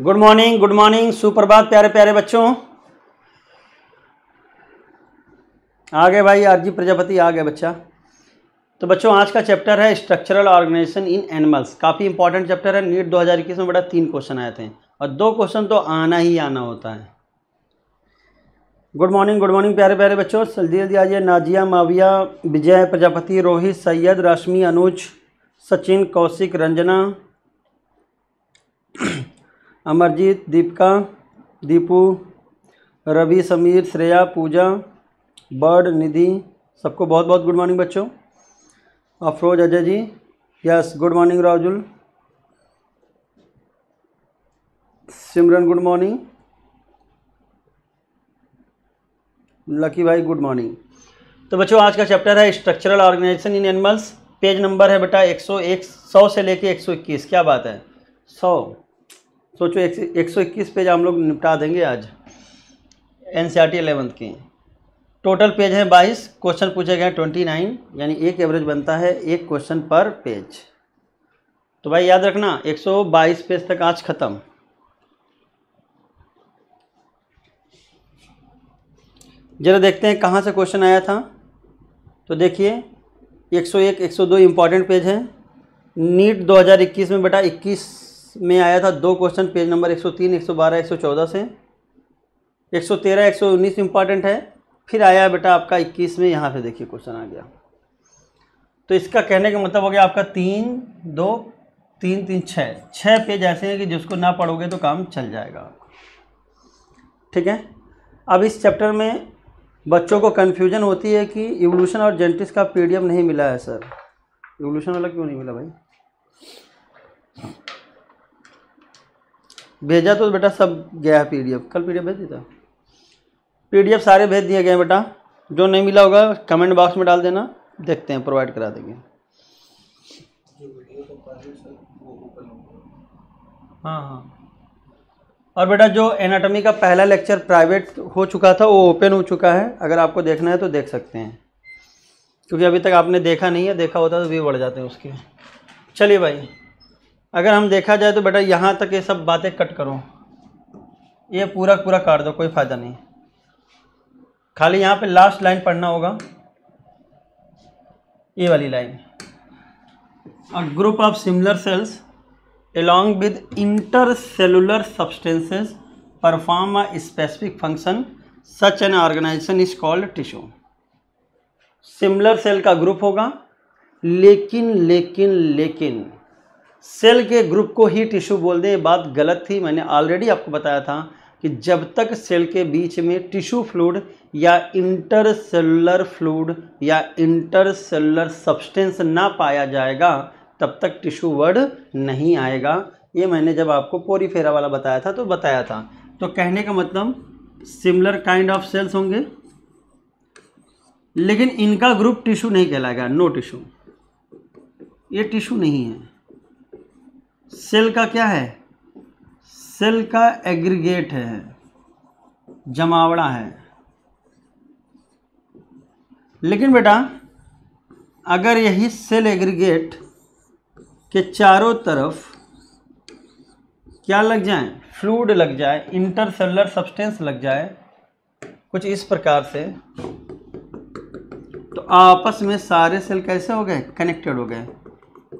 Good morning good morning बात प्यारे प्यारे बच्चों आ गए भाई आरजी प्रजापति आ गए बच्चा तो बच्चों आज का चैप्टर है स्ट्रक्चरल ऑर्गेनाइजेशन इन एनिमल्स काफ़ी इंपॉर्टेंट चैप्टर है नीट 2021 में बड़ा तीन क्वेश्चन आए थे और दो क्वेश्चन तो आना ही आना होता है गुड मॉर्निंग गुड मॉर्निंग प्यारे प्यारे बच्चों जल्दी जल्दी आ जाइए नाजिया माविया विजय प्रजापति रोहित सैयद रश्मि अनुज सचिन कौशिक रंजना अमरजीत दीपिका दीपू रवि समीर श्रेया पूजा बर्ड निधि सबको बहुत बहुत गुड मॉर्निंग बच्चों Afroz Ajay ji yes good morning Rajul Simran good morning Lucky भाई गुड मॉर्निंग तो बच्चों आज का चैप्टर है structural organization in animals page number है बेटा एक सौ एक सौ से लेके एक सौ इक्कीस क्या बात है सौ सोचो एक, एक सौ इक्कीस पेज हम लोग निपटा देंगे आज N C R T eleventh की टोटल पेज हैं बाईस क्वेश्चन पूछे गए ट्वेंटी नाइन यानी एक एवरेज बनता है एक क्वेश्चन पर पेज तो भाई याद रखना एक सौ बाईस पेज तक आज ख़त्म जरा देखते हैं कहाँ से क्वेश्चन आया था तो देखिए 101, 102 इम्पॉर्टेंट पेज है नीट 2021 में बेटा में आया था दो क्वेश्चन पेज नंबर 103, 112, 114 से 113, 119 इंपॉर्टेंट है फिर आया बेटा आपका 21 में यहाँ से देखिए क्वेश्चन आ गया तो इसका कहने का मतलब हो गया आपका तीन दो तीन तीन छः छः पेज ऐसे हैं कि जिसको ना पढ़ोगे तो काम चल जाएगा ठीक है अब इस चैप्टर में बच्चों को कन्फ्यूजन होती है कि इवोल्यूशन और जेंटिस का पी नहीं मिला है सर इवोल्यूशन वाला क्यों नहीं मिला भाई भेजा तो बेटा सब गया है पीडीएफ कल पी भेज दिया था सारे भेज दिए गए बेटा जो नहीं मिला होगा कमेंट बॉक्स में डाल देना देखते हैं प्रोवाइड करा देंगे हाँ हाँ और बेटा जो एनाटॉमी का पहला लेक्चर प्राइवेट हो चुका था वो ओपन हो चुका है अगर आपको देखना है तो देख सकते हैं क्योंकि अभी तक आपने देखा नहीं है देखा होता तो भी बढ़ जाते हैं उसके चलिए भाई अगर हम देखा जाए तो बेटा यहाँ तक ये सब बातें कट करो ये पूरा पूरा काट दो कोई फ़ायदा नहीं खाली यहाँ पे लास्ट लाइन पढ़ना होगा ये वाली line a group of similar cells with intercellular substances perform a specific function such an organisation is called tissue similar cell का ग्रुप होगा लेकिन लेकिन लेकिन सेल के ग्रुप को ही टिश्यू बोल दें ये बात गलत थी मैंने ऑलरेडी आपको बताया था कि जब तक सेल के बीच में टिश्यू फ्लूड या इंटरसेलुलर फ्लूड या इंटरसेलुलर सब्सटेंस ना पाया जाएगा तब तक टिश्यू वर्ड नहीं आएगा ये मैंने जब आपको पोरी फेरा वाला बताया था तो बताया था तो कहने का मतलब सिमिलर काइंड ऑफ सेल्स होंगे लेकिन इनका ग्रुप टिश्यू नहीं कहलाएगा नो टिश्यू ये टिश्यू नहीं है सेल का क्या है सेल का एग्रीगेट है जमावड़ा है लेकिन बेटा अगर यही सेल एग्रीगेट के चारों तरफ क्या लग जाए फ्लूड लग जाए इंटरसेलर सब्सटेंस लग जाए कुछ इस प्रकार से तो आपस में सारे सेल कैसे हो गए कनेक्टेड हो गए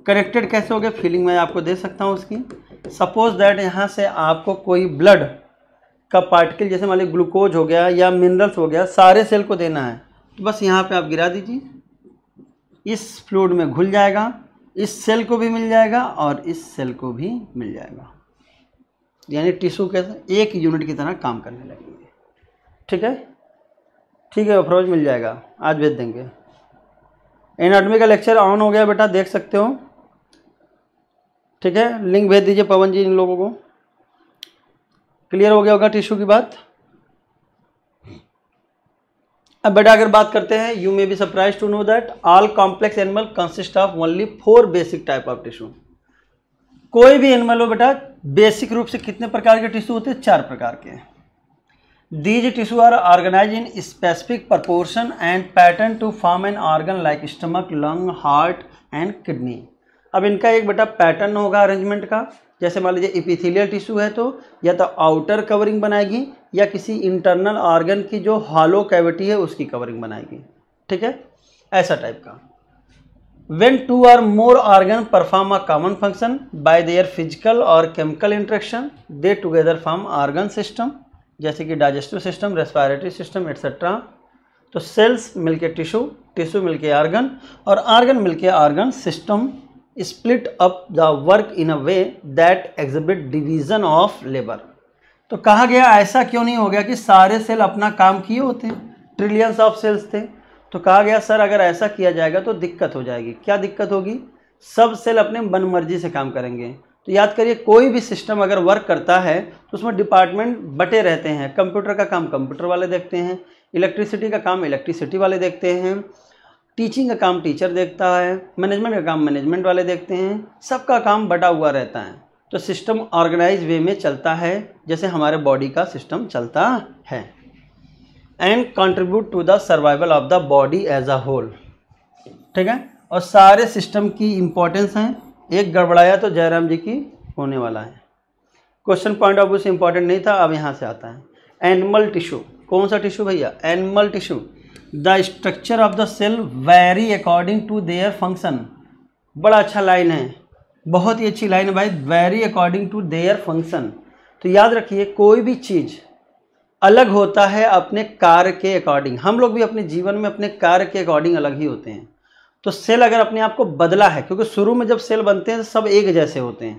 कनेक्टेड कैसे हो गए फीलिंग मैं आपको दे सकता हूँ उसकी सपोज दैट यहाँ से आपको कोई ब्लड का पार्टिकल जैसे मान लीजिए ग्लूकोज हो गया या मिनरल्स हो गया सारे सेल को देना है तो बस यहाँ पे आप गिरा दीजिए इस फ्लूड में घुल जाएगा इस सेल को भी मिल जाएगा और इस सेल को भी मिल जाएगा यानी टिश्यू कैसे एक यूनिट की तरह काम करने लगेंगे ठीक है ठीक है अप्रोच मिल जाएगा आज भेज देंगे एनाटमी का लेक्चर ऑन हो गया बेटा देख सकते हो ठीक है लिंक भेज दीजिए पवन जी इन लोगों को क्लियर हो गया होगा टिश्यू की बात अब बेटा अगर बात करते हैं you may be surprise to know that all complex animal consist of only four basic type of tissue कोई भी एनिमल हो बेटा बेसिक रूप से कितने प्रकार के टिश्यू होते हैं चार प्रकार के these tissue are organize in specific proportion and pattern to form an organ like stomach lung heart and kidney अब इनका एक बेटा पैटर्न होगा अरेंजमेंट का जैसे मान लीजिए इपिथिलियल टिश्यू है तो या तो आउटर कवरिंग बनाएगी या किसी इंटरनल ऑर्गन की जो हॉलो कैविटी है उसकी कवरिंग बनाएगी ठीक है ऐसा टाइप का when two or more organ perform a common function by their physical और chemical interaction they together form organ system जैसे कि digestive system respiratory system etcetera तो सेल्स मिलके टिश्यू टिश्यू मिलके ऑर्गन और ऑर्गन मिलके organ system split up the work in a way that exhibit division of labour तो कहा गया ऐसा क्यों नहीं हो गया कि सारे सेल अपना काम किए होते हैं ट्रिलियंस ऑफ सेल्स थे तो कहा गया सर अगर ऐसा किया जाएगा तो दिक्कत हो जाएगी क्या दिक्कत होगी सब सेल अपने मनमर्जी से काम करेंगे तो याद करिए कोई भी सिस्टम अगर वर्क करता है तो उसमें डिपार्टमेंट बटे रहते हैं कंप्यूटर का काम कंप्यूटर वाले देखते हैं इलेक्ट्रिसिटी का काम इलेक्ट्रिसिटी वाले देखते हैं टीचिंग का काम टीचर देखता है मैनेजमेंट का काम मैनेजमेंट वाले देखते हैं सबका काम बटा हुआ रहता है तो सिस्टम ऑर्गेनाइज वे में चलता है जैसे हमारे बॉडी का सिस्टम चलता है and contribute to the survival of the body as a whole ठीक है और सारे सिस्टम की इम्पोर्टेंस हैं एक गड़बड़ाया तो जयराम जी की होने वाला है क्वेश्चन पॉइंट ऑफ व्यू से इंपॉर्टेंट नहीं था अब यहाँ से आता है एनिमल टिश्यू कौन सा टिश्यू भैया animal tissue the structure of the cell vary according to their function बड़ा अच्छा लाइन है बहुत ही अच्छी लाइन है भाई vary according to their function तो याद रखिए कोई भी चीज़ अलग होता है अपने कार्य के अकॉर्डिंग हम लोग भी अपने जीवन में अपने कार्य के अकॉर्डिंग अलग ही होते हैं तो सेल अगर अपने आप को बदला है क्योंकि शुरू में जब सेल बनते हैं तो सब एक जैसे होते हैं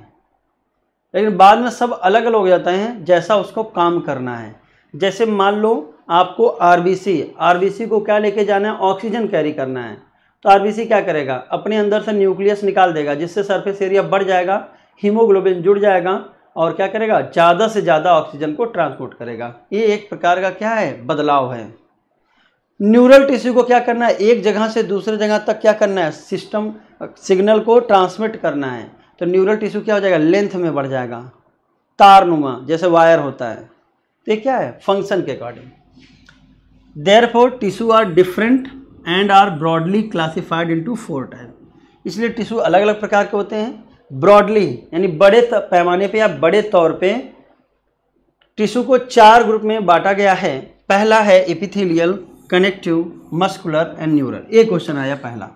लेकिन बाद में सब अलग अलग हो जाते हैं जैसा उसको काम करना है जैसे मान लो आपको आरबीसी आरबीसी को क्या लेके जाना है ऑक्सीजन कैरी करना है तो आरबीसी क्या करेगा अपने अंदर से न्यूक्लियस निकाल देगा जिससे सरफेस एरिया बढ़ जाएगा हीमोग्लोबिन जुड़ जाएगा और क्या करेगा ज़्यादा से ज़्यादा ऑक्सीजन को ट्रांसपोर्ट करेगा ये एक प्रकार का क्या है बदलाव है न्यूरल टिश्यू को क्या करना है एक जगह से दूसरे जगह तक क्या करना है सिस्टम सिग्नल को ट्रांसमिट करना है तो न्यूरल टिश्यू क्या हो जाएगा लेंथ में बढ़ जाएगा तारनुमा जैसे वायर होता है तो ये क्या है फंक्शन के according four tissue are different and are broadly classified into four type इसलिए टिशू अलग अलग प्रकार के होते हैं ब्रॉडली यानी बड़े पैमाने पे या बड़े तौर पे टिशू को चार ग्रुप में बांटा गया है पहला है epithelial connective muscular and neural ये क्वेश्चन आया पहला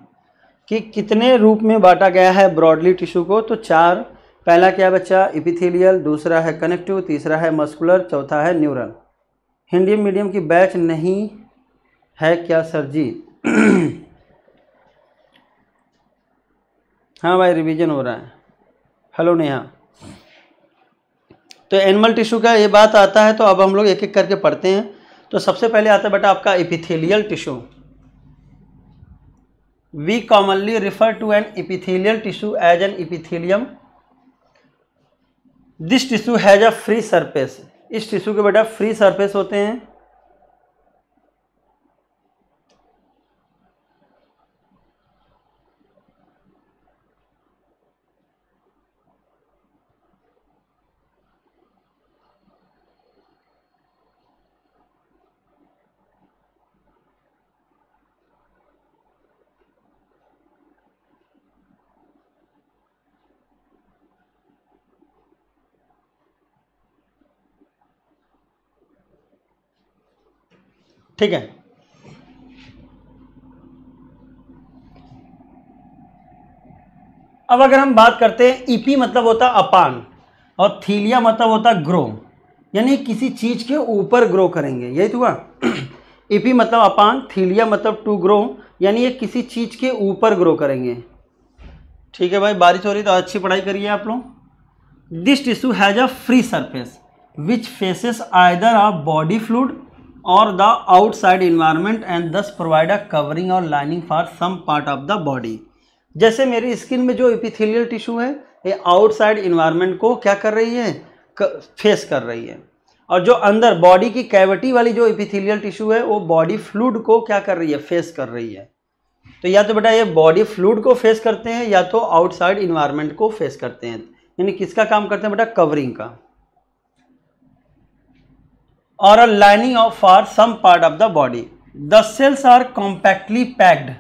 कि कितने रूप में बांटा गया है ब्रॉडली टिशू को तो चार पहला क्या बच्चा एपिथेलियल दूसरा है कनेक्टिव तीसरा है मस्कुलर चौथा है न्यूरल हिंदी मीडियम की बैच नहीं है क्या सर जी हाँ भाई रिवीजन हो रहा है हेलो नेहा तो एनिमल टिश्यू का ये बात आता है तो अब हम लोग एक एक करके पढ़ते हैं तो सबसे पहले आता है बेटा आपका epithelial tissue we commonly refer to an epithelial tissue as an epithelium this tissue has a free surface इस टिश्यू के बेटा फ्री सरफेस होते हैं ठीक है अब अगर हम बात करते हैं ईपी e मतलब होता अपान और थीलिया मतलब होता ग्रो यानी किसी चीज़ के ऊपर ग्रो करेंगे यही तो हुआ ईपी e मतलब अपान थीलिया मतलब टू ग्रो यानी ये किसी चीज़ के ऊपर ग्रो करेंगे ठीक है भाई बारिश हो रही तो अच्छी पढ़ाई करिए आप लोग this tissue has a free surface which faces either a body fluid और the outside environment and thus provide a covering और lining for some part of the body जैसे मेरी स्किन में जो एपिथेलियल टिश्यू है ये आउटसाइड इन्वायरमेंट को क्या कर रही है फेस कर रही है और जो अंदर बॉडी की कैविटी वाली जो एपिथेलियल टिश्यू है वो बॉडी फ्लूड को क्या कर रही है फेस कर रही है तो या तो बेटा ये बॉडी फ्लूड को फेस करते हैं या तो आउटसाइड इन्वायरमेंट को फेस करते हैं यानी किसका काम करते हैं बेटा कवरिंग का or a lining of for some part of the body. The cells are compactly packed.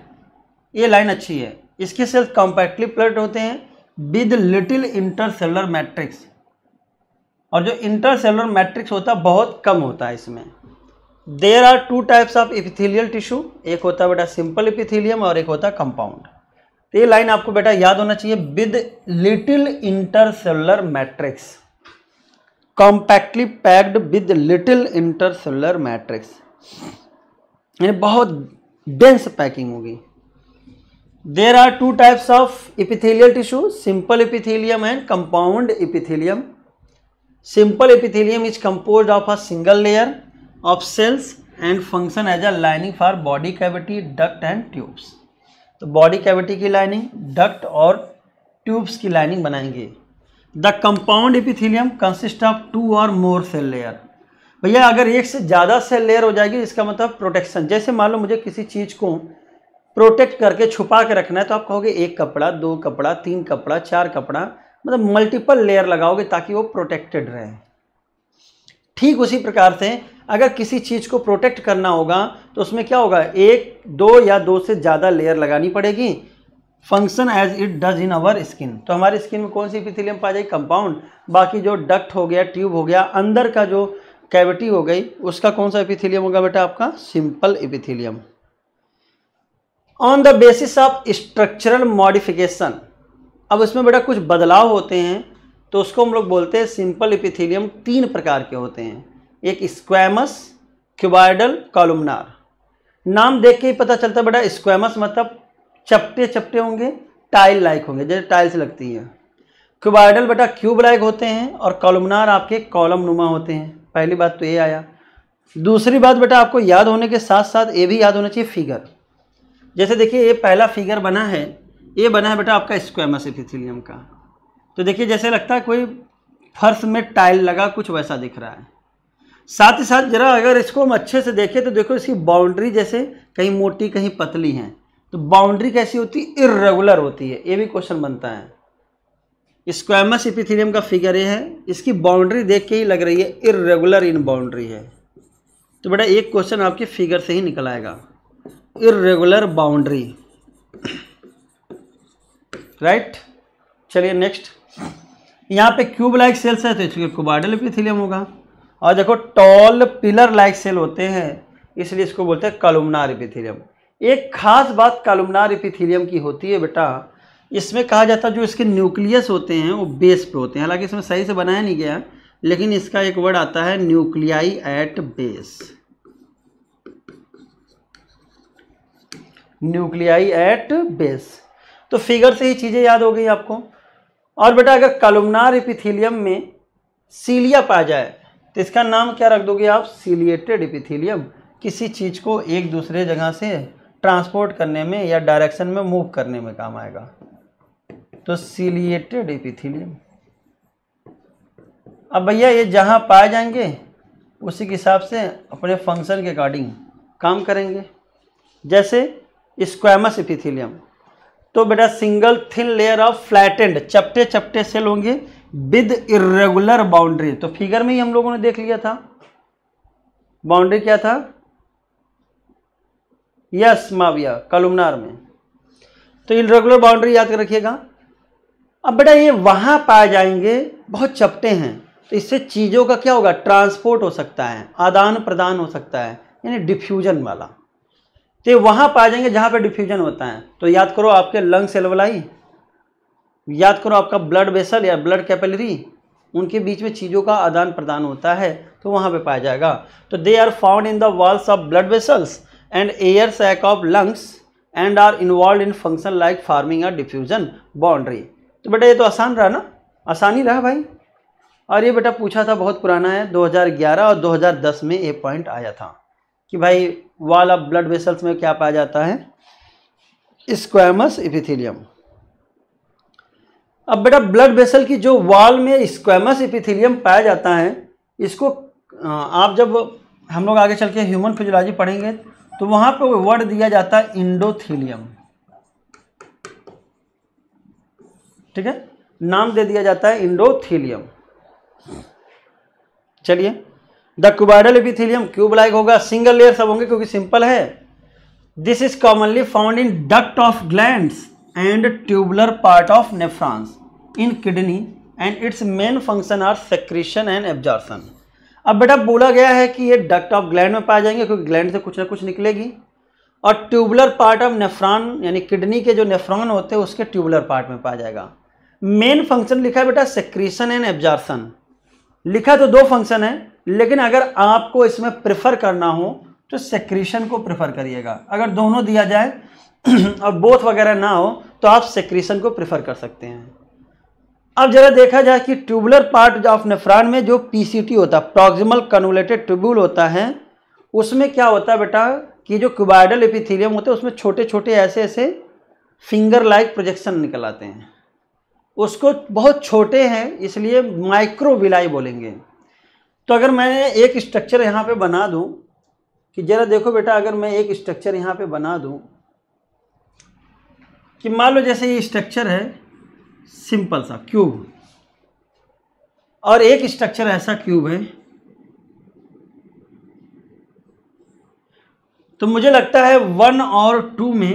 ये लाइन अच्छी है इसके सेल्स कॉम्पैक्टली प्लेट होते हैं विद लिटिल इंटरसेलर मैट्रिक्स और जो इंटरसेलर मैट्रिक्स होता है बहुत कम होता है इसमें there are two types of epithelial tissue एक होता है बेटा सिंपल इपिथेलियम और एक होता है कंपाउंड तो ये लाइन आपको बेटा याद होना चाहिए with little intercellular matrix compactly packed with little intercellular matrix यानी बहुत डेंस पैकिंग होगी there are two types of epithelial tissue simple epithelium and compound epithelium simple epithelium is composed of a single layer of cells and function as a lining for body cavity duct and tubes तो body cavity की lining duct और tubes की lining बनाएंगे the compound epithelium consist of two और मोर cell layer भैया अगर एक से ज़्यादा सेल लेयर हो जाएगी इसका मतलब प्रोटेक्शन जैसे मान लो मुझे किसी चीज़ को प्रोटेक्ट करके छुपा के रखना है तो आप कहोगे एक कपड़ा दो कपड़ा तीन कपड़ा चार कपड़ा मतलब मल्टीपल लेयर लगाओगे ताकि वो प्रोटेक्टेड रहे ठीक उसी प्रकार से अगर किसी चीज़ को प्रोटेक्ट करना होगा तो उसमें क्या होगा एक दो या दो से ज़्यादा लेयर लगानी पड़ेगी function as it does in our skin तो हमारी स्किन में कौन सी इपिथेलियम पाई जाएगी कंपाउंड बाकी जो डक्ट हो गया ट्यूब हो गया अंदर का जो कैविटी हो गई उसका कौन सा एपिथेलियम होगा बेटा आपका simple epithelium on the basis of structural modification अब इसमें बेटा कुछ बदलाव होते हैं तो उसको हम लोग बोलते हैं सिंपल एपिथेलियम तीन प्रकार के होते हैं एक स्क्वैमस क्यूबाइडल कॉलमनार नाम देख के ही पता चलता है बेटा स्क्वैमस मतलब चपटे चपटे होंगे टाइल लाइक होंगे जैसे टाइल्स लगती है क्यूबाइडल बेटा क्यूब लाइक होते हैं और कॉलमनार आपके कॉलम नुमा होते हैं पहली बात तो ये आया दूसरी बात बेटा आपको याद होने के साथ साथ ये भी याद होना चाहिए फिगर जैसे देखिए ये पहला फिगर बना है ये बना है बेटा आपका स्क्वेमस एपिथिलियम का तो देखिए जैसे लगता है कोई फर्श में टाइल लगा कुछ वैसा दिख रहा है साथ ही साथ जरा अगर इसको हम अच्छे से देखें तो देखो इसकी बाउंड्री जैसे कहीं मोटी कहीं पतली हैं तो बाउंड्री कैसी होती है इरेगुलर होती है ये भी क्वेश्चन बनता है स्क्वायमस इपिथीलियम का फिगर ये है इसकी बाउंड्री देख के ही लग रही है इरेगुलर इन बाउंड्री है तो बेटा एक क्वेश्चन आपके फिगर से ही निकल आएगा इरेगुलर बाउंड्री राइट चलिए नेक्स्ट यहाँ पे क्यूब लाइक सेल्स है तो इसलिए कुबाडल एपिथीलियम होगा और देखो टॉल पिलर लाइक सेल होते हैं इसलिए इसको बोलते हैं कलुमनार एपिथीलियम एक खास बात कालुमनार एपिथीलियम की होती है बेटा इसमें कहा जाता है जो इसके न्यूक्लियस होते हैं वो बेस पे होते हैं हालांकि इसमें सही से बनाया नहीं गया लेकिन इसका एक वर्ड आता है nuclei at base nuclei at base तो फिगर से ही चीज़ें याद हो गई आपको और बेटा अगर कालुमनार एपिथीलियम में सीलिया पा जाए तो इसका नाम क्या रख दोगे आप सीलिएटेड एपिथीलियम किसी चीज़ को एक दूसरे जगह से ट्रांसपोर्ट करने में या डायरेक्शन में मूव करने में काम आएगा तो सीलिएटेड एपिथीलियम अब भैया ये जहाँ पाए जाएंगे उसी के हिसाब से अपने फंक्शन के अकॉर्डिंग काम करेंगे जैसे स्क्वामस एपिथीलियम तो बेटा single thin layer of flattened चपटे चपटे सेल होंगे विद इरेगुलर बाउंड्री तो फिगर में ही हम लोगों ने देख लिया था बाउंड्री क्या था यस माविया कलुमनार में तो इरेगुलर बाउंड्री याद कर रखिएगा अब बेटा ये वहाँ पाए जाएंगे बहुत चपटे हैं तो इससे चीज़ों का क्या होगा ट्रांसपोर्ट हो सकता है आदान प्रदान हो सकता है यानी डिफ्यूजन वाला तो ये वहाँ पाए जाएंगे जहाँ पर डिफ्यूजन होता है तो याद करो आपके लंग सेलवलाई याद करो आपका ब्लड वेसल या ब्लड कैपिलरी उनके बीच में चीज़ों का आदान प्रदान होता है तो वहाँ पे पाया जाएगा तो they are found in the walls of blood vessels and air sac of lungs and are involve in function like forming और डिफ्यूजन बाउंड्री तो बेटा ये तो आसान रहा ना आसान ही रहा भाई और ये बेटा पूछा था बहुत पुराना है 2011 और 2010 में ये पॉइंट आया था कि भाई वाल ऑफ ब्लड वेसल्स में क्या पाया जाता है स्क्वामस इपिथिलियम अब बेटा ब्लड वेसल की जो वाल में स्क्वामस इपिथिलियम पाया जाता है इसको आप जब हम लोग आगे चल के ह्यूमन फिजोलॉजी पढ़ेंगे तो वहां पे वर्ड दिया जाता है इंडोथिलियम ठीक है नाम दे दिया जाता है इंडोथीलियम चलिए the cuboidal epithelium cube like होगा सिंगल लेयर सब होंगे क्योंकि सिंपल है this is commonly found in duct of gland and tubular part of nephrons in kidney and its main function are secretion and absorption अब बेटा बोला गया है कि ये डक्ट ऑफ ग्लैंड में पाए जाएंगे क्योंकि ग्लैंड से कुछ ना कुछ निकलेगी और ट्यूबुलर पार्ट ऑफ नेफ्रॉन यानी किडनी के जो नेफ्रॉन होते हैं उसके ट्यूबुलर पार्ट में पाया जाएगा मेन फंक्शन लिखा है बेटा सेक्रीशन एंड एब्जॉर्सन लिखा तो दो फंक्शन है लेकिन अगर आपको इसमें प्रेफर करना हो तो सेक्रीशन को प्रेफर करिएगा अगर दोनों दिया जाए और बोथ वगैरह ना हो तो आप सेक्रीशन को प्रेफर कर सकते हैं अब जरा देखा जाए कि ट्यूबुलर पार्ट ऑफ नेफ्रान में जो पीसीटी होता है प्रॉक्सिमल कन्वलेटेड ट्यूबुल होता है उसमें क्या होता है बेटा कि जो क्यूबाइडल एपिथीलियम होते हैं उसमें छोटे छोटे ऐसे ऐसे फिंगर लाइक प्रोजेक्शन निकल आते हैं उसको बहुत छोटे हैं इसलिए माइक्रोविलाई बोलेंगे तो अगर मैं एक स्ट्रक्चर यहाँ पर बना दूँ कि जरा देखो बेटा अगर मैं एक स्ट्रक्चर यहाँ पर बना दूँ कि मान लो जैसे ये स्ट्रक्चर है सिंपल सा क्यूब और एक स्ट्रक्चर ऐसा क्यूब है तो मुझे लगता है वन और टू में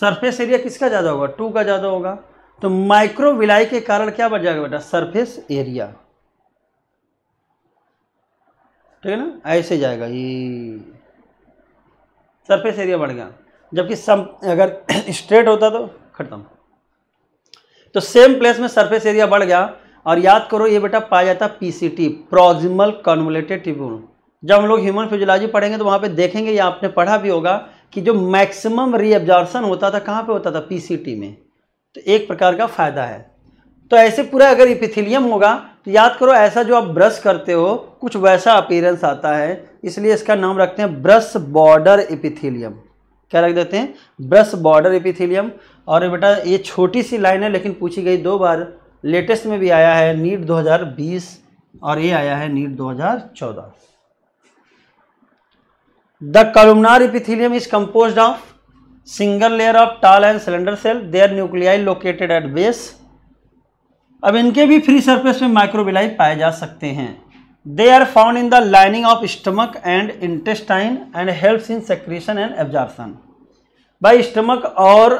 सरफेस एरिया किसका ज़्यादा होगा टू का ज़्यादा होगा तो माइक्रोविलाई के कारण क्या बढ़ जाएगा बेटा सरफेस एरिया ठीक है ना ऐसे जाएगा ये सरफेस एरिया बढ़ गया जबकि सम अगर स्ट्रेट होता तो खत्म तो सेम प्लेस में सरफेस एरिया बढ़ गया और याद करो ये बेटा पाया जाता है पीसीटी प्रोजिमल कॉन्वलेटेड ट्रिब्यून जब हम लोग ह्यूमन फिजियोलॉजी पढ़ेंगे तो वहाँ पे देखेंगे या आपने पढ़ा भी होगा कि जो मैक्सिमम रीअब्जॉर्सन होता था कहाँ पे होता था पीसीटी में तो एक प्रकार का फ़ायदा है तो ऐसे पूरा अगर इपिथिलियम होगा तो याद करो ऐसा जो आप ब्रश करते हो कुछ वैसा अपीरेंस आता है इसलिए इसका नाम रखते हैं ब्रश बॉर्डर इपिथिलियम क्या रख देते हैं ब्रश बॉर्डर एपिथिलियम और बेटा ये छोटी सी लाइन है लेकिन पूछी गई दो बार लेटेस्ट में भी आया है नीट 2020 और ये आया है NEET 2014 the columnar epithelium is composed of single layer of tall and cylinder cell their nuclei located at base अब इनके भी फ्री सरफेस में माइक्रोबिलाई पाए जा सकते हैं they are found in the lining of stomach and intestine and help in secretion and absorption भाई stomach और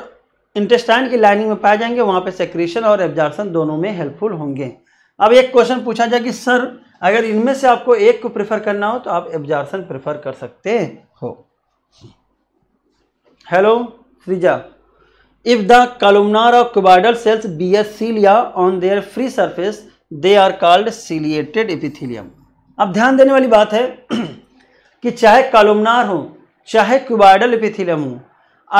इंटेस्टाइन की लाइनिंग में पाए जाएंगे वहाँ पे सेक्रेशन और एब्जॉर्बन दोनों में हेल्पफुल होंगे अब एक क्वेश्चन पूछा जाए कि सर अगर इनमें से आपको एक को प्रेफर करना हो तो आप एब्जॉर्बन प्रेफर कर सकते हो हेलो रिजा if the columnar of cuboidal cells be as cilia on their free surface they are called ciliated epithelium अब ध्यान देने वाली बात है कि चाहे कालुमनार हो चाहे क्यूबाइडल एपिथिलियम हो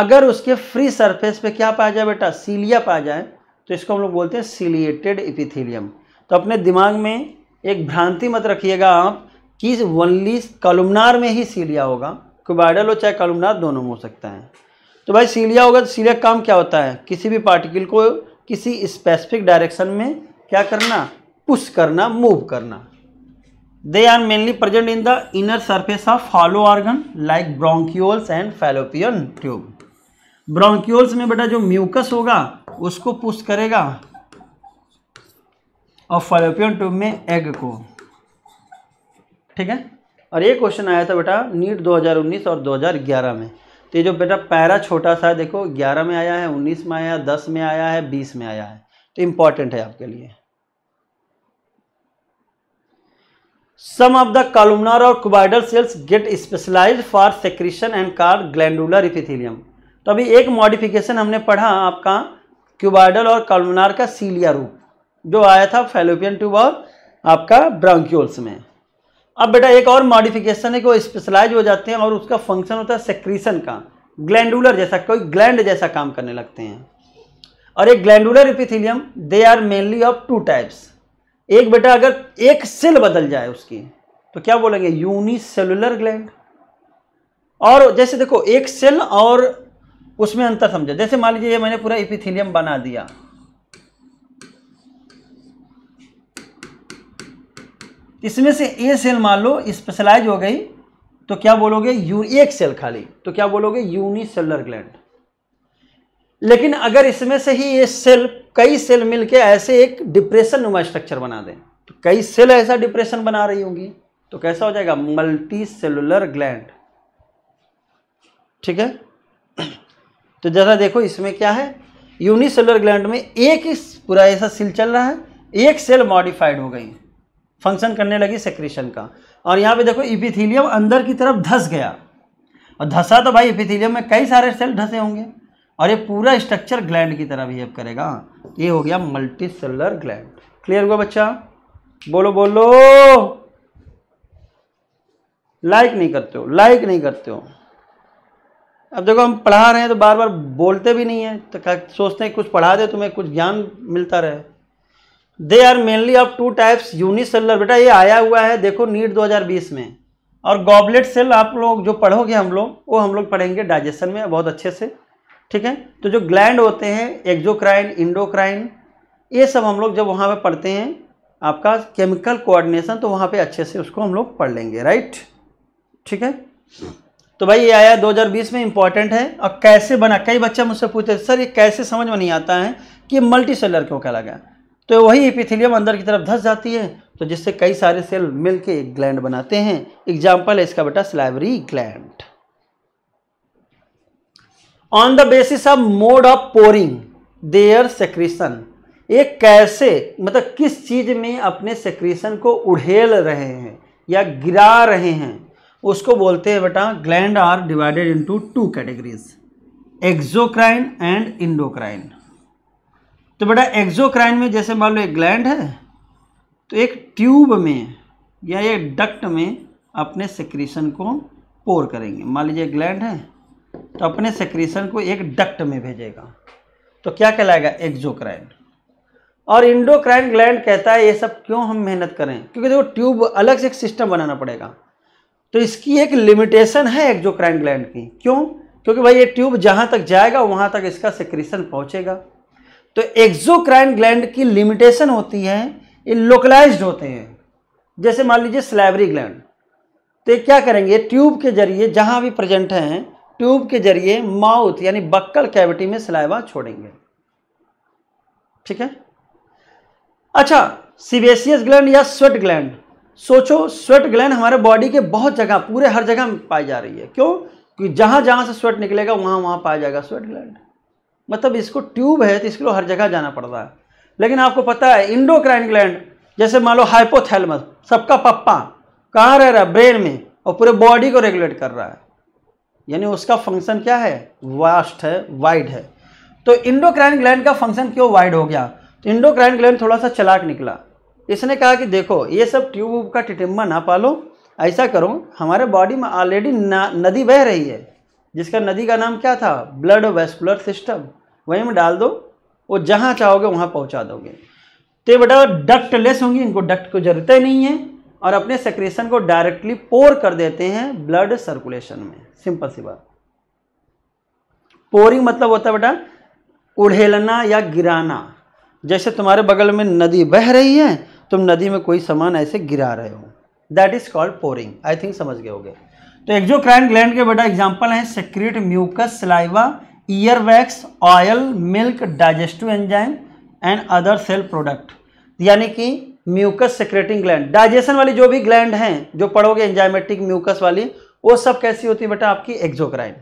अगर उसके फ्री सरफेस पे क्या पाया जाए बेटा सीलिया पाया जाए तो इसको हम लोग बोलते हैं सीलिएटेड एपिथीलियम तो अपने दिमाग में एक भ्रांति मत रखिएगा आप कि वनली कलुमनार में ही सीलिया होगा क्यूबाइडल हो चाहे कलुमनार दोनों में हो सकता है तो भाई सीलिया होगा तो सीलिया काम क्या होता है किसी भी पार्टिकल को किसी स्पेसिफिक डायरेक्शन में क्या करना पुश करना मूव करना they are mainly present in the inner surface of hollow organ like bronchioles and fallopian tube bronchioles में बेटा जो mucus होगा उसको पुश करेगा और fallopian tube में egg को ठीक है और ये क्वेश्चन आया था बेटा नीट 2019 और 2011 में तो ये जो बेटा पैरा छोटा सा है देखो 11 में आया है 19 में आया 10 में आया है 20 में आया है तो इम्पॉर्टेंट है आपके लिए सम ऑफ द columnar और cuboidal cells get specialise for secretion and called glandular epithelium तो अभी एक मॉडिफिकेशन हमने पढ़ा आपका क्यूबाइडल और कॉलमनार का सीलिया रूप जो आया था फेलोपियन ट्यूब और आपका ब्रांक्यूल्स में अब बेटा एक और मॉडिफिकेशन है कि वो स्पेशलाइज हो जाते हैं और उसका फंक्शन होता है सेक्रीशन का ग्लैंडुलर जैसा कोई ग्लैंड जैसा काम करने लगते हैं और एक glandular epithelium they are mainly of two types एक बेटा अगर एक सेल बदल जाए उसकी तो क्या बोलेंगे यूनिसेलुलर ग्लैंड और जैसे देखो एक सेल और उसमें अंतर समझे जैसे मान लीजिए ये मैंने पूरा इपिथिलियम बना दिया इसमें से ए सेल मान लो स्पेशलाइज हो गई तो क्या बोलोगे यू एक सेल खाली तो क्या बोलोगे यूनिसेलर ग्लैंड लेकिन अगर इसमें से ही ये सेल कई सेल मिलके ऐसे एक डिप्रेशन नुमा स्ट्रक्चर बना दें तो कई सेल ऐसा डिप्रेशन बना रही होंगी तो कैसा हो जाएगा मल्टी सेलुलर ग्लैंड ठीक है तो जरा देखो इसमें क्या है यूनिसेलुलर ग्लैंड में एक ही पूरा ऐसा सेल चल रहा है एक सेल मॉडिफाइड हो गई फंक्शन करने लगी सेक्रेशन का और यहाँ पे देखो इपिथीलियम अंदर की तरफ धस गया और धसा तो भाई इपिथीलियम में कई सारे सेल धसे होंगे और ये पूरा स्ट्रक्चर ग्लैंड की तरह बिहेव करेगा ये हो गया मल्टी सेलर ग्लैंड क्लियर हुआ बच्चा बोलो बोलो लाइक नहीं करते हो लाइक नहीं करते हो अब देखो हम पढ़ा रहे हैं तो बार बार बोलते भी नहीं है तो सोचते हैं कुछ पढ़ा दे तुम्हें कुछ ज्ञान मिलता रहे they are mainly of two types unicellular बेटा ये आया हुआ है देखो नीट 2020 में और गॉबलेट सेल आप लोग जो पढ़ोगे हम लोग वो हम लोग पढ़ेंगे डाइजेशन में बहुत अच्छे से ठीक है तो जो ग्लैंड होते हैं एक्जोक्राइन इंडोक्राइन ये सब हम लोग जब वहाँ पे पढ़ते हैं आपका केमिकल कोऑर्डिनेशन तो वहाँ पे अच्छे से उसको हम लोग पढ़ लेंगे राइट ठीक है तो भाई ये आया 2020 में इंपॉर्टेंट है और कैसे बना कई बच्चे मुझसे पूछते सर ये कैसे समझ में नहीं आता है कि मल्टी सेलर क्यों कहला गया तो वही इपिथिलियम अंदर की तरफ धस जाती है तो जिससे कई सारे सेल मिल एक ग्लैंड बनाते हैं एग्जाम्पल है इसका बेटा salivary gland on the basis of mode of pouring their secretion ये कैसे मतलब किस चीज़ में अपने सेक्रीशन को उड़ेल रहे हैं या गिरा रहे हैं उसको बोलते हैं बेटा gland are divided into two categories exocrine and endocrine तो बेटा एक्जोक्राइन में जैसे मान लो एक ग्लैंड है तो एक ट्यूब में या एक डक्ट में अपने सेक्रीशन को पोर करेंगे मान लीजिए ग्लैंड है तो अपने सेक्रीशन को एक डक्ट में भेजेगा तो क्या कहलाएगा एक्जोक्राइन और इंडोक्राइन ग्लैंड कहता है ये सब क्यों हम मेहनत करें क्योंकि देखो ट्यूब अलग से एक सिस्टम बनाना पड़ेगा तो इसकी एक लिमिटेशन है एक्जोक्राइन ग्लैंड की क्यों क्योंकि भाई ये ट्यूब जहाँ तक जाएगा वहाँ तक इसका सेक्रीशन पहुँचेगा तो एक्जोक्राइन ग्लैंड की लिमिटेशन होती है ये लोकलाइज होते हैं जैसे मान लीजिए स्लैबरी ग्लैंड तो ये क्या करेंगे ट्यूब के जरिए जहाँ भी प्रेजेंट हैं ट्यूब के जरिए माउथ यानी बक्कल कैविटी में सिलाइवा छोड़ेंगे ठीक है अच्छा सिबेसियस ग्लैंड या स्वेट ग्लैंड सोचो स्वेट ग्लैंड हमारे बॉडी के बहुत जगह पूरे हर जगह पाई जा रही है क्यों क्योंकि जहां जहां से स्वेट निकलेगा वहां वहां पाया जाएगा स्वेट ग्लैंड मतलब इसको ट्यूब है तो इसके लिए हर जगह जाना पड़ता है लेकिन आपको पता है इंडोक्राइन ग्लैंड जैसे मान लो हाइपोथैलमस सबका पप्पा कहाँ रह रहा है ब्रेन में और पूरे बॉडी को रेगुलेट कर रहा है यानी उसका फंक्शन क्या है वास्ट है वाइड है तो इंडोक्राइन ग्लैंड का फंक्शन क्यों वाइड हो गया तो इंडोक्राइन ग्लैंड थोड़ा सा चलाक निकला इसने कहा कि देखो ये सब ट्यूब का टिटिम्बा ना पालो ऐसा करो हमारे बॉडी में ऑलरेडी नदी बह रही है जिसका नदी का नाम क्या था ब्लड वेस्कुलर सिस्टम वहीं में डाल दो वो जहाँ चाहोगे वहाँ पहुँचा दोगे तो बेटा डक्ट डक्टलेस होंगी इनको डक्ट को जरूरत ही नहीं है और अपने सेक्रेशन को डायरेक्टली पोर कर देते हैं ब्लड सर्कुलेशन में सिंपल सी बात पोरिंग मतलब होता है बेटा उड़ेलना या गिराना जैसे तुम्हारे बगल में नदी बह रही है तुम नदी में कोई सामान ऐसे गिरा रहे हो that is called pouring I think समझ गए होगे तो एक्जोक्राइन ग्लैंड के बेटा एग्जाम्पल हैं secrete mucus saliva ear wax oil milk digestive enzyme and other cell product यानी कि म्यूकस सेक्रेटिंग ग्लैंड डाइजेशन वाली जो भी ग्लैंड हैं जो पढ़ोगे एंजाइमेटिक म्यूकस वाली वो सब कैसी होती है बेटा आपकी एक्जोक्राइन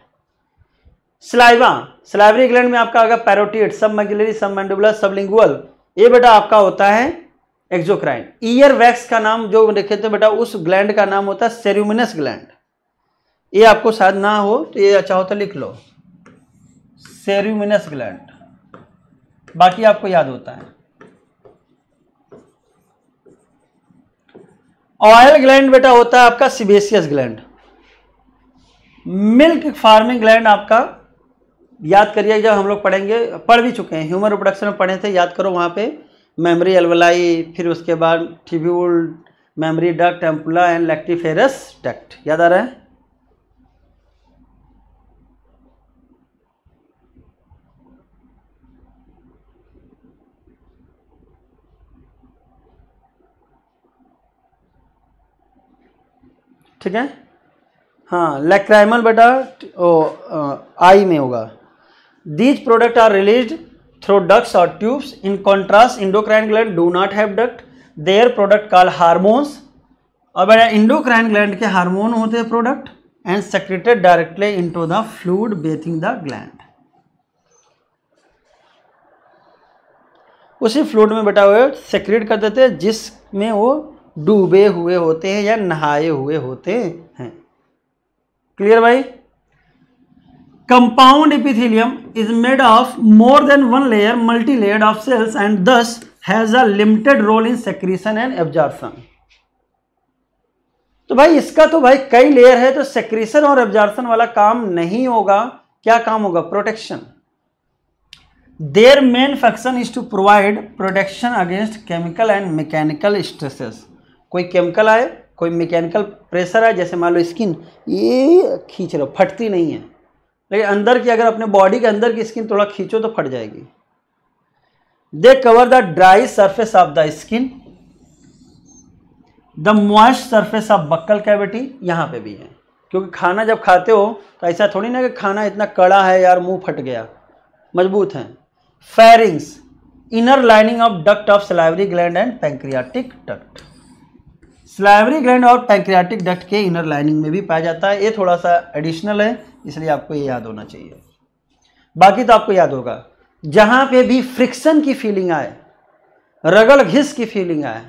स्लाइवा स्लाइवरी ग्लैंड में आपका आगे पैरोटीट सब मैगुलरी सब मैंडुलर सब लिंगुअल ये बेटा आपका होता है एक्जोक्राइन ईयर वैक्स का नाम जो देखे थे बेटा उस ग्लैंड का नाम होता है सेरुमिनस ग्लैंड ये आपको शायद ना हो तो ये अच्छा हो तो लिख लो सेरुमिनस ग्लैंड बाकी आपको याद होता है ऑयल ग्लैंड बेटा होता है आपका sebaceous gland milk forming gland आपका याद करिए जब हम लोग पढ़ेंगे पढ़ भी चुके हैं ह्यूमन रिप्रोडक्शन में पढ़े थे याद करो वहाँ पे मेमरी एलवलाई फिर उसके बाद tubule mammary duct ampulla and lactiferous duct याद आ रहा है ठीक है हाँ लैक्राइमल बेटा आई में होगा these products are released through ducts और tubes in contrast endocrine gland do not have duct their product call hormones और बेटा इंडोक्राइन ग्लैंड के हारमोन होते हैं product and secreted directly to the fluid bathing the gland उसी fluid में बेटा हुए सेक्रेट कर देते हैं जिसमें वो डूबे हुए होते हैं या नहाए हुए होते हैं क्लियर भाई compound epithelium is made of more than one layer multi layer of cells and this has a limited role in secretion and absorption तो भाई इसका तो भाई कई लेयर है तो सेक्रीशन और एब्जॉर्प्शन वाला काम नहीं होगा क्या काम होगा protection their main function is to provide protection against chemical and mechanical stresses कोई केमिकल आए कोई मैकेनिकल प्रेशर है जैसे मान लो स्किन ये खींच लो फटती नहीं है लेकिन अंदर की अगर अपने बॉडी के अंदर की स्किन थोड़ा खींचो तो फट जाएगी they cover the dry surface of the skin the moist surface of buccal cavity यहाँ पे भी है क्योंकि खाना जब खाते हो तो ऐसा थोड़ी ना कि खाना इतना कड़ा है यार मुंह फट गया मजबूत है pharynx inner lining of duct of salivary gland and pancreatic duct salivary gland और पैंक्रियाटिक डक्ट के इनर लाइनिंग में भी पाया जाता है ये थोड़ा सा एडिशनल है इसलिए आपको ये याद होना चाहिए बाकी तो आपको याद होगा जहाँ पे भी फ्रिक्शन की फीलिंग आए रगड़ घिस की फीलिंग आए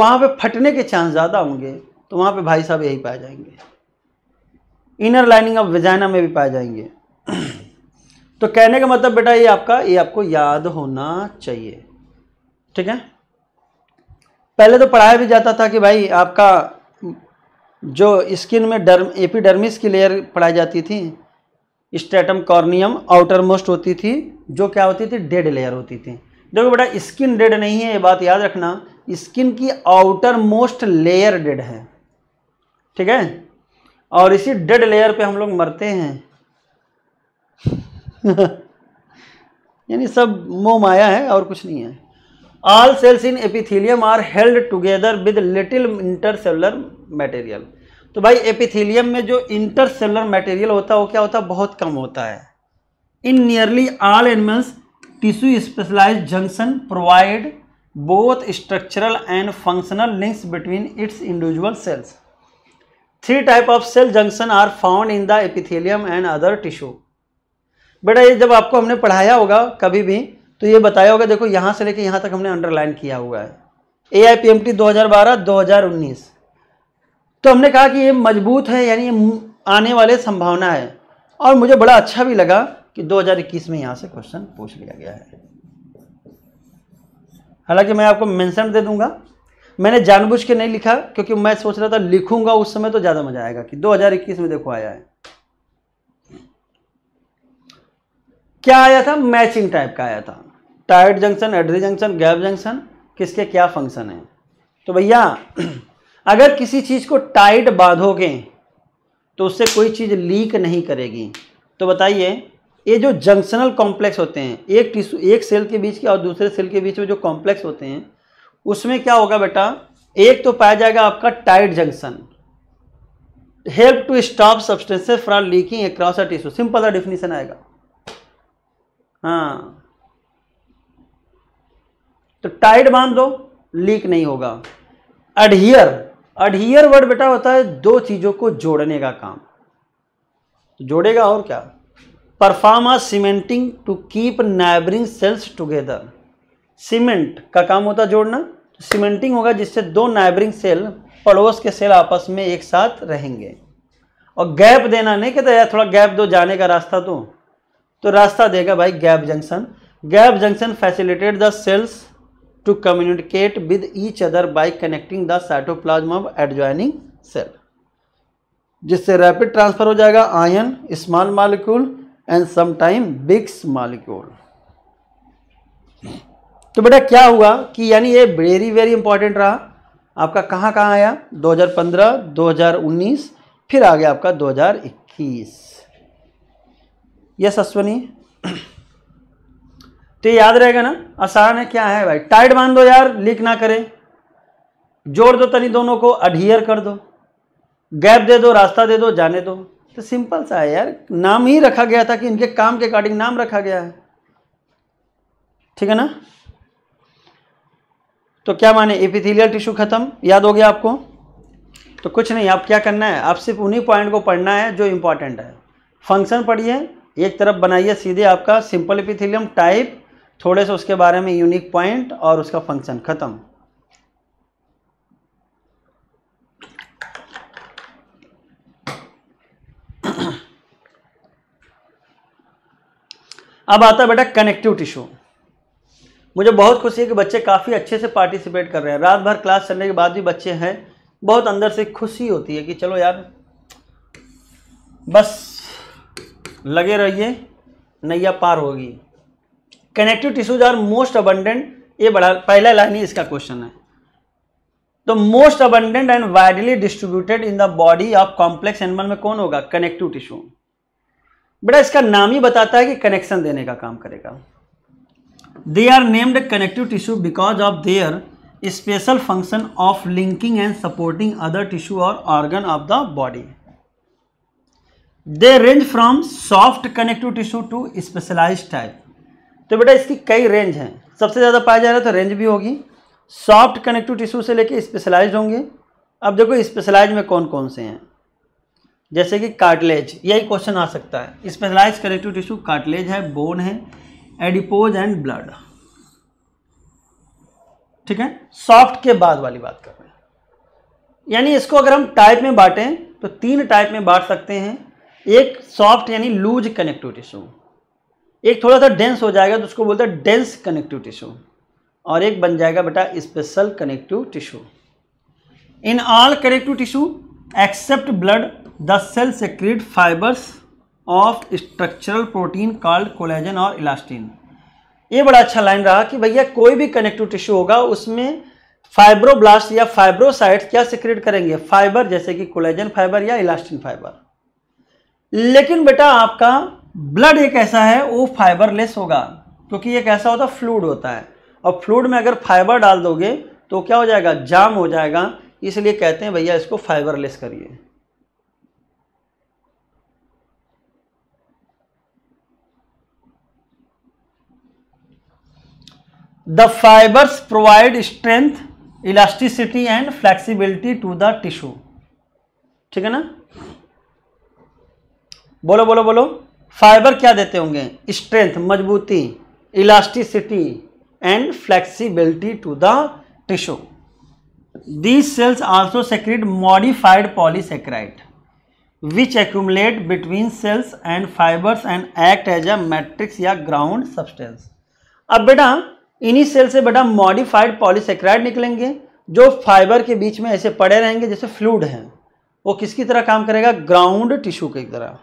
वहाँ पे फटने के चांस ज़्यादा होंगे तो वहाँ पे भाई साहब यही पाए जाएंगे इनर लाइनिंग ऑफ वेजाइना में भी पाए जाएंगे तो कहने का मतलब बेटा ये आपका ये आपको याद होना चाहिए ठीक है पहले तो पढ़ाया भी जाता था कि भाई आपका जो स्किन में डर्म एपिडर्मिस की लेयर पढ़ाई जाती थी स्टेटम कॉर्नियम आउटर मोस्ट होती थी जो क्या होती थी डेड लेयर होती थी देखो बेटा स्किन डेड नहीं है ये बात याद रखना स्किन की आउटर मोस्ट लेयर डेड है ठीक है और इसी डेड लेयर पे हम लोग मरते हैं यानी सब मोह माया है और कुछ नहीं है all cells in epithelium are held together with little intercellular material तो भाई एपिथीलियम में जो इंटरसेलर मटेरियल होता है वो क्या होता है बहुत कम होता है in nearly all animals tissue specialise junction provide both structural and functional links between its individual cells three type of cell junction are found in the epithelium and other tissue बेटा ये जब आपको हमने पढ़ाया होगा कभी भी तो ये बताया होगा देखो यहाँ से लेके यहाँ तक हमने अंडरलाइन किया हुआ है A I P M T दो तो हमने कहा कि ये मजबूत है यानी आने वाले संभावना है और मुझे बड़ा अच्छा भी लगा कि 2021 में यहाँ से क्वेश्चन पूछ लिया गया है हालांकि मैं आपको मेंशन दे दूंगा मैंने जानबूझ के नहीं लिखा क्योंकि मैं सोच रहा था लिखूंगा उस समय तो ज़्यादा मजा आएगा कि 2021 में देखो आया है क्या आया था मैचिंग टाइप का आया था tight junction adhering junction gap junction किसके क्या फंक्शन है तो भैया अगर किसी चीज़ को टाइट बांधोगे तो उससे कोई चीज़ लीक नहीं करेगी तो बताइए ये जो जंक्शनल कॉम्प्लेक्स होते हैं एक टिश्यू एक सेल के बीच के और दूसरे सेल के बीच में जो कॉम्प्लेक्स होते हैं उसमें क्या होगा बेटा एक तो पाया जाएगा आपका tight junction help to stop substances from leaking across a tissue simple सा डिफिनीशन आएगा हाँ तो टाइट बांध दो लीक नहीं होगा अडहियर अडहियर वर्ड बेटा होता है दो चीज़ों को जोड़ने का काम तो जोड़ेगा और क्या perform a cementing to keep neighbouring cells together cement का काम होता है जोड़ना सीमेंटिंग होगा जिससे दो नाइबरिंग सेल पड़ोस के सेल आपस में एक साथ रहेंगे और गैप देना नहीं कहता यार थोड़ा गैप दो जाने का रास्ता तो तो रास्ता देगा भाई gap junction gap junction facilitate the cells to communicate with each other by connecting the cytoplasm of adjoining cell जिससे रैपिड ट्रांसफर हो जाएगा ion small molecule and sometime bigs molecule तो बेटा क्या हुआ कि यानी ये वेरी वेरी इंपॉर्टेंट रहा आपका कहाँ कहाँ आया 2015 2019 फिर आ गया आपका 2021 यस अश्वनी तो याद रहेगा ना आसान है क्या है भाई टाइट बांध दो यार लीक ना करे जोड़ दो तनी दोनों को अडहियर कर दो गैप दे दो रास्ता दे दो जाने दो तो सिंपल सा है यार नाम ही रखा गया था कि इनके काम के अकॉर्डिंग नाम रखा गया है ठीक है ना तो क्या माने एपिथेलियल टिश्यू खत्म याद हो गया आपको तो कुछ नहीं आप क्या करना है आप सिर्फ उन्हीं पॉइंट को पढ़ना है जो इंपॉर्टेंट है फंक्शन पढ़िए एक तरफ बनाइए सीधे आपका सिंपल एपिथिलियम टाइप थोड़े से उसके बारे में यूनिक पॉइंट और उसका फंक्शन ख़त्म अब आता है बेटा कनेक्टिव टिश्यू मुझे बहुत खुशी है कि बच्चे काफ़ी अच्छे से पार्टिसिपेट कर रहे हैं रात भर क्लास चलने के बाद भी बच्चे हैं बहुत अंदर से खुशी होती है कि चलो यार बस लगे रहिए नैया पार होगी connective tissues are most abundant ये बड़ा पहला लाइन ही इसका क्वेश्चन है तो most abundant and widely distributed in the body of complex animal में कौन होगा कनेक्टिव टिश्यू बेटा इसका नाम ही बताता है कि कनेक्शन देने का काम करेगा they are named connective tissue because of their special function of linking and supporting other tissue और organ of the body they range from soft connective tissue to specialise type तो बेटा इसकी कई रेंज हैं सबसे ज़्यादा पाया जा रहा है तो रेंज भी होगी सॉफ्ट कनेक्टिव टिश्यू से लेके स्पेशलाइज होंगे अब देखो स्पेशलाइज में कौन कौन से हैं जैसे कि कार्टलेज यही क्वेश्चन आ सकता है स्पेशलाइज कनेक्टिव टिश्यू कार्टलेज है बोन है एडिपोज एंड ब्लड ठीक है सॉफ्ट के बाद वाली बात कर रहे हैं यानी इसको अगर हम टाइप में बांटें तो तीन टाइप में बांट सकते हैं एक सॉफ्ट यानी लूज कनेक्टिव टिश्यू एक थोड़ा सा डेंस हो जाएगा तो उसको बोलते हैं डेंस कनेक्टिव टिश्यू और एक बन जाएगा बेटा special connective tissue in all connective tissue except blood the cell secrete fibres of structural protein called collagen और इलास्टिन ये बड़ा अच्छा लाइन रहा कि भैया कोई भी कनेक्टिव टिश्यू होगा उसमें फाइब्रोब्लास्ट या फाइब्रोसाइट क्या सिक्रेट करेंगे फाइबर जैसे कि कोलेजन फाइबर या इलास्टिन फाइबर लेकिन बेटा आपका ब्लड एक ऐसा है वो फाइबरलेस होगा क्योंकि ये कैसा होता है फ्लूड होता है और फ्लूड में अगर फाइबर डाल दोगे तो क्या हो जाएगा जाम हो जाएगा इसलिए कहते हैं भैया इसको फाइबरलेस करिए the fibres provide strength elasticity and flexibility to the tissue ठीक है ना बोलो बोलो बोलो फाइबर क्या देते होंगे स्ट्रेंथ मजबूती elasticity and flexibility to the tissue these cells also secrete modified polysaccharide which accumulate between cells and fibres and act as a matrix या ग्राउंड सब्सटेंस अब बेटा इन्हीं सेल से बेटा मॉडिफाइड पॉलीसेक्राइड निकलेंगे जो फाइबर के बीच में ऐसे पड़े रहेंगे जैसे फ्लूड हैं वो किसकी तरह काम करेगा ग्राउंड टिश्यू की तरह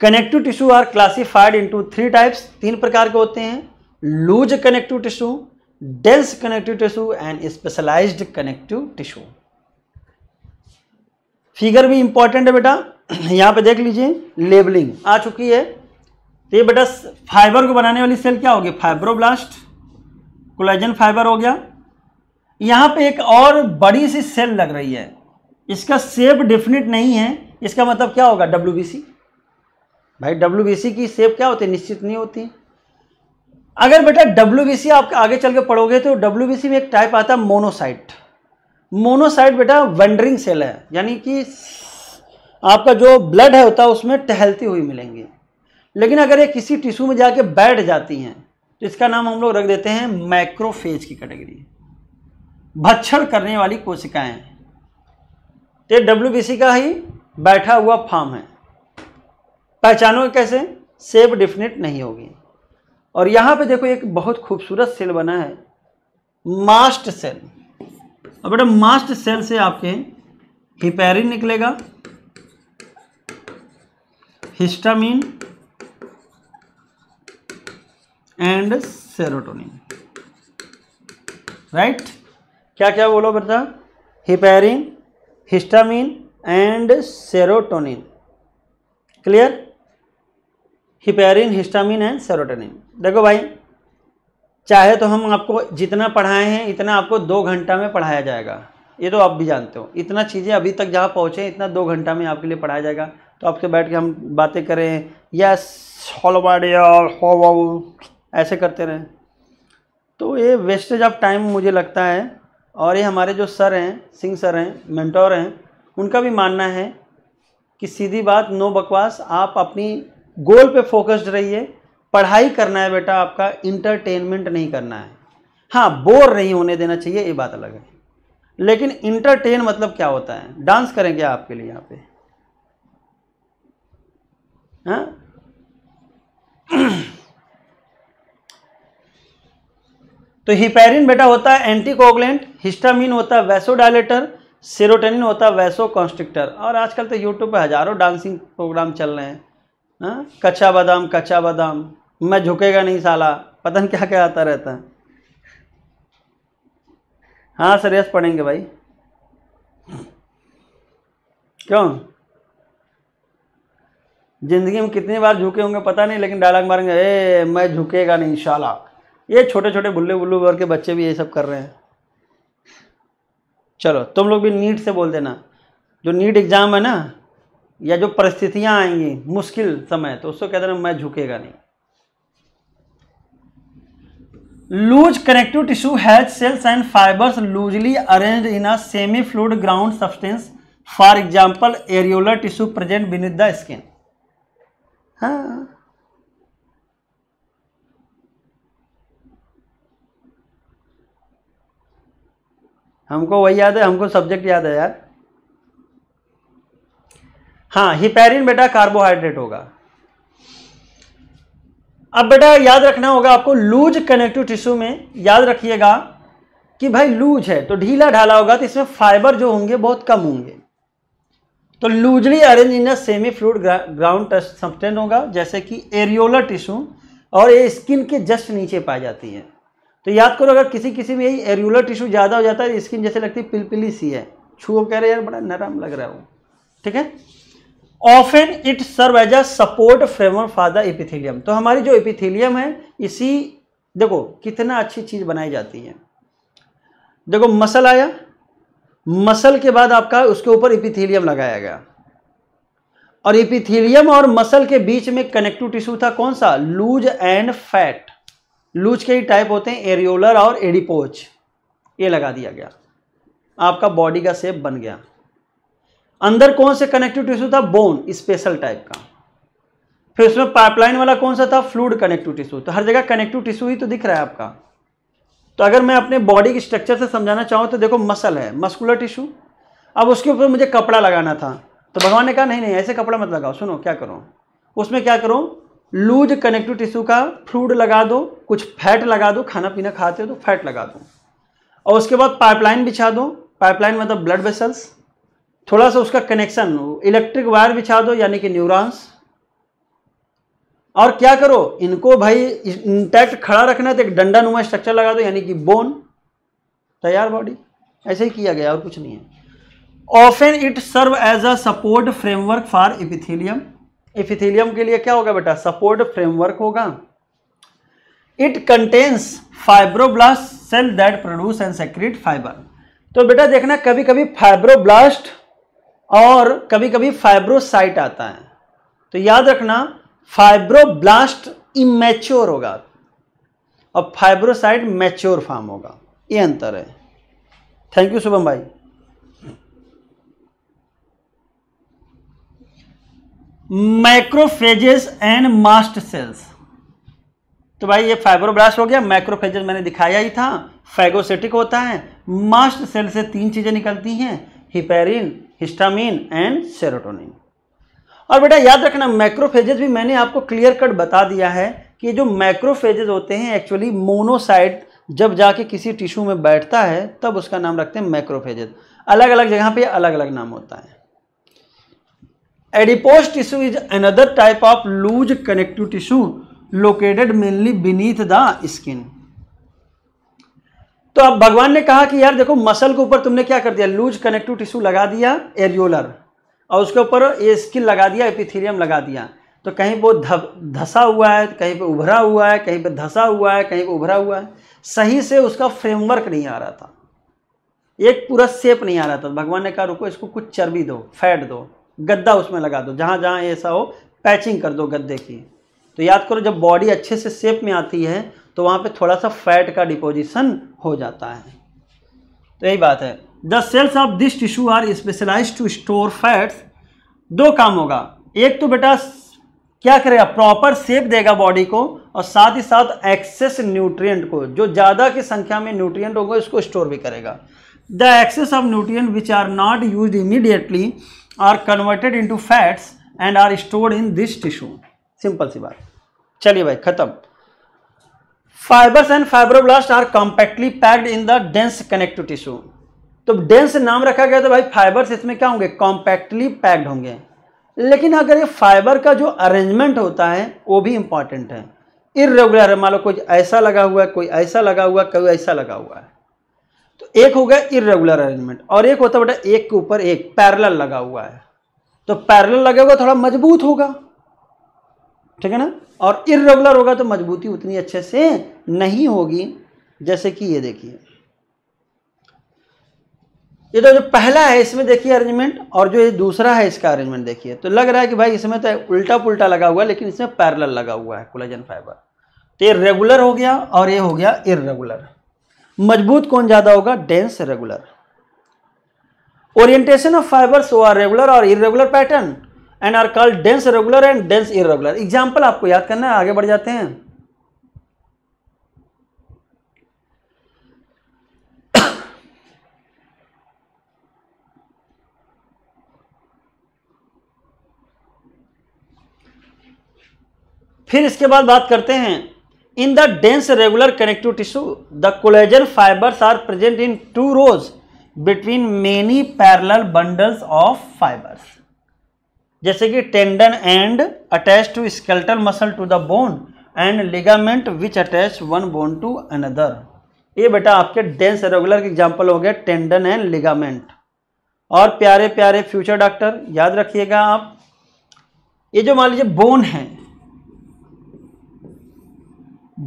connective tissue are classified into three types तीन प्रकार के होते हैं loose connective tissue dense connective tissue and specialised connective tissue figure भी इंपॉर्टेंट है बेटा यहाँ पे देख लीजिए लेबलिंग आ चुकी है तो ये बेटा फाइबर को बनाने वाली सेल क्या होगी फाइब्रोब्लास्ट कोलेजन फाइबर हो गया यहाँ पे एक और बड़ी सी सेल लग रही है इसका सेप डिफिनिट नहीं है इसका मतलब क्या होगा डब्ल्यू भाई डब्ल्यू की सेप क्या होती है निश्चित नहीं होती अगर बेटा डब्ल्यू आप आगे चल के पढ़ोगे तो डब्ल्यू में एक टाइप आता है मोनोसाइट मोनोसाइट बेटा वेंडरिंग सेल है यानी कि आपका जो ब्लड है होता है उसमें टहलती हुई मिलेंगी लेकिन अगर ये किसी टिश्यू में जाके बैठ जाती हैं तो इसका नाम हम लोग रख देते हैं मैक्रोफेज की कैटेगरी भक्षण करने वाली कोशिकाएं तो डब्ल्यू का ही बैठा हुआ फार्म है पहचानोगे कैसे सेप डिफिनेट नहीं होगी और यहाँ पे देखो एक बहुत खूबसूरत सेल बना है मास्ट सेल अब बेटा मास्ट सेल से आपके हिपेरिन निकलेगा हिस्टामिन एंड सेरोटोनिन राइट क्या क्या बोलो बेटा heparin histamine and serotonin clear heparin histamine and serotonin देखो भाई चाहे तो हम आपको जितना पढ़ाए हैं इतना आपको दो घंटा में पढ़ाया जाएगा ये तो आप भी जानते हो इतना चीज़ें अभी तक जहाँ पहुँचे इतना दो घंटा में आपके लिए पढ़ाया जाएगा तो आपके बैठ के हम बातें करें यस हो ऐसे करते रहें तो ये वेस्टेज ऑफ टाइम मुझे लगता है और ये हमारे जो सर हैं सिंह सर हैं मेंटोर हैं उनका भी मानना है कि सीधी बात नो बकवास आप अपनी गोल पे फोकस्ड रहिए पढ़ाई करना है बेटा आपका इंटरटेनमेंट नहीं करना है हाँ बोर नहीं होने देना चाहिए ये बात अलग है लेकिन इंटरटेन मतलब क्या होता है डांस करेंगे आपके लिए यहाँ पे हाँ तो हिपेरिन बेटा होता है एंटीकोगलेंट हिस्टामिन होता है डायलेटर सेरोटेनिन होता है वैसो कॉन्स्ट्रिक्टर और आजकल तो यूट्यूब पे हज़ारों डांसिंग प्रोग्राम चल रहे हैं हाँ? कच्चा बादाम कच्चा बादाम मैं झुकेगा नहीं साला पता नहीं क्या क्या आता रहता है हाँ सर यस पढ़ेंगे भाई क्यों जिंदगी में कितनी बार झुके होंगे पता नहीं लेकिन डायलॉग मारेंगे ए मैं झुकेगा नहीं शाला ये छोटे छोटे बुल्ले बुल्लू भर के बच्चे भी ये सब कर रहे हैं चलो तुम लोग भी नीट से बोल देना जो नीट एग्ज़ाम है ना या जो परिस्थितियां आएंगी मुश्किल समय तो उसको कहते हैं मैं झुकेगा नहीं loose connective tissue has cells and fibres loosely arrange in a semi fluid ground substance for example areolar tissue present beneath the skin हमको वही याद है हमको सब्जेक्ट याद है यार हाँ हिपेरिन बेटा कार्बोहाइड्रेट होगा अब बेटा याद रखना होगा आपको लूज कनेक्टिव टिश्यू में याद रखिएगा कि भाई लूज है तो ढीला ढाला होगा तो इसमें फाइबर जो होंगे बहुत कम होंगे तो loosely arrange in semi fluid ground touch होगा जैसे कि एरियोला टिश्यू और ये स्किन के जस्ट नीचे पाई जाती है तो याद करो अगर किसी किसी में यही एरियोला टिश्यू ज़्यादा हो जाता है स्किन जैसे लगती है पिलपिली सी है छू कह रहे यार बड़ा नरम लग रहा है वो ठीक है often it serve as a support framework for the epithelium तो हमारी जो एपिथेलियम है इसी देखो कितना अच्छी चीज़ बनाई जाती है देखो मसल आया मसल के बाद आपका उसके ऊपर एपिथेलियम लगाया गया और एपिथेलियम और मसल के बीच में कनेक्टिव टिश्यू था कौन सा लूज एंड फैट लूज के ही टाइप होते हैं एरियोलर और एडिपोच ये लगा दिया गया आपका बॉडी का शेप बन गया अंदर कौन से कनेक्टिव टिश्यू था बोन स्पेशल टाइप का फिर उसमें पाइपलाइन वाला कौन सा था फ्लूड कनेक्टिव टिश्यू तो हर जगह कनेक्टिव टिश्यू ही तो दिख रहा है आपका तो अगर मैं अपने बॉडी के स्ट्रक्चर से समझाना चाहूँ तो देखो मसल है मस्कुलर टिश्यू अब उसके ऊपर मुझे कपड़ा लगाना था तो भगवान ने कहा नहीं नहीं ऐसे कपड़ा मत लगाओ सुनो क्या करो उसमें क्या करो लूज कनेक्टिव टिश्यू का फ्लूड लगा दो कुछ फैट लगा दो खाना पीना खाते हो तो फैट लगा दो और उसके बाद पाइपलाइन बिछा दो पाइपलाइन मतलब ब्लड वेसल्स थोड़ा सा उसका कनेक्शन इलेक्ट्रिक वायर बिछा दो यानी कि न्यूरॉन्स और क्या करो इनको भाई इंटैक्ट खड़ा रखना है तो एक डंडा नुमा स्ट्रक्चर लगा दो यानी कि बोन तैयार बॉडी ऐसे ही किया गया और कुछ नहीं है often it serve as a support framework for epithelium epithelium के लिए क्या होगा बेटा सपोर्ट फ्रेमवर्क होगा it contains fibroblast cell that produce and secrete fibre तो बेटा देखना कभी कभी फाइब्रोब्लास्ट और कभी कभी फाइब्रोसाइट आता है तो याद रखना फाइब्रोब्लास्ट इमेच्योर होगा और फाइब्रोसाइट मैच्योर फार्म होगा ये अंतर है थैंक यू शुभम भाई मैक्रोफेजेस एंड मास्ट सेल्स तो भाई ये फाइब्रोब्लास्ट हो गया मैक्रोफेजेस मैंने दिखाया ही था फैगोसेटिक होता है मास्ट सेल से तीन चीज़ें निकलती हैं हिपेरिन हिस्टामिन एंड सेरोटोनिन और बेटा याद रखना मैक्रोफेजेस भी मैंने आपको क्लियर कट बता दिया है कि जो मैक्रोफेजेस होते हैं एक्चुअली मोनोसाइट जब जाके किसी टिश्यू में बैठता है तब उसका नाम रखते हैं मैक्रोफेजेस अलग अलग जगह पे अलग अलग नाम होता है adipose tissue is another type of loose connective tissue located mainly beneath the skin तो अब भगवान ने कहा कि यार देखो मसल के ऊपर तुमने क्या कर दिया लूज कनेक्टिव टिश्यू लगा दिया एरियोलर और उसके ऊपर ये स्किन लगा दिया एपिथीरियम लगा दिया तो कहीं वो धसा हुआ है कहीं पे उभरा हुआ है कहीं पे धसा हुआ है कहीं पे उभरा हुआ है सही से उसका फ्रेमवर्क नहीं आ रहा था एक पूरा सेप नहीं आ रहा था भगवान ने कहा रुको इसको कुछ चर्बी दो फैट दो गद्दा उसमें लगा दो जहाँ जहाँ ऐसा हो पैचिंग कर दो गद्दे की तो याद करो जब बॉडी अच्छे से सेप में आती है तो वहाँ पे थोड़ा सा फैट का डिपोजिशन हो जाता है तो यही बात है the cells of this tissue are specialise to store fats दो काम होगा एक तो बेटा क्या करेगा प्रॉपर सेप देगा बॉडी को और साथ ही साथ एक्सेस न्यूट्रिएंट को जो ज़्यादा की संख्या में न्यूट्रिएंट होगा इसको स्टोर भी करेगा the excess of nutrient which are not use immediately are converted into fats and are stored in this tissue simple सी बात चलिए भाई ख़त्म fibres and fibroblast are compactly packed in the dense connective tissue तो dense नाम रखा गया तो भाई फाइबर्स इसमें क्या होंगे कॉम्पैक्टली पैक्ड होंगे लेकिन अगर ये फाइबर का जो अरेंजमेंट होता है वो भी इम्पॉर्टेंट है इरेगुलर मान लो कोई ऐसा लगा हुआ है कोई ऐसा लगा हुआ है कोई ऐसा लगा हुआ है तो एक हो गया इरेगुलर अरेंजमेंट और एक होता बेटा एक के ऊपर एक पैरल लगा हुआ है तो पैरल लगा हुआ थोड़ा मजबूत होगा ठीक है ना और इरेगुलर होगा तो मजबूती उतनी अच्छे से नहीं होगी जैसे कि ये देखिए ये तो जो पहला है इसमें देखिए अरेंजमेंट और जो ये दूसरा है इसका अरेंजमेंट देखिए तो लग रहा है कि भाई इसमें तो उल्टा पुल्टा लगा हुआ है लेकिन इसमें पैरल लगा हुआ है कोलेजन फाइबर तो ये रेगुलर हो गया और ये हो गया इरेगुलर मजबूत कौन ज़्यादा होगा dense regular orientation of fibres are regular और irregular pattern and are called dense regular and dense irregular example आपको याद करना है आगे बढ़ जाते हैं फिर इसके बाद बात करते हैं in the dense regular connective tissue the collagen fibres are present in two rows between many parallel bundles of fibres जैसे कि tendon and attach to skeletal muscle to the bone and ligament which attach one bone to another ये बेटा आपके dense regular के example हो गया tendon and ligament और प्यारे प्यारे फ्यूचर डॉक्टर याद रखिएगा आप ये जो मान लीजिए बोन है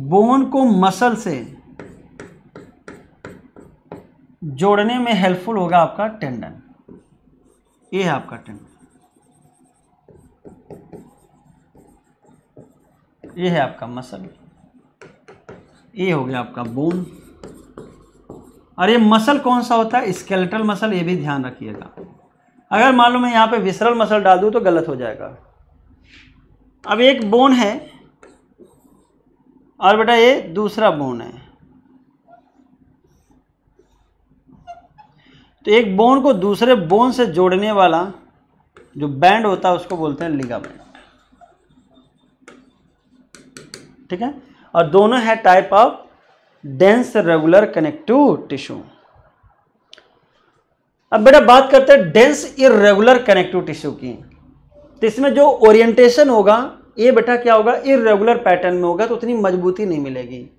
बोन को मसल से जोड़ने में हेल्पफुल होगा आपका टेंडन ये है आपका टेंडन ये है आपका मसल ये हो गया आपका बोन और ये मसल कौन सा होता है स्केलेटल मसल ये भी ध्यान रखिएगा अगर मालूम मैं यहाँ पे विसरल मसल डाल दूँ तो गलत हो जाएगा अब एक बोन है और बेटा ये दूसरा बोन है तो एक बोन को दूसरे बोन से जोड़ने वाला जो बैंड होता है उसको बोलते हैं लिगामेंट ठीक है और दोनों है type of dense regular connective tissue अब बेटा बात करते हैं डेंस इरेगुलर कनेक्टिव टिश्यू की तो इसमें जो ओरिएंटेशन होगा ये बेटा क्या होगा इरेगुलर पैटर्न में होगा तो उतनी मजबूती नहीं मिलेगी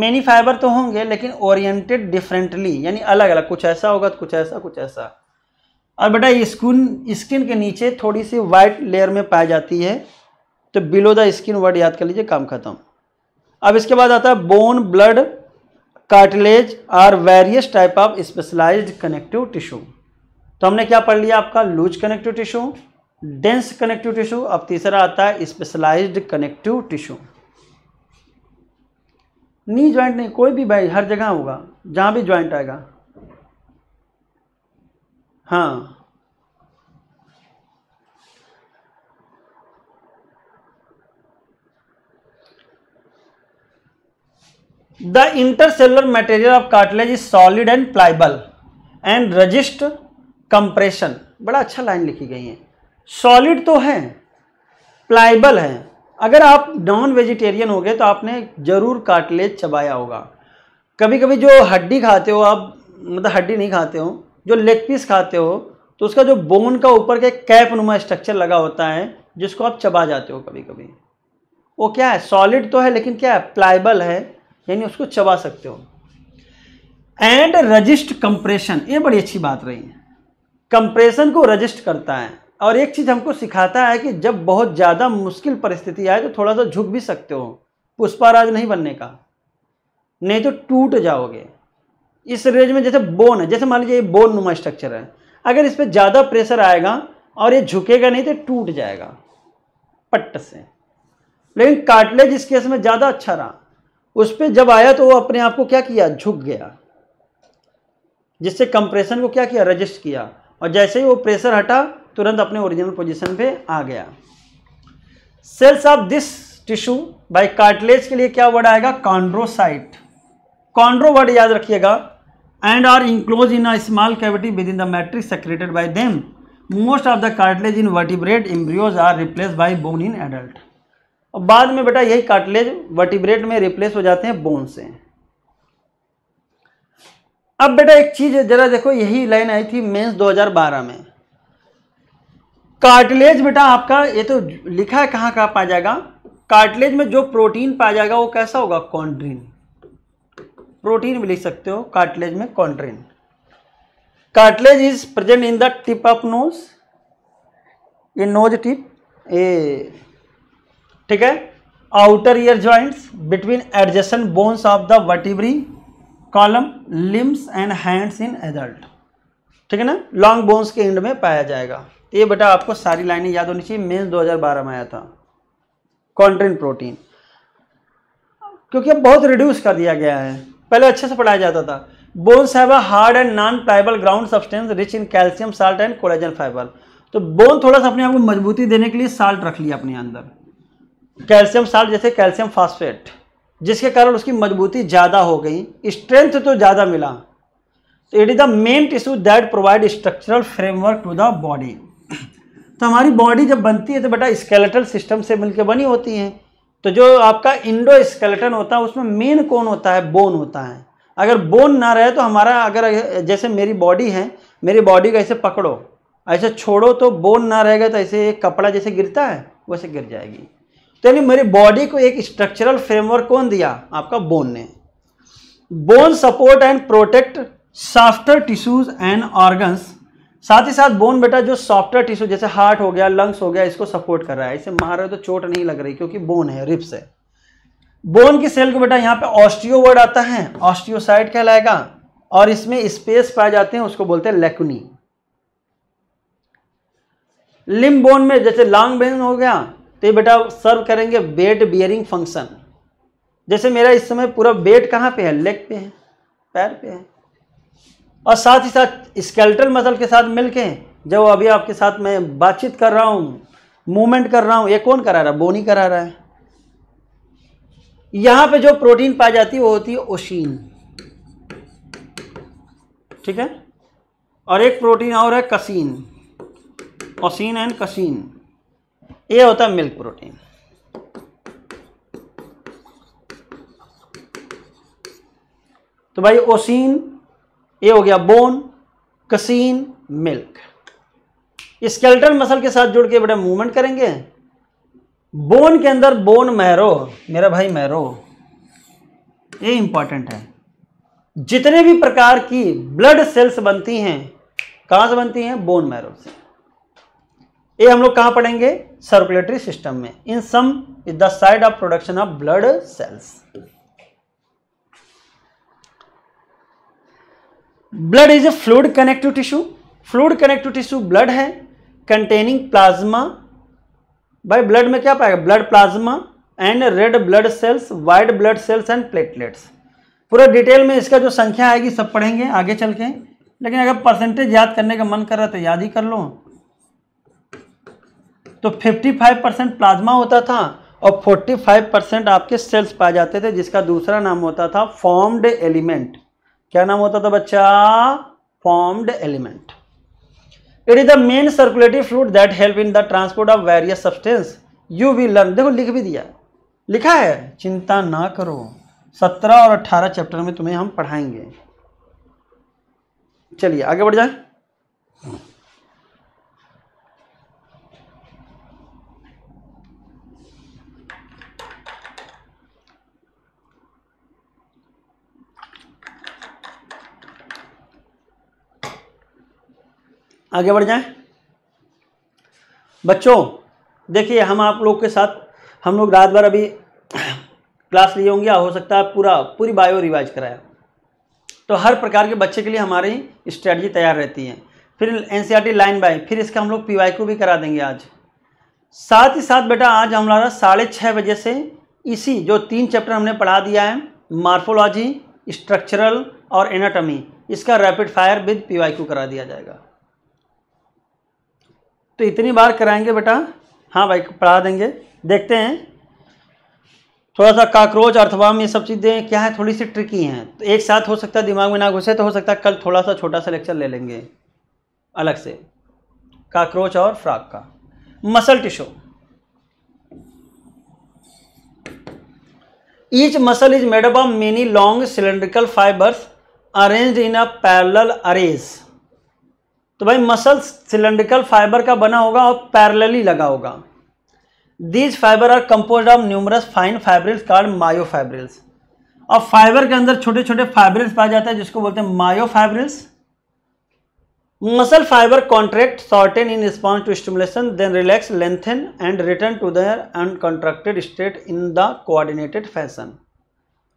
मेनी फाइबर तो होंगे लेकिन ओरिएंटेड डिफरेंटली यानी अलग अलग कुछ ऐसा होगा तो कुछ ऐसा कुछ ऐसा और बेटा स्किन स्किन के नीचे थोड़ी सी वाइट लेयर में पाई जाती है तो बिलो द स्किन वर्ड याद कर लीजिए काम खत्म अब इसके बाद आता है bone blood cartilage are various type of specialised connective tissue तो हमने क्या पढ़ लिया आपका loose connective tissue dense connective tissue अब तीसरा आता है specialised connective tissue knee joint नहीं कोई भी भाई हर जगह होगा जहाँ भी ज्वाइंट आएगा हाँ the intercellular material of cartilage is solid and pliable and resist compression बड़ा अच्छा लाइन लिखी गई है सॉलिड तो है प्लाइबल है अगर आप नॉन वेजिटेरियन हो गए तो आपने ज़रूर कार्टिलेज चबाया होगा कभी कभी जो हड्डी खाते हो आप मतलब हड्डी नहीं खाते हो जो लेग पीस खाते हो तो उसका जो बोन का ऊपर के कैप नुमा स्ट्रक्चर लगा होता है जिसको आप चबा जाते हो कभी कभी वो क्या है सॉलिड तो है लेकिन क्या है प्लाइबल है यानी उसको चबा सकते हो एंड रजिस्ट कंप्रेशन ये बड़ी अच्छी बात रही है कंप्रेशन को रजिस्ट करता है और एक चीज़ हमको सिखाता है कि जब बहुत ज़्यादा मुश्किल परिस्थिति आए तो थोड़ा सा झुक भी सकते हो पुष्पाराज नहीं बनने का नहीं तो टूट जाओगे इस रेंज में जैसे बोन है जैसे मान लीजिए ये बोन नुमा स्ट्रक्चर है अगर इस पर ज़्यादा प्रेशर आएगा और ये झुकेगा नहीं तो टूट जाएगा पट्ट से लेकिन काटलेज इस केस में ज़्यादा अच्छा रहा उस पर जब आया तो वो अपने आप को क्या किया झुक गया जिससे कंप्रेशन को क्या किया रजिस्ट किया और जैसे ही वो प्रेशर हटा तुरंत अपने ओरिजिनल पोजीशन पे आ गया cells of this tissue by cartilage के लिए क्या वर्ड आएगा कॉन्ड्रोसाइट कॉन्ड्रो वर्ड याद रखिएगा and are enclose in a small cavity within the matrix secreted by them most of the cartilage in vertebrate embryos are replace by bone in adult और बाद में बेटा यही cartilage vertebrate में replace हो जाते हैं बोन से अब बेटा एक चीज जरा देखो यही लाइन आई थी मेंस 2012 में कार्टिलेज बेटा आपका ये तो लिखा है कहाँ कहाँ पाया जाएगा कार्टिलेज में जो प्रोटीन पाया जाएगा वो कैसा होगा कॉन्ड्रीन प्रोटीन भी लिख सकते हो कार्टिलेज में chondrin cartilage is present in the tip of nose ये नोज टिप ये ठीक है outer ear joints between adjacent bones of the vertebral column limbs and hands in adult ठीक है ना लॉन्ग बोन्स के एंड में पाया जाएगा ये बेटा आपको सारी लाइनें याद होनी चाहिए मेन्स 2012 में आया था कॉन्ट्रेन प्रोटीन क्योंकि अब बहुत रिड्यूस कर दिया गया है पहले अच्छे से पढ़ाया जाता था bones have a hard and non pliable ground substance rich in calcium salt and collagen fibre तो बोन थोड़ा सा अपने आप को मजबूती देने के लिए साल्ट रख लिया अपने अंदर कैल्शियम साल्ट जैसे कैल्शियम फास्फेट जिसके कारण उसकी मजबूती ज़्यादा हो गई स्ट्रेंथ तो ज़्यादा मिला तो it is the main tissue that provide structural framework to the body तो हमारी बॉडी जब बनती है तो बेटा स्केलेटल सिस्टम से मिलकर बनी होती है तो जो आपका इंडो स्केलेटन होता है उसमें मेन कौन होता है बोन होता है अगर बोन ना रहे तो हमारा अगर जैसे मेरी बॉडी है मेरी बॉडी को ऐसे पकड़ो ऐसे छोड़ो तो बोन ना रहेगा तो ऐसे एक कपड़ा जैसे गिरता है वैसे गिर जाएगी तो यानी मेरी बॉडी को एक स्ट्रक्चरल फ्रेमवर्क कौन दिया आपका बोन ने bone support and protect softer tissues and organs साथ ही साथ बोन बेटा जो सॉफ्टर टिश्यू जैसे हार्ट हो गया लंग्स हो गया इसको सपोर्ट कर रहा है इसे मार रहे तो चोट नहीं लग रही क्योंकि बोन है रिप्स है बोन की सेल को बेटा यहाँ पे ऑस्टियो वर्ड आता है ऑस्टियोसाइट कहलाएगा और इसमें स्पेस पाए जाते हैं उसको बोलते हैं लेकुनी लिम बोन में जैसे लॉन्ग बेन हो गया तो ये बेटा सर्व करेंगे वेट बियरिंग फंक्शन जैसे मेरा इस समय पूरा वेट कहाँ पे है लेग पे है पैर पे है और साथ ही साथ स्केल्टल मसल के साथ मिल के जब अभी आपके साथ मैं बातचीत कर रहा हूँ मूवमेंट कर रहा हूँ ये कौन करा रहा है बोनी करा रहा है यहाँ पे जो प्रोटीन पाई जाती है वो होती है ओशीन ठीक है और एक प्रोटीन और है कसीन ओसीन एंड कसीन ये होता है मिल्क प्रोटीन तो भाई ओसिन ये हो गया bone casein milk skeleton muscle के साथ जुड़ के बड़े मूवमेंट करेंगे बोन के अंदर बोन मैरो मेरा भाई मैरो ये इंपॉर्टेंट है जितने भी प्रकार की ब्लड सेल्स बनती हैं कहां से बनती हैं बोन मैरो से ये हम लोग कहाँ पढ़ेंगे सर्कुलेटरी सिस्टम में in some is the site of production of blood cells blood is a fluid connective tissue fluid connective tissue blood है कंटेनिंग प्लाज्मा भाई ब्लड में क्या पाएगा blood plasma and red blood cells white blood cells and platelets पूरा detail में इसका जो संख्या आएगी सब पढ़ेंगे आगे चल के लेकिन अगर परसेंटेज याद करने का मन कर रहा है तो याद ही कर लो तो 55 परसेंट प्लाज्मा होता था और 45 परसेंट आपके सेल्स पाए जाते थे जिसका दूसरा नाम होता था फॉर्म्ड एलिमेंट क्या नाम होता था बच्चा formed element it is the main circulative fluid that help in the transport of various substance you we learn देखो लिख भी दिया लिखा है चिंता ना करो सत्रह और अट्ठारह चैप्टर में तुम्हें हम पढ़ाएंगे चलिए आगे बढ़ जाए आगे बढ़ जाएं बच्चों देखिए हम आप लोग के साथ हम लोग रात भर अभी क्लास लिए होंगे हो सकता है पूरा पूरी बायो रिवाइज कराया तो हर प्रकार के बच्चे के लिए हमारी स्ट्रेटजी तैयार रहती है फिर एन e लाइन बाई फिर इसका हम लोग पी को भी करा देंगे आज साथ ही साथ बेटा आज हमारा साढ़े छः बजे से इसी जो तीन चैप्टर हमने पढ़ा दिया है मार्फोलॉजी स्ट्रक्चरल और एनाटॉमी इसका रैपिड फायर विद पी करा दिया जाएगा तो इतनी बार कराएंगे बेटा हाँ भाई पढ़ा देंगे देखते हैं थोड़ा सा काकरोच अर्थवाम ये सब चीज़ें क्या है थोड़ी सी ट्रिकी हैं तो एक साथ हो सकता है दिमाग में ना घुसे तो हो सकता है कल थोड़ा सा छोटा सा लेक्चर ले लेंगे अलग से काकरोच और फ्राक का muscle tissue each muscle is made up of many long cylindrical fibres arrange in a parallel array तो भाई मसल सिलेंड्रिकल फाइबर का बना होगा और पैरेलली लगा होगा these fibre are composed of numerous fine fibrils called myofibrils और fibre के अंदर छोटे छोटे फाइब्रिल्स पाए जाते हैं जिसको बोलते हैं myofibrils muscle fibre contract shorten in response to stimulation then relax lengthen and return to their uncontracted state in the coordinated fashion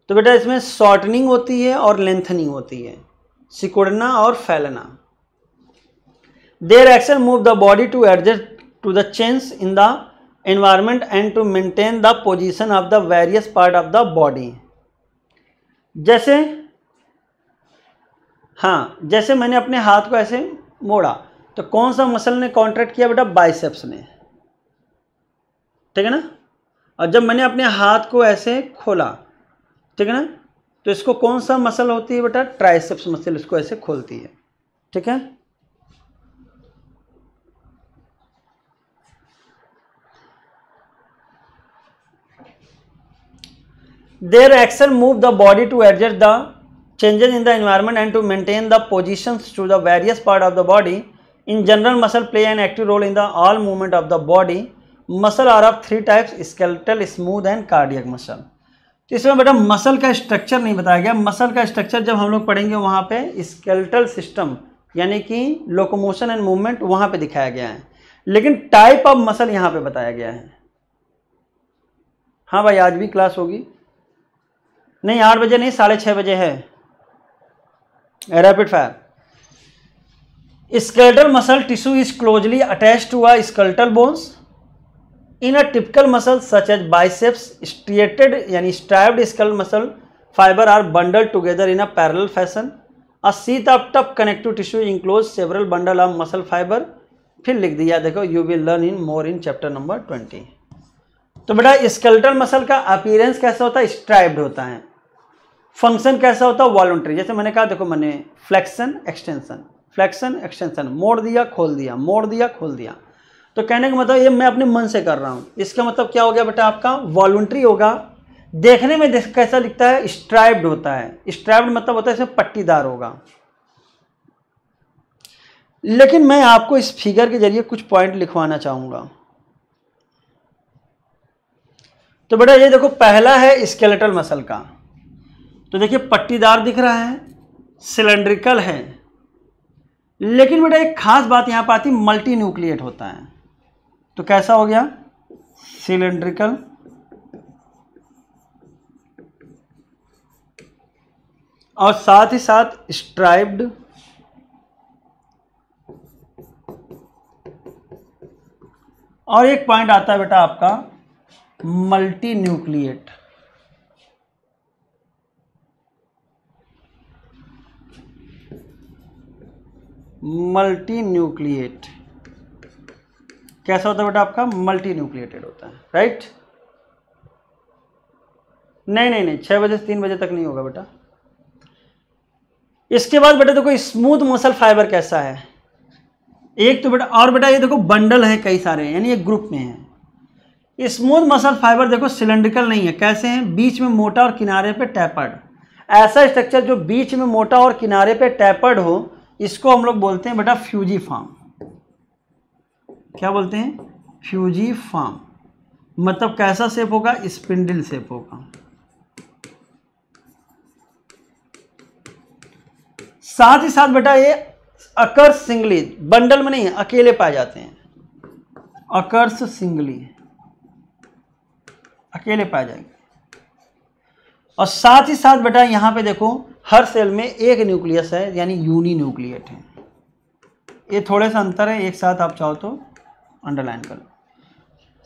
तो बेटा इसमें शॉर्टनिंग होती है और लेंथनिंग होती है सिकुड़ना और फैलना their action move the body to adjust to the change in the environment and to maintain the position of the various part of the body जैसे हाँ जैसे मैंने अपने हाथ को ऐसे मोड़ा तो कौन सा मसल ने कॉन्ट्रैक्ट किया बेटा बाइसेप्स ने ठीक है ना और जब मैंने अपने हाथ को ऐसे खोला ठीक है ना तो इसको कौन सा मसल होती है बेटा ट्राइसेप्स मसल इसको ऐसे खोलती है ठीक है their action move the body to adjust the changes in the environment and to maintain the position to the various part of the body in general muscle play an active role in the all movement of the body muscle are of three types skeletal smooth and cardiac muscle तो इसमें बेटा muscle का structure नहीं बताया गया muscle का structure जब हम लोग पढ़ेंगे वहाँ पे स्केल्टल सिस्टम यानी कि लोकोमोशन एंड मूवमेंट वहाँ पे दिखाया गया है लेकिन टाइप ऑफ मसल यहाँ पे बताया गया है हाँ भाई आज भी क्लास होगी नहीं आठ बजे नहीं साढ़े छः बजे है rapid fire skeletal muscle tissue is closely attach to a skeletal bones in a typical muscle such as biceps striated यानी striped skeletal muscle fibre are bundle together in a parallel fashion a sheath of tough connective tissue enclose several bundle of muscle fibre फिर लिख दिया देखो you will learn in more in chapter number twenty तो बेटा skeletal muscle का appearance कैसा होता है स्ट्राइब्ड होता है फंक्शन कैसा होता है वॉलंट्री जैसे मैंने कहा देखो मैंने फ्लैक्शन एक्सटेंशन फ्लैक्शन एक्सटेंशन मोड़ दिया खोल दिया मोड़ दिया खोल दिया तो कहने का मतलब ये मैं अपने मन से कर रहा हूँ इसका मतलब क्या हो गया बेटा आपका वॉलंट्री होगा देखने में देख कैसा लिखता है स्ट्राइब्ड होता है स्ट्राइब्ड मतलब होता है इसमें पट्टीदार होगा लेकिन मैं आपको इस फिगर के जरिए कुछ पॉइंट लिखवाना चाहूँगा तो बेटा ये देखो पहला है स्केलेटल मसल का तो देखिए पट्टीदार दिख रहा है सिलेंड्रिकल है लेकिन बेटा एक खास बात यहाँ पर आती मल्टी न्यूक्लिएट होता है तो कैसा हो गया सिलेंड्रिकल और साथ ही साथ स्ट्राइब्ड और एक पॉइंट आता है बेटा आपका मल्टी न्यूक्लिएट मल्टी न्यूक्लिएट कैसा होता है बेटा आपका मल्टी न्यूक्लिएटेड होता है राइट नहीं नहीं नहीं छह बजे से तीन बजे तक नहीं होगा बेटा इसके बाद बेटा देखो स्मूथ मसल फाइबर कैसा है एक तो बेटा और बेटा ये देखो बंडल है कई सारे यानी एक ग्रुप में है स्मूथ मसल फाइबर देखो सिलेंड्रिकल नहीं है कैसे हैं बीच में मोटा और किनारे पे टैपर्ड ऐसा स्ट्रक्चर जो बीच में मोटा और किनारे पे टैपर्ड हो इसको हम लोग बोलते हैं बेटा फ्यूजी फार्म क्या बोलते हैं फ्यूजी फार्म मतलब कैसा सेप होगा स्पिंडल सेप होगा साथ ही साथ बेटा ये अकर्स सिंगली बंडल में नहीं अकेले पाए जाते हैं अकर्स सिंगली अकेले पाए जाएंगे और साथ ही साथ बेटा यहाँ पे देखो हर सेल में एक न्यूक्लियस है यानी यूनी न्यूक्लिएट है ये थोड़े सा अंतर है एक साथ आप चाहो तो अंडरलाइन कर लो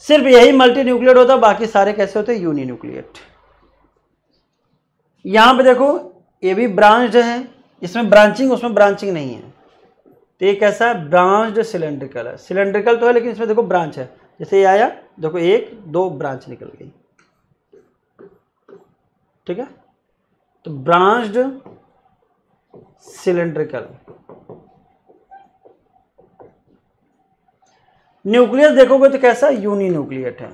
सिर्फ यही मल्टी न्यूक्लियट होता बाकी सारे कैसे होते यूनी न्यूक्लियट यहाँ पे देखो ये भी ब्रांच्ड है इसमें ब्रांचिंग उसमें ब्रांचिंग नहीं है तो ये कैसा है ब्रांच्ड सिलेंड्रिकल है सिलेंड्रिकल तो है लेकिन इसमें देखो ब्रांच है जैसे ये आया देखो एक दो ब्रांच निकल गई ठीक है तो ब्रांच्ड सिलेंड्रिकल न्यूक्लियस देखोगे तो कैसा यूनी न्यूक्लियट है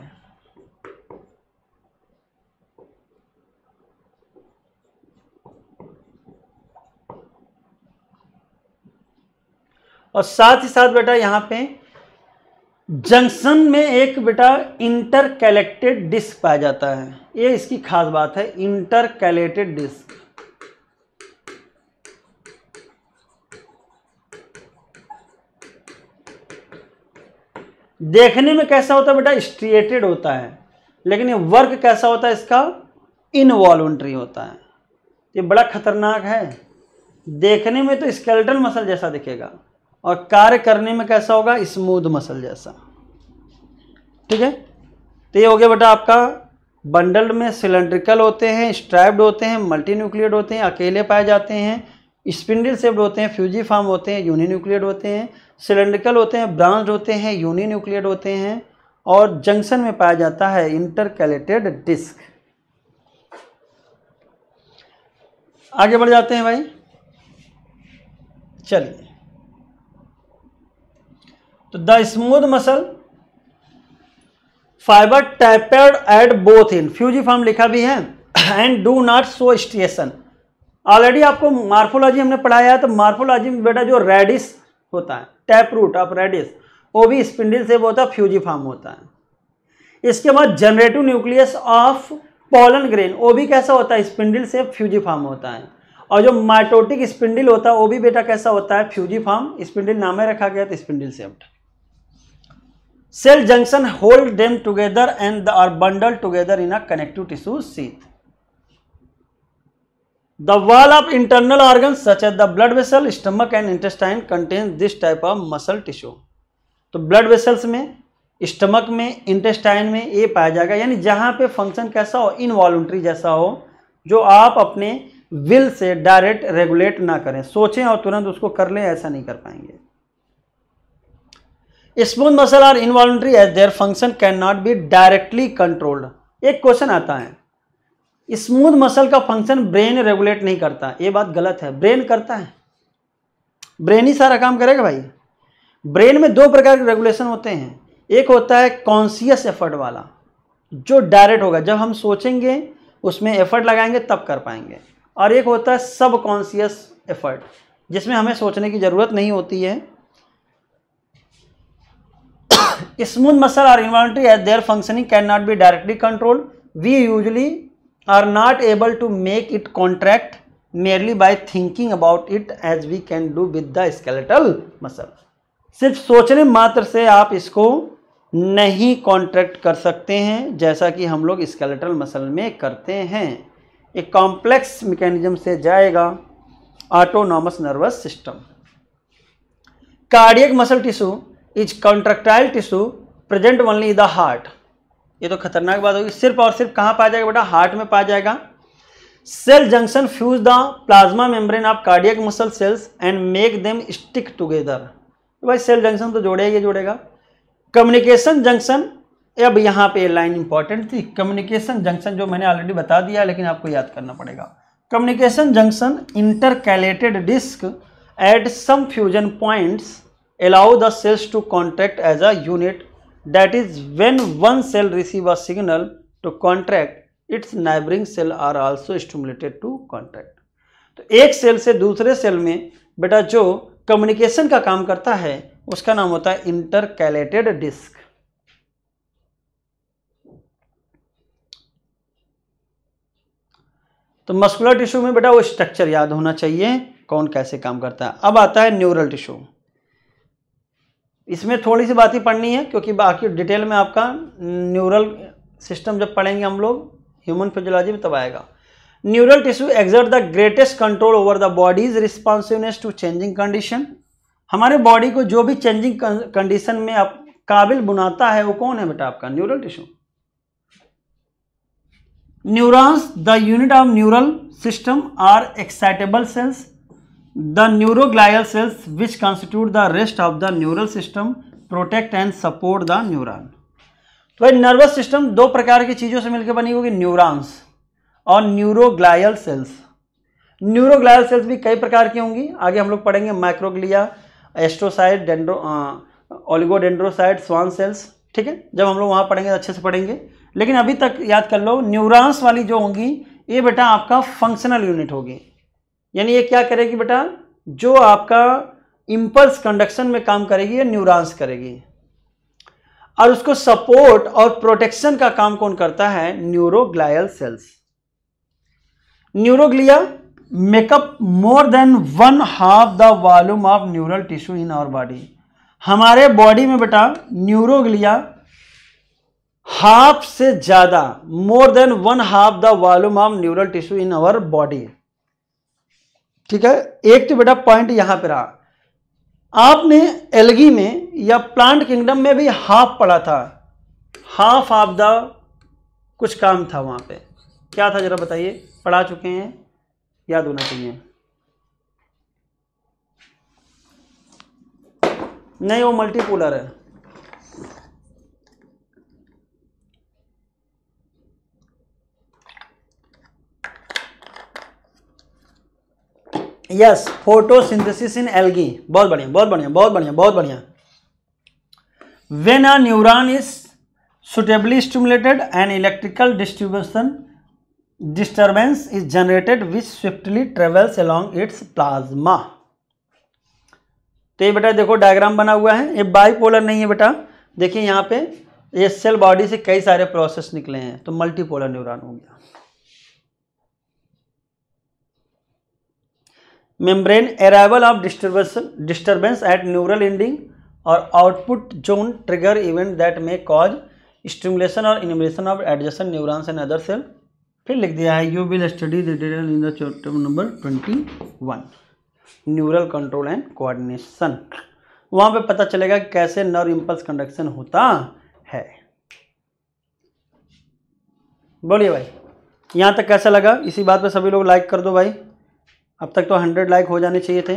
और साथ ही साथ बेटा यहां पे जंक्शन में एक बेटा इंटरकलेक्टेड डिस्क पाया जाता है ये इसकी खास बात है इंटरकैलेटेड डिस्क देखने में कैसा होता है बेटा स्ट्रिएटेड होता है लेकिन ये वर्क कैसा होता है इसका इनवॉल्ट्री होता है ये बड़ा खतरनाक है देखने में तो स्केल्टन मसल जैसा दिखेगा और कार्य करने में कैसा होगा स्मूथ मसल जैसा ठीक है तो ये हो गया बेटा आपका बंडल में सिलेंड्रिकल होते हैं स्ट्राइब्ड होते हैं मल्टी न्यूक्लियड होते हैं अकेले पाए जाते हैं स्पिंडल सेप्ड होते हैं फ्यूजी फार्म होते हैं यूनि न्यूक्लियड होते हैं सिलेंड्रिकल होते हैं ब्रांच होते हैं यूनी न्यूक्लियड होते हैं और जंक्शन में पाया जाता है इंटरकैलेटेड डिस्क आगे बढ़ जाते हैं भाई चलिए तो the smooth muscle fibre tapered at both in form लिखा भी है and do not show striation already आपको मार्फोलॉजी हमने पढ़ाया है तो मार्फोलॉजी में बेटा जो रेडिस होता है टैप रूट ऑफ रेडिस वो भी स्पिंडल से होता है फ्यूजी फार्म होता है इसके बाद generative nucleus of pollen grain वो भी कैसा होता है स्पिंडल से फ्यूजी फार्म होता है और जो माइटोटिक स्पिंडल होता है वो भी बेटा कैसा होता है फ्यूजी फार्म स्पिंडल नाम में रखा गया तो spindle shaped cell junction hold them together and are bundle together in a connective tissue sheath the wall of internal organ such as the blood vessel stomach and intestine contain this type of muscle tissue तो blood vessels में stomach में intestine में ये पाया जाएगा यानी जहाँ पे फंक्शन कैसा हो इनवॉल्ट्री जैसा हो जो आप अपने विल से डायरेक्ट रेगुलेट ना करें सोचें और तुरंत उसको कर लें ऐसा नहीं कर पाएंगे smooth muscle are involuntary as their function can not be directly controlled एक क्वेश्चन आता है स्मूथ मसल का फंक्शन ब्रेन रेगुलेट नहीं करता ये बात गलत है ब्रेन करता है ब्रेन ही सारा काम करेगा भाई ब्रेन में दो प्रकार के रेगुलेशन होते हैं एक होता है कॉन्सियस एफर्ट वाला जो डायरेक्ट होगा जब हम सोचेंगे उसमें एफर्ट लगाएंगे तब कर पाएंगे और एक होता है सब कॉन्सियस एफर्ट जिसमें हमें सोचने की ज़रूरत नहीं होती है smooth muscle are involuntary as their functioning can not be directly control we usually are not able to make it contract merely by thinking about it as we can do with the skeletal muscle सिर्फ सोचने मात्र से आप इसको नहीं contract कर सकते हैं जैसा कि हम लोग स्केलेटल मसल में करते हैं एक कॉम्प्लेक्स मैकेनिज्म से जाएगा autonomous nervous system cardiac muscle tissue is contractile tissue present only in the heart ये तो खतरनाक बात होगी सिर्फ और सिर्फ कहाँ पाया जाएगा बेटा हार्ट में पाया जाएगा cell junction fuse the plasma membrane of cardiac muscle cells and make them stick together तो भाई सेल जंक्शन तो जोड़ेगा ही जोड़ेगा कम्युनिकेशन जंक्शन अब यहाँ पे लाइन इंपॉर्टेंट थी कम्युनिकेशन जंक्शन जो मैंने ऑलरेडी बता दिया लेकिन आपको याद करना पड़ेगा communication junction intercalated disc at some fusion points allow the cells to contract as a unit that is when one cell receive a signal to contract its neighboring cell are also stimulated to contract तो एक cell से दूसरे cell में बेटा जो communication का काम करता है उसका नाम होता है इंटरकैलेटेड डिस्क तो मस्कुलर टिश्यू में बेटा वो स्ट्रक्चर याद होना चाहिए कौन कैसे काम करता है अब आता है न्यूरल टिश्यू इसमें थोड़ी सी बात ही पढ़नी है क्योंकि बाकी डिटेल में आपका न्यूरल सिस्टम जब पढ़ेंगे हम लोग ह्यूमन फिजियोलॉजी में तब आएगा neural tissue exert the greatest control over the body's responsiveness to changing condition हमारे बॉडी को जो भी चेंजिंग कंडीशन में आप काबिल बुनाता है वो कौन है बेटा आपका neural tissue neurons the unit of neural system are excitable cells the neuroglial cells which constitute the rest of the neural system protect and support the neuron तो भाई नर्वस सिस्टम दो प्रकार की चीज़ों से मिलकर बनी होगी न्यूरॉन्स और न्यूरोग्लायल सेल्स न्यूरोग्लायल सेल्स भी कई प्रकार की होंगी आगे हम लोग पढ़ेंगे microglia astrocyte dendro oligodendrocyte Schwann cells ठीक है जब हम लोग वहाँ पढ़ेंगे तो अच्छे से पढ़ेंगे लेकिन अभी तक याद कर लो न्यूरॉन्स वाली जो होंगी ये बेटा आपका फंक्शनल यूनिट होगी यानी ये क्या करेगी बेटा जो आपका इम्पल्स कंडक्शन में काम करेगी या न्यूरॉन्स करेगी और उसको सपोर्ट और प्रोटेक्शन का काम कौन करता है neuroglial cells neuroglia make up more than one half the volume of neural tissue in our body हमारे बॉडी में बेटा न्यूरोग्लिया हाफ से ज़्यादा more than one half the volume of neural tissue in our body ठीक है एक तो बेटा पॉइंट यहां पर रहा आपने एलगी में या प्लांट किंगडम में भी हाफ पढ़ा था हाफ ऑफ द कुछ काम था वहां पे क्या था जरा बताइए पढ़ा चुके हैं याद होना चाहिए नहीं वो मल्टीपोलर है यस फोटोसिंथेसिस इन एल्गी बहुत बढ़िया बहुत बढ़िया बहुत बढ़िया बहुत बढ़िया when a neuron is suitably stimulated and electrical distribution disturbance is generated which swiftly travels along its plasma तो ये बेटा देखो डायग्राम बना हुआ है ये बाईपोलर नहीं है बेटा देखिए यहाँ पे ये सेल बॉडी से कई सारे प्रोसेस निकले हैं तो मल्टीपोलर न्यूरॉन हो गया membrane arrival of disturbance disturbance at neural ending or output zone trigger event that may cause stimulation or inhibition of adjacent neurons and other cell फिर लिख दिया है you will study detail in the chapter number twenty one neural control and coordination वहाँ पे पता चलेगा कि कैसे नर्व इम्पल्स कंडक्शन होता है बोलिए भाई यहाँ तक कैसा लगा इसी बात पे सभी लोग लाइक कर दो भाई अब तक तो हंड्रेड लाइक हो जाने चाहिए थे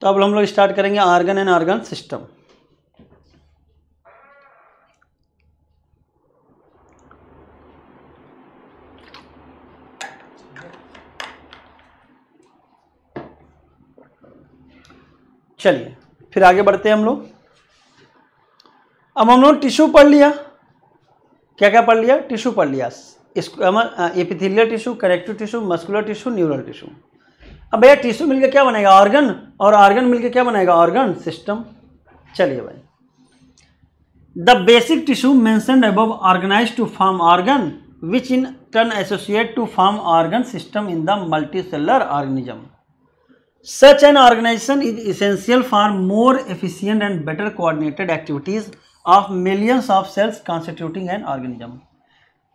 तो अब हम लोग स्टार्ट करेंगे आर्गन एंड आर्गन सिस्टम चलिए फिर आगे बढ़ते हैं हम लोग अब हम लोग टिश्यू पढ़ लिया क्या क्या पढ़ लिया टिश्यू पढ़ लिया इसको epithelial tissue connective tissue muscular tissue neural tissue अब भैया टिश्यू मिलकर क्या बनेगा ऑर्गन और ऑर्गन मिलकर क्या बनेगा ऑर्गन सिस्टम चलिए भाई the basic tissue mentioned above organise to form organ which in turn associate to form organ system in the multicellular organism such an organisation is essential for more efficient and better coordinated activities of millions of cells constituting an organism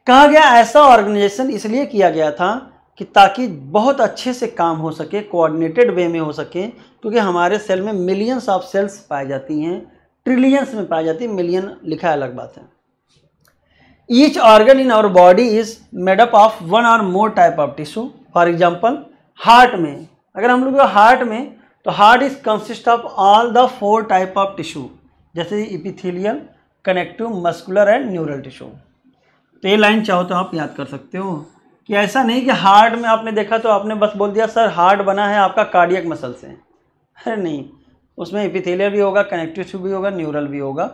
कहा गया ऐसा organisation इसलिए किया गया था कि ताकि बहुत अच्छे से काम हो सके कोऑर्डिनेटेड वे में हो सके क्योंकि हमारे सेल में मिलियंस ऑफ सेल्स पाई जाती हैं ट्रिलियंस में पाई जाती है मिलियन लिखा अलग बात है each organ in our body is made up of one or more type of of for example heart में अगर हम लोग हार्ट में तो heart is consist of all the four type of tissue जैसे epithelial connective muscular and neural tissue तो ये line चाहो तो आप याद कर सकते हो कि ऐसा नहीं कि हार्ट में आपने देखा तो आपने बस बोल दिया सर हार्ट बना है आपका कार्डियक मसल से है नहीं उसमें इपिथेलियर भी होगा कनेक्टिव टिश्यू भी होगा न्यूरल भी होगा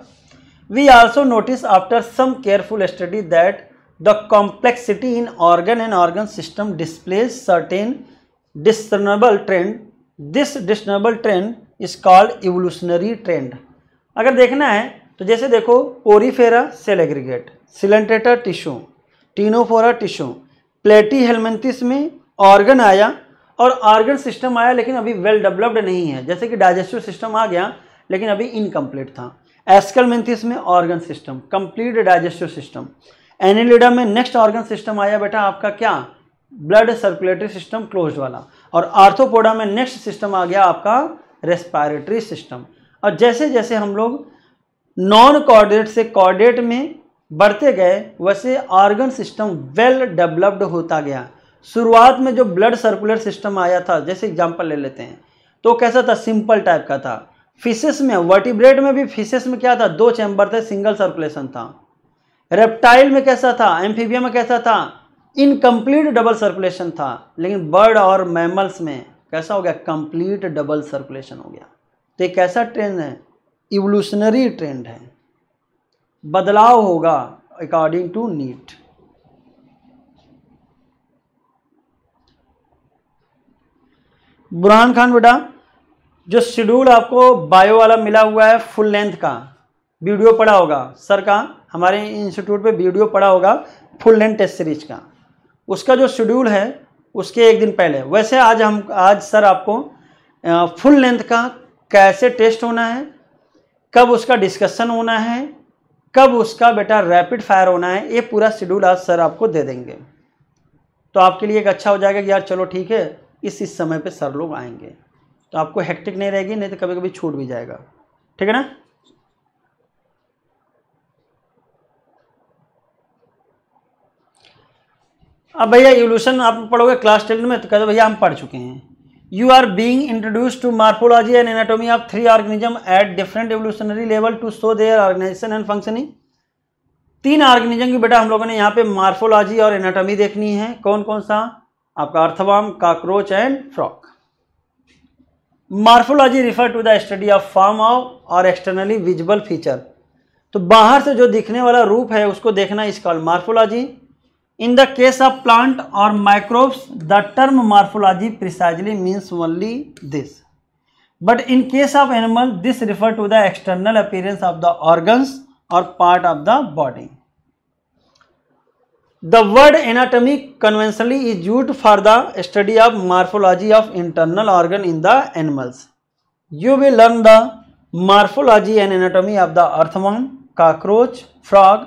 we also notice after some careful study that the complexity in organ and organ system displays certain discernible trend this discernible trend is called evolutionary trend अगर देखना है तो जैसे देखो Porifera cell aggregate coelenterata tissue Ctenophora tissue Platyhelminthes में organ आया और organ system आया लेकिन अभी वेल डेवलप्ड नहीं है जैसे कि डाइजेस्टिव सिस्टम आ गया लेकिन अभी इनकम्प्लीट था एस्कलमेंथिस में organ system complete digestive system Annelida में नेक्स्ट ऑर्गन सिस्टम आया बेटा आपका क्या ब्लड सर्कुलेटरी सिस्टम क्लोज वाला और आर्थोपोडा में नेक्स्ट सिस्टम आ गया आपका रेस्पायरेटरी सिस्टम और जैसे जैसे हम लोग नॉन कॉर्डेट से कॉर्डेट में बढ़ते गए वैसे ऑर्गन सिस्टम वेल डेवलप्ड होता गया शुरुआत में जो ब्लड सर्कुलर सिस्टम आया था जैसे एग्जाम्पल ले लेते हैं तो कैसा था सिंपल टाइप का था फिशेस में वर्टिब्रेट में भी फिशेस में क्या था दो चैम्बर थे सिंगल सर्कुलेशन था रेप्टाइल में कैसा था एम्फीबिया में कैसा था इनकम्प्लीट डबल सर्कुलेशन था लेकिन बर्ड और मैमल्स में कैसा हो गया कंप्लीट डबल सर्कुलेशन हो गया तो एक कैसा ट्रेंड है इवोल्यूशनरी ट्रेंड है बदलाव होगा according to NEET Burhan Khan बेटा जो शेड्यूल आपको बायो वाला मिला हुआ है फुल लेंथ का वीडियो पड़ा होगा सर का हमारे इंस्टीट्यूट पे वीडियो पड़ा होगा फुल लेंथ टेस्ट सीरीज का उसका जो शेड्यूल है उसके एक दिन पहले वैसे आज हम आज सर आपको फुल लेंथ का कैसे टेस्ट होना है कब उसका डिस्कशन होना है कब उसका बेटा रैपिड फायर होना है ये पूरा शेड्यूल आज सर आपको दे देंगे तो आपके लिए एक अच्छा हो जाएगा कि यार चलो ठीक है इस इस समय पे सर लोग आएंगे तो आपको हेक्टिक नहीं रहेगी नहीं तो कभी कभी छूट भी जाएगा ठीक है ना अब भैया इवोल्यूशन आप पढ़ोगे क्लास टेन में तो कहते भैया हम पढ़ चुके हैं you are being introduced to morphology and anatomy of three organism at different evolutionary level to show their organization and functioning तीन ऑर्गेनिज्म की बेटा हम लोगों ने यहाँ पे मार्फोलॉजी और एनाटॉमी देखनी है कौन कौन सा आपका earthworm cockroach and frog morphology refer to the study of form of or externally visible feature तो बाहर से जो दिखने वाला रूप है उसको देखना is call morphology in the case of plant or microbes the term morphology precisely means only this but in case of animal this refer to the external appearance of the organs or part of the body the word anatomy conventionally is use for the study of morphology of internal organ in the animals you will learn the morphology and anatomy of the earthworm cockroach frog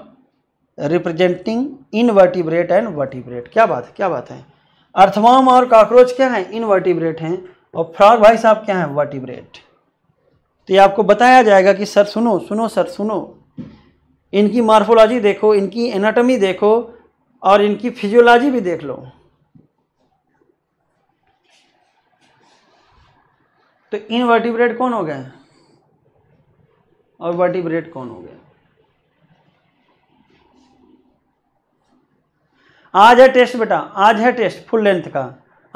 representing invertebrate and vertebrate क्या बात है क्या बात है earthworm और cockroach क्या है invertebrate हैं और फ्रॉग भाई साहब क्या है वर्टिब्रेट तो ये आपको बताया जाएगा कि सर सुनो सुनो सर सुनो इनकी मार्फोलॉजी देखो इनकी एनाटॉमी देखो और इनकी फिजियोलॉजी भी देख लो तो इनवर्टिब्रेट कौन हो गए और वर्टिब्रेट कौन हो गए आज है टेस्ट बेटा आज है टेस्ट फुल लेंथ का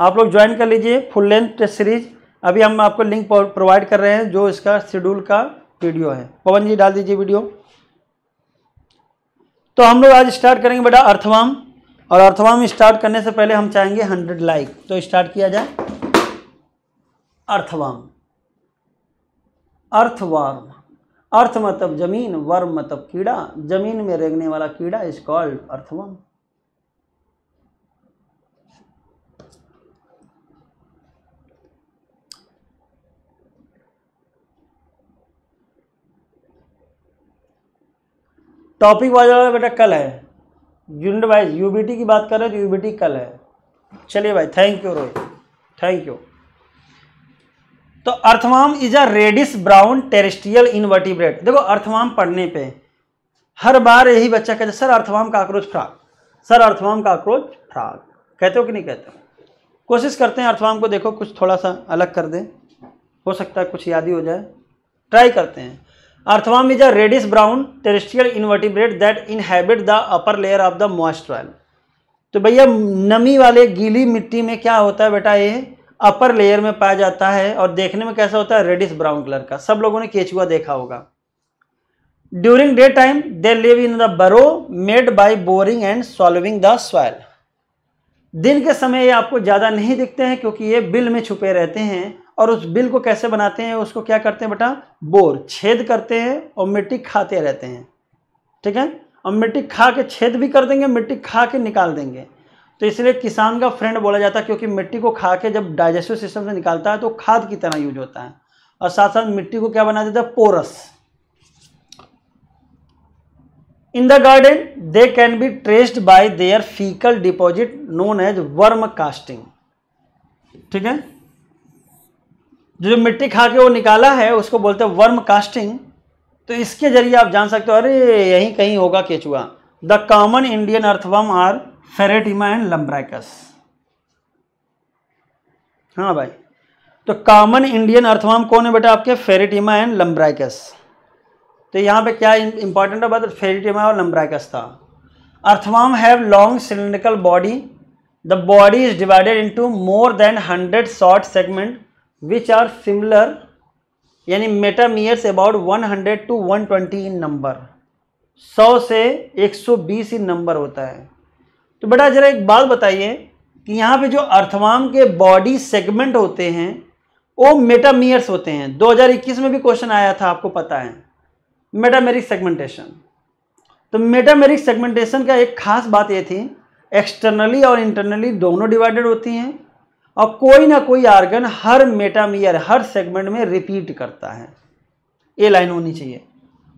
आप लोग ज्वाइन कर लीजिए फुल लेंथ टेस्ट सीरीज अभी हम आपको लिंक प्रोवाइड कर रहे हैं जो इसका शेड्यूल का वीडियो है पवन जी डाल दीजिए वीडियो तो हम लोग आज स्टार्ट करेंगे बेटा अर्थवाम और अर्थवाम स्टार्ट करने से पहले हम चाहेंगे हंड्रेड लाइक तो स्टार्ट किया जाए अर्थवाम अर्थवार्म अर्थ मतलब जमीन वर्म मतलब कीड़ा जमीन में रेंगने वाला कीड़ा is called earthworm topic wise बेटा कल है यूनिट वाइज यूबीटी की बात कर रहे हो तो यूबीटी कल है चलिए भाई thank you Rohit thank you तो earthworm is a reddish brown terrestrial invertebrate देखो अर्थवाम पढ़ने पे हर बार यही बच्चा कहता sir earthworm cockroach frog sir earthworm cockroach frog कहते हो कि नहीं कहते कोशिश करते हैं अर्थवाम को देखो कुछ थोड़ा सा अलग कर दें हो सकता है कुछ याद ही हो जाए ट्राई करते हैं earthworm is a reddish brown terrestrial invertebrate that inhabit the upper layer of the moist soil. तो भैया नमी वाले गीली मिट्टी में क्या होता है बेटा ये अपर लेयर में पाया जाता है और देखने में कैसा होता है रेडिस ब्राउन कलर का सब लोगों ने केचुआ देखा होगा during day time they live in the burrow made by boring and solving the soil दिन के समय ये आपको ज़्यादा नहीं दिखते हैं क्योंकि ये बिल में छुपे रहते हैं और उस बिल को कैसे बनाते हैं उसको क्या करते हैं बेटा बोर छेद करते हैं और मिट्टी खाते रहते हैं ठीक है और मिट्टी खा के छेद भी कर देंगे मिट्टी खा के निकाल देंगे तो इसलिए किसान का फ्रेंड बोला जाता है क्योंकि मिट्टी को खा के जब डाइजेस्टिव सिस्टम से निकालता है तो खाद की तरह यूज होता है और साथ साथ मिट्टी को क्या बना देता है porous in the garden they can be traced by their faecal deposit known as worm casting ठीक है जो मिट्टी खा के वो निकाला है उसको बोलते हैं वर्म कास्टिंग तो इसके जरिए आप जान सकते हो अरे यहीं कहीं होगा केचुआ the common Indian earthworm are Pheretima and Lumbricus हाँ भाई तो कॉमन इंडियन अर्थवर्म कौन है बेटा आपके फेरेटिमा एंड लम्ब्राइकस तो यहाँ पे क्या इंपॉर्टेंट है बात फेरेटिमा और लम्ब्राइकस था earthworm have long cylindrical body the body is divided into more than hundred short segment which are similar यानी metameres about 100 to 120 in number 100 से 120 इन नंबर होता है तो बेटा ज़रा एक बात बताइए कि यहाँ पे जो अर्थवाम के बॉडी सेगमेंट होते हैं वो मेटामियर्स होते हैं 2021 में भी क्वेश्चन आया था आपको पता है मेटामेरिक सेगमेंटेशन तो मेटामेरिक सेगमेंटेशन का एक खास बात ये थी एक्सटर्नली और इंटरनली दोनों डिवाइडेड होती हैं और कोई ना कोई आर्गन हर मेटामियर हर सेगमेंट में रिपीट करता है ये लाइन होनी चाहिए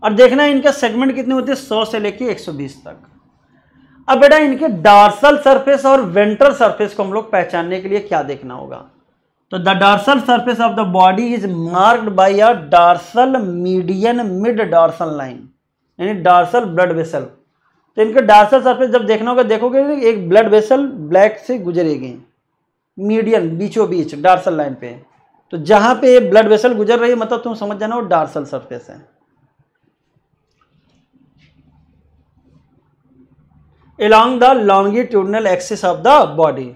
और देखना इनका सेगमेंट कितने होते हैं सौ से लेके एक तक अब बेटा इनके डार्सल सरफेस और वेंट्रल सरफेस को हम लोग पहचानने के लिए क्या देखना होगा तो the dorsal surface of the body is marked by a dorsal median mid dorsal line यानी डार्सल ब्लड वेसल तो इनका डार्सल सरफेस जब देखना होगा देखोगे तो एक ब्लड वेसल ब्लैक से गुजरेगी मीडियन बीचों बीच डार्सल लाइन पे तो जहां पे ये ब्लड वेसल गुजर रही है मतलब तुम समझ जाना वो डार्सल सरफेस है along the longitudinal axis of the body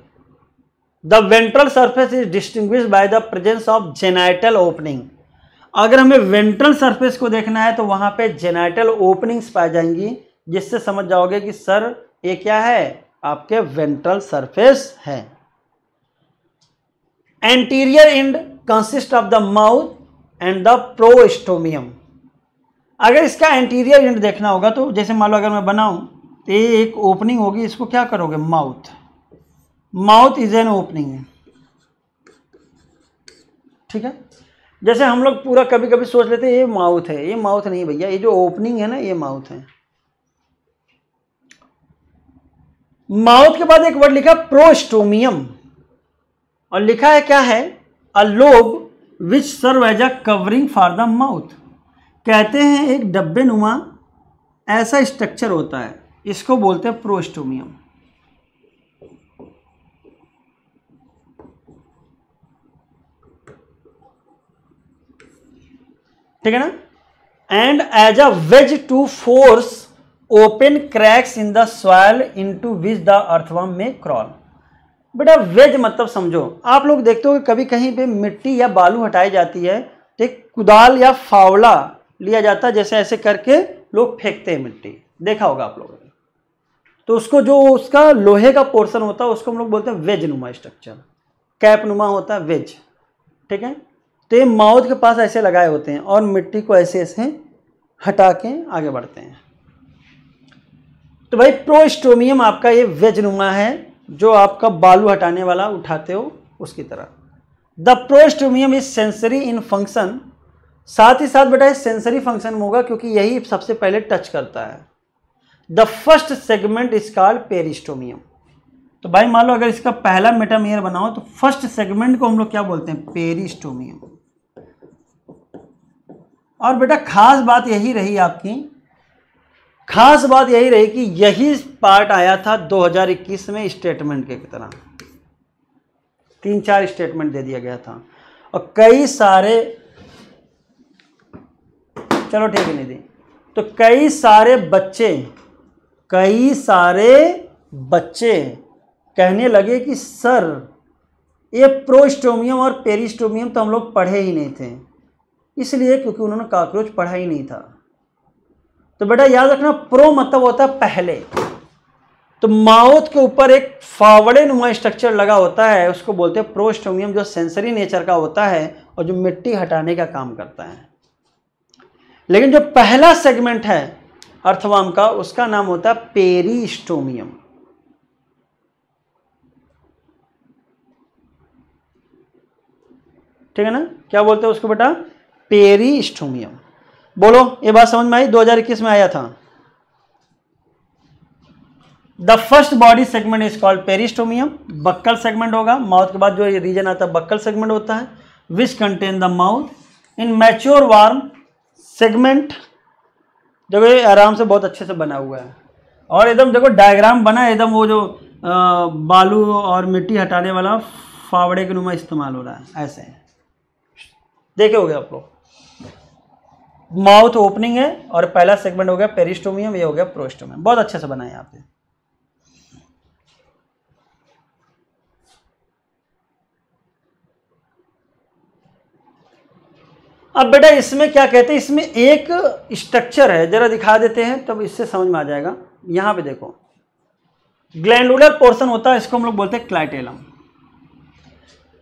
the ventral surface is distinguished by the presence of genital opening अगर हमें वेंट्रल सरफेस को देखना है तो वहां पे जेनाइटल ओपनिंग्स पाई जाएंगी जिससे समझ जाओगे कि सर ये क्या है आपके वेंट्रल सरफेस है anterior end consist of the mouth and the prostomium अगर इसका एंटीरियर एंड देखना होगा तो जैसे मान लो अगर मैं बनाऊं तो ये एक ओपनिंग होगी इसको क्या करोगे mouth mouth is an opening ठीक है जैसे हम लोग पूरा कभी कभी सोच लेते हैं ये माउथ है ये माउथ नहीं भैया ये जो ओपनिंग है ना ये माउथ है माउथ के बाद एक वर्ड लिखा प्रोस्टोमियम और लिखा है क्या है a lobe which serve as a covering for the mouth कहते हैं एक डब्बे नुमा ऐसा स्ट्रक्चर होता है इसको बोलते हैं प्रोस्टोमियम ठीक है ना and as a wedge to force open cracks in the soil into which the earthworm may crawl बेटा वेज मतलब समझो आप लोग देखते हो कि कभी कहीं पे मिट्टी या बालू हटाई जाती है तो एक कुदाल या फावला लिया जाता है जैसे ऐसे करके लोग फेंकते हैं मिट्टी देखा होगा आप लोगों ने तो उसको जो उसका लोहे का पोर्शन होता है उसको हम लोग बोलते हैं वेज नुमा स्ट्रक्चर कैप नुमा होता है वेज ठीक है तो ये माउथ के पास ऐसे लगाए होते हैं और मिट्टी को ऐसे ऐसे हटा के आगे बढ़ते हैं तो भाई प्रोस्टोमियम आपका ये वेज नुमा है जो आपका बालू हटाने वाला उठाते हो उसकी तरह the prostomium is sensory in function साथ ही साथ बेटा सेंसरी फंक्शन में होगा क्योंकि यही सबसे पहले टच करता है the first segment is called peristomium तो भाई मान लो अगर इसका पहला मेटामेयर बनाओ तो फर्स्ट सेगमेंट को हम लोग क्या बोलते हैं पेरिस्टोमियम और बेटा खास बात यही रही आपकी खास बात यही रही कि यही पार्ट आया था 2021 में स्टेटमेंट के तरह तीन चार स्टेटमेंट दे दिया गया था और कई सारे चलो ठीक है निधि तो कई सारे बच्चे कई सारे बच्चे कहने लगे कि सर ये प्रोस्टोमियम और पेरिस्टोमियम तो हम लोग पढ़े ही नहीं थे इसलिए क्योंकि उन्होंने काकरोच पढ़ा ही नहीं था तो बेटा याद रखना प्रो मतलब होता है पहले तो माउथ के ऊपर एक फावड़े नुमा स्ट्रक्चर लगा होता है उसको बोलते हैं प्रोस्टोमियम जो सेंसरी नेचर का होता है और जो मिट्टी हटाने का काम करता है लेकिन जो पहला सेगमेंट है अर्थवाम का उसका नाम होता है पेरीस्टोमियम ठीक है ना क्या बोलते हैं उसको बेटा पेरीस्टोमियम बोलो ये बात समझ में आई 2021 में आया था the first body segment is called peristomium buccal segment होगा माउथ के बाद जो ये रीजन आता है बक्कल सेगमेंट होता है which contain the mouth in mature worm segment देखो ये आराम से बहुत अच्छे से बना हुआ है और एकदम देखो डायग्राम बना है एकदम वो जो आ, बालू और मिट्टी हटाने वाला फावड़े के नुमा इस्तेमाल हो रहा है ऐसे देखे हो गए आप लोग माउथ ओपनिंग है और पहला सेगमेंट हो गया पेरिस्टोमियम ये हो गया प्रोस्टोमियम बहुत अच्छे से बनाया आपने अब बेटा इसमें क्या कहते हैं इसमें एक स्ट्रक्चर है जरा दिखा देते हैं तब तो इससे समझ में आ जाएगा यहां पे देखो ग्लैंडुलर पोर्शन होता है इसको हम लोग बोलते हैं क्लाइटेलम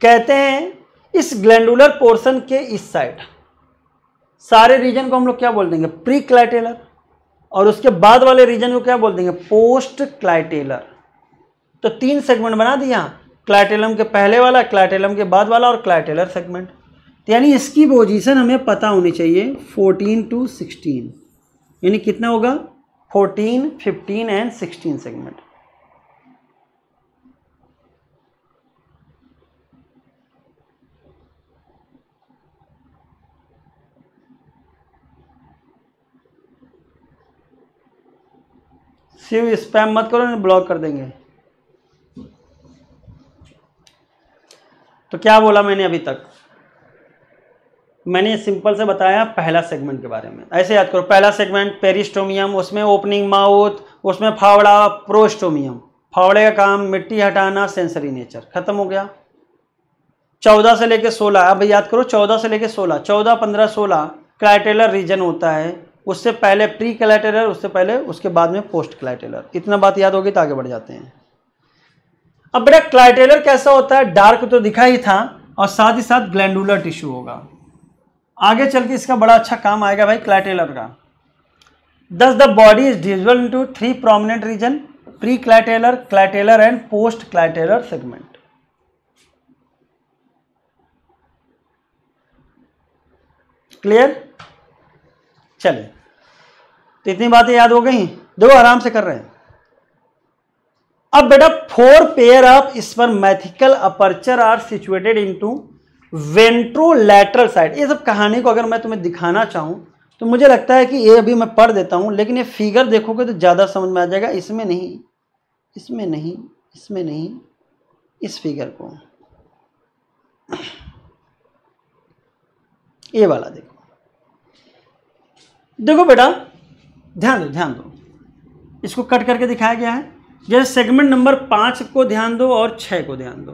कहते हैं इस ग्लैंडुलर पोर्शन के इस साइड सारे रीजन को हम लोग क्या बोल देंगे प्री क्लाइटेलर और उसके बाद वाले रीजन को क्या बोल देंगे पोस्ट क्लाइटेलर तो तीन सेगमेंट बना दिया क्लाइटेलम के पहले वाला क्लाइटेलम के बाद वाला और क्लाइटेलर सेगमेंट तो यानी इसकी पोजीशन हमें पता होनी चाहिए 14 टू 16 यानी कितना होगा 14, 15 एंड 16 सेगमेंट सिर्फ स्पैम मत करो नहीं ब्लॉक तो कर देंगे तो क्या बोला मैंने अभी तक मैंने सिंपल से बताया पहला सेगमेंट के बारे में ऐसे याद करो पहला सेगमेंट पेरिस्टोमियम उसमें ओपनिंग माउथ उसमें फावड़ा प्रोस्टोमियम फावड़े का काम मिट्टी हटाना सेंसरी नेचर खत्म हो गया चौदह से लेकर सोलह अब याद करो चौदह से लेकर सोलह चौदह पंद्रह सोलह क्राइटेलर रीजन होता है उससे पहले प्री कलेटेलर उससे पहले उसके बाद में पोस्ट क्लाइटेलर इतना बात याद होगी तो आगे बढ़ जाते हैं अब बेटा क्लाइटेलर कैसा होता है डार्क तो दिखा ही था और साथ ही साथ ग्लैंडुलर टिश्यू होगा आगे चल के इसका बड़ा अच्छा काम आएगा भाई क्लाइटेलर का दस द बॉडी इज डिविजल into three prominent region pre clitellar clitellar and post clitellar segment clear चलें तो इतनी बातें याद हो गई देखो आराम से कर रहे हैं अब बेटा four pair of spermathecal aperture are situated in two ventrolateral side ये सब कहानी को अगर मैं तुम्हें दिखाना चाहूँ तो मुझे लगता है कि ये अभी मैं पढ़ देता हूँ लेकिन ये फिगर देखोगे तो ज़्यादा समझ में आ जाएगा इसमें नहीं इसमें नहीं इसमें नहीं इस फिगर को ये वाला देखो देखो बेटा ध्यान दो ध्यान दो इसको कट करके दिखाया गया है जैसे सेगमेंट नंबर पाँच को ध्यान दो और छः को ध्यान दो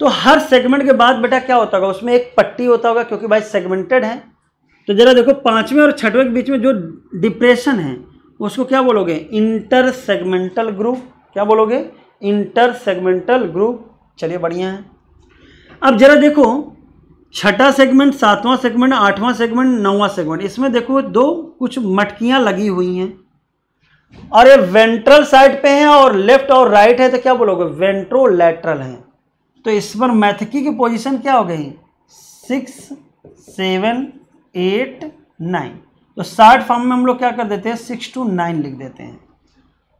तो हर सेगमेंट के बाद बेटा क्या होता होगा उसमें एक पट्टी होता होगा क्योंकि भाई सेगमेंटेड है तो ज़रा देखो पाँचवें और छठवें के बीच में जो डिप्रेशन है उसको क्या बोलोगे इंटर सेगमेंटल ग्रुप क्या बोलोगे इंटर सेगमेंटल ग्रुप चलिए बढ़िया है अब ज़रा देखो छठा सेगमेंट सातवां सेगमेंट आठवां सेगमेंट नौवां सेगमेंट इसमें देखो दो कुछ मटकियां लगी हुई हैं और ये वेंट्रल साइड पे हैं और लेफ्ट और राइट है तो क्या बोलोगे वेंट्रोलेट्रल हैं तो इस पर मैथकी की पोजीशन क्या हो गई सिक्स सेवन एट नाइन तो शार्ट फॉर्म में हम लोग क्या कर देते हैं सिक्स टू नाइन लिख देते हैं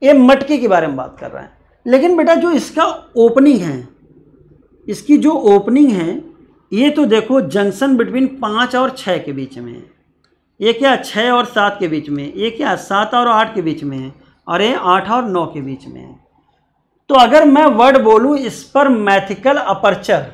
ये मटकी के बारे में बात कर रहे हैं लेकिन बेटा जो इसका ओपनिंग है इसकी जो ओपनिंग है ये तो देखो जंक्शन बिटवीन पाँच और छः के बीच में है ये क्या छः और सात के बीच में ये क्या सात और आठ के बीच में है और ये आठ और नौ के बीच में है तो अगर मैं वर्ड बोलूँ इस पर मैथिकल अपर्चर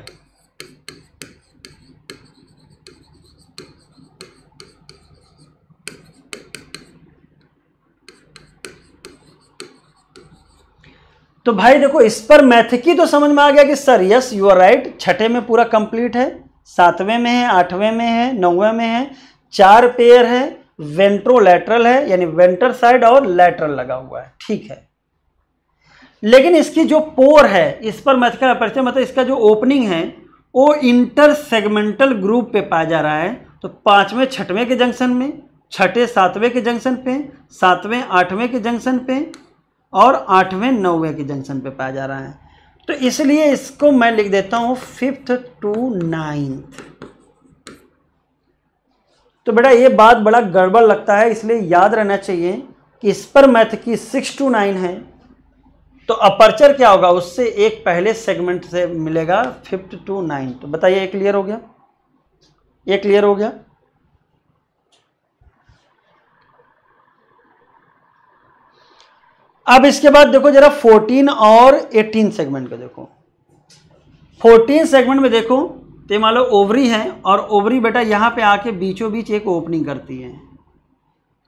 तो भाई देखो इस पर मैथ की तो समझ में आ गया कि sir yes you are right छठे में पूरा कंप्लीट है सातवें में है आठवें में है नौवें में है चार पेयर है वेंट्रोलेटरल है यानी वेंटर साइड और लेटरल लगा हुआ है ठीक है लेकिन इसकी जो पोर है इस पर मैथ का मतलब इसका जो ओपनिंग है वो इंटर सेगमेंटल ग्रुप पे पाया जा रहा है तो पांचवें छठवें के जंक्शन में छठे सातवें के जंक्शन पे सातवें आठवें के जंक्शन पे और आठवें नौवें के जंक्शन पे पाया जा रहा है तो इसलिए इसको मैं लिख देता हूँ फिफ्थ टू नाइन्थ तो बेटा ये बात बड़ा गड़बड़ लगता है इसलिए याद रहना चाहिए कि इस पर मैथ की सिक्स टू नाइन है तो अपर्चर क्या होगा उससे एक पहले सेगमेंट से मिलेगा फिफ्थ टू नाइन तो बताइए क्लियर हो गया ये क्लियर हो गया अब इसके बाद देखो जरा 14 और 18 सेगमेंट को देखो 14 सेगमेंट में देखो तो मान लो ओवरी है और ओवरी बेटा यहाँ पे आके बीचों बीच एक ओपनिंग करती है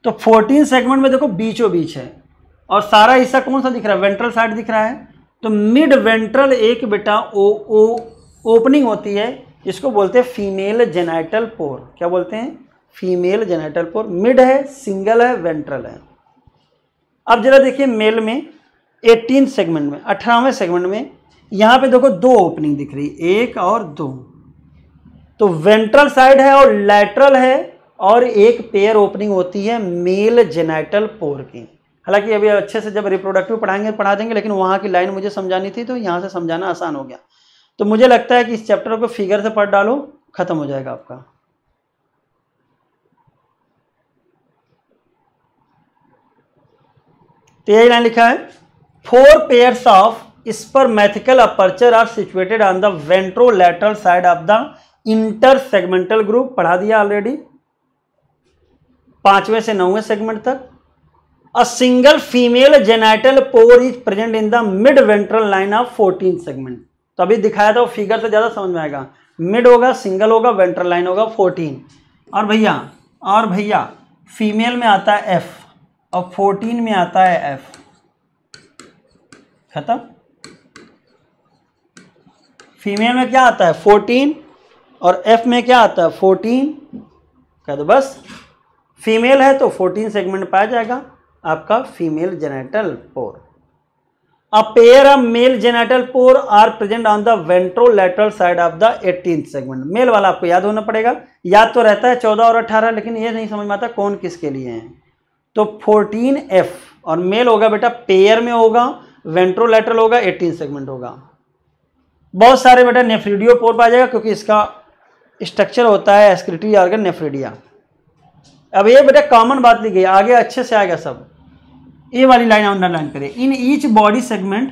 तो 14 सेगमेंट में देखो बीचों बीच है और सारा हिस्सा कौन सा दिख रहा है वेंट्रल साइड दिख रहा है तो मिड वेंट्रल एक बेटा ओ ओ ओपनिंग होती है इसको बोलते हैं फीमेल जेनाइटल पोर क्या बोलते हैं फीमेल जेनाइटल पोर मिड है सिंगल है वेंट्रल है अब जरा देखिए मेल में एटीन सेगमेंट में अठारहवें सेगमेंट में यहाँ पे देखो दो ओपनिंग दिख रही है एक और दो तो वेंट्रल साइड है और लैटरल है और एक पेयर ओपनिंग होती है मेल जेनाइटल पोर की हालांकि अभी अच्छे से जब रिप्रोडक्टिव पढ़ाएंगे पढ़ा देंगे लेकिन वहाँ की लाइन मुझे समझानी थी तो यहाँ से समझाना आसान हो गया तो मुझे लगता है कि इस चैप्टर को फिगर से पढ़ डालो खत्म हो जाएगा आपका तो यही लाइन लिखा है four pairs of spermathecal aperture are situated on the ventrolateral side of the inter segmental group पढ़ा दिया ऑलरेडी पांचवें से नौवें सेगमेंट तक a single female genital pore is present in the mid ventral line of fourteen segment तो अभी दिखाया था वो फिगर से तो ज़्यादा समझ में आएगा मिड होगा सिंगल होगा वेंट्रल लाइन होगा फोर्टीन और भैया और भैया फीमेल में आता है एफ अब फोर्टीन में आता है एफ खत्म फीमेल में क्या आता है फोर्टीन और एफ में क्या आता है फोर्टीन कह दो बस फीमेल है तो फोर्टीन सेगमेंट पाया जाएगा आपका female genital pore a pair of male genital pore are present on the ventrolateral side of the eighteen segment male वाला आपको याद होना पड़ेगा याद तो रहता है चौदह और अट्ठारह लेकिन ये नहीं समझ में आता कौन किसके लिए है तो 14F और मेल होगा बेटा पेयर में होगा वेंट्रोलेटरल होगा 18 सेगमेंट होगा बहुत सारे बेटा नेफ्रीडियो पोर आ जाएगा क्योंकि इसका स्ट्रक्चर होता है एस्क्रिटी ऑर्गन नेफ्रीडिया अब ये बेटा कॉमन बात ली गई आगे अच्छे से आएगा सब ये वाली लाइन अंडरलाइन करें in each body segment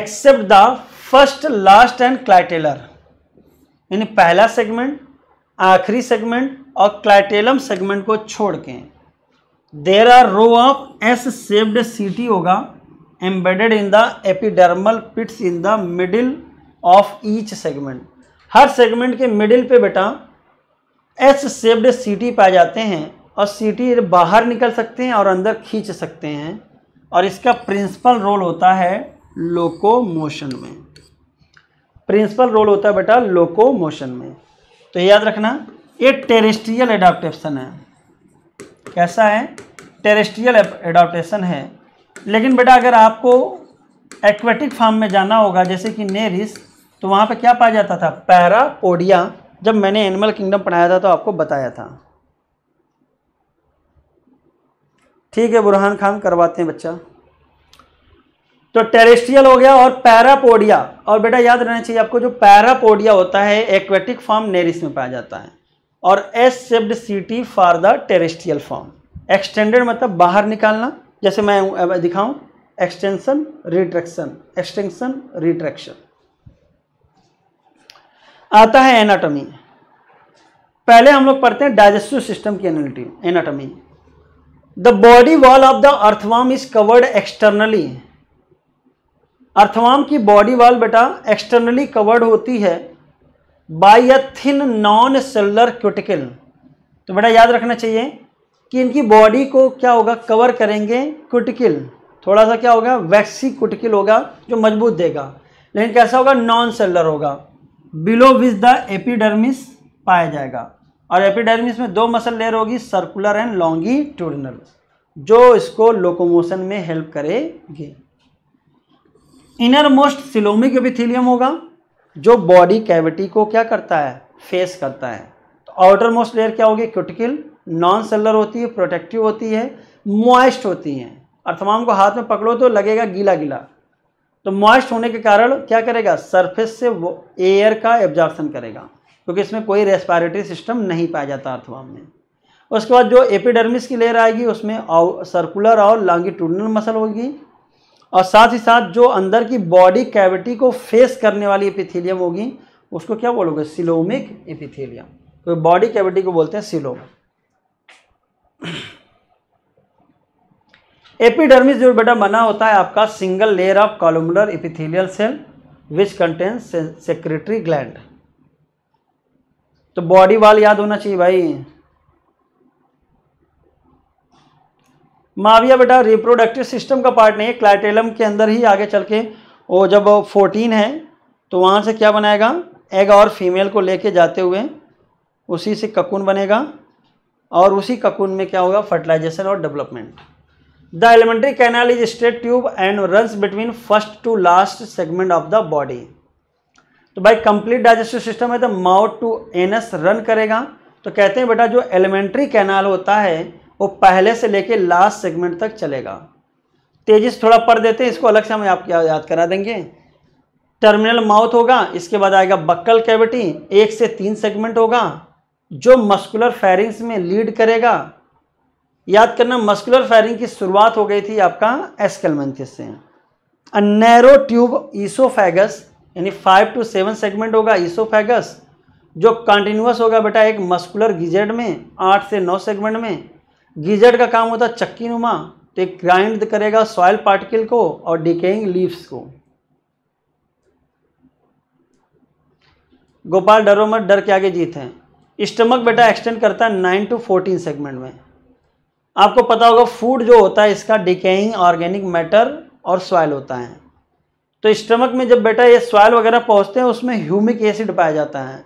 except the first last and clitellar यानी पहला सेगमेंट आखिरी सेगमेंट और क्लाइटेलम सेगमेंट को छोड़ के there are row of S C setae होगा embedded in the epidermal pits in the middle of each segment हर segment के मिडिल पे बेटा एस सेव्ड सीटी पाए जाते हैं और सीटी बाहर निकल सकते हैं और अंदर खींच सकते हैं और इसका प्रिंसिपल रोल होता है लोको मोशन में प्रिंसिपल रोल होता है बेटा लोको मोशन में तो याद रखना ये टेरेस्ट्रियल एडाप्टेशन है कैसा है टेरेस्ट्रियल एडाप्टेशन है लेकिन बेटा अगर आपको एक्वेटिक फार्म में जाना होगा जैसे कि नेरिस तो वहाँ पे क्या पाया जाता था पैरापोडिया जब मैंने एनिमल किंगडम पढ़ाया था तो आपको बताया था ठीक है बुरहान खान करवाते हैं बच्चा तो टेरेस्ट्रियल हो गया और पैरापोडिया और बेटा याद रहना चाहिए आपको जो पैरापोडिया होता है एक्वेटिक फार्म नेरिस में पाया जाता है और S C T for the terrestrial form extended मतलब बाहर निकालना जैसे मैं दिखाऊं एक्सटेंशन रिट्रैक्शन एक्सटेंशन रिट्रैक्शन आता है एनाटॉमी पहले हम लोग पढ़ते हैं डाइजेस्टिव सिस्टम की anatomy anatomy the body wall of the earthworm is covered externally earthworm की बॉडी वॉल बेटा एक्सटर्नली कवर्ड होती है by a thin non cellular cuticle तो बेटा याद रखना चाहिए कि इनकी बॉडी को क्या होगा कवर करेंगे क्यूटिकल थोड़ा सा क्या होगा वैक्सी क्यूटिकल होगा जो मजबूत देगा लेकिन कैसा होगा नॉन सेलुलर होगा बिलो विज द एपिडर्मिस पाया जाएगा और एपिडर्मिस में दो मसल लेयर होगी सर्कुलर एंड लॉन्गी लॉन्गिट्यूडनल जो इसको लोकोमोशन में हेल्प करेगी इनर मोस्ट सिलोमिक एपिथीलियम होगा जो बॉडी कैविटी को क्या करता है फेस करता है तो आउटर मोस्ट लेयर क्या होगी क्यूटिकल नॉन सेलर होती है प्रोटेक्टिव होती है मॉइस्ट होती हैं और तमाम को हाथ में पकड़ो तो लगेगा गीला गीला तो मॉइस्ट होने के कारण क्या करेगा सरफेस से वो एयर का एब्जॉर्प्शन करेगा क्योंकि इसमें कोई रेस्पायरेटरी सिस्टम नहीं पाया जाता अर्थवाम में उसके बाद जो एपिडर्मिस की लेयर आएगी उसमें सर्कुलर और लॉन्गिट्यूडनल मसल होगी और साथ ही साथ जो अंदर की बॉडी कैविटी को फेस करने वाली एपिथेलियम होगी उसको क्या बोलोगे सिलोमिक एपिथेलियम तो बॉडी कैविटी को बोलते हैं सिलोम एपिडर्मिस जो बेटा बना होता है आपका single layer of columnar epithelial cell which contains secretory gland तो बॉडी वाल याद होना चाहिए भाई माविया बेटा रिप्रोडक्टिव सिस्टम का पार्ट नहीं है क्लाइटेलम के अंदर ही आगे चल के वो जब फोर्टीन है तो वहाँ से क्या बनाएगा एग और फीमेल को लेके जाते हुए उसी से ककून बनेगा और उसी ककून में क्या होगा फर्टिलाइजेशन और development the alimentary canal is straight tube and runs between first to last segment of the body तो भाई कंप्लीट डाइजेस्टिव सिस्टम है तो माउथ टू एनस रन करेगा तो कहते हैं बेटा जो एलिमेंट्री कैनाल होता है वो पहले से लेके लास्ट सेगमेंट तक चलेगा तेजी से थोड़ा पढ़ देते हैं इसको अलग से हम आपको याद करा देंगे टर्मिनल माउथ होगा इसके बाद आएगा बक्कल कैविटी एक से तीन सेगमेंट होगा जो मस्कुलर फायरिंग्स में लीड करेगा याद करना मस्कुलर फायरिंग की शुरुआत हो गई थी आपका एस्कलमेंथिस से नैरो ट्यूब ईसोफेगस यानी फाइव टू सेवन सेगमेंट होगा ईसोफेगस जो कंटिन्यूस होगा बेटा एक मस्कुलर गिजेड में आठ से नौ सेगमेंट में गीजर का काम होता है चक्की नुमा तो एक ग्राइंड करेगा सॉयल पार्टिकल को और डिकेइंग लीव्स को गोपाल डरो मत डर के आगे जीत है स्टमक बेटा एक्सटेंड करता है नाइन टू फोर्टीन सेगमेंट में आपको पता होगा फूड जो होता है इसका डिकेइंग ऑर्गेनिक मैटर और सॉयल होता है तो स्टमक में जब बेटा ये सॉयल वगैरह पहुँचते हैं उसमें ह्यूमिक एसिड पाया जाता है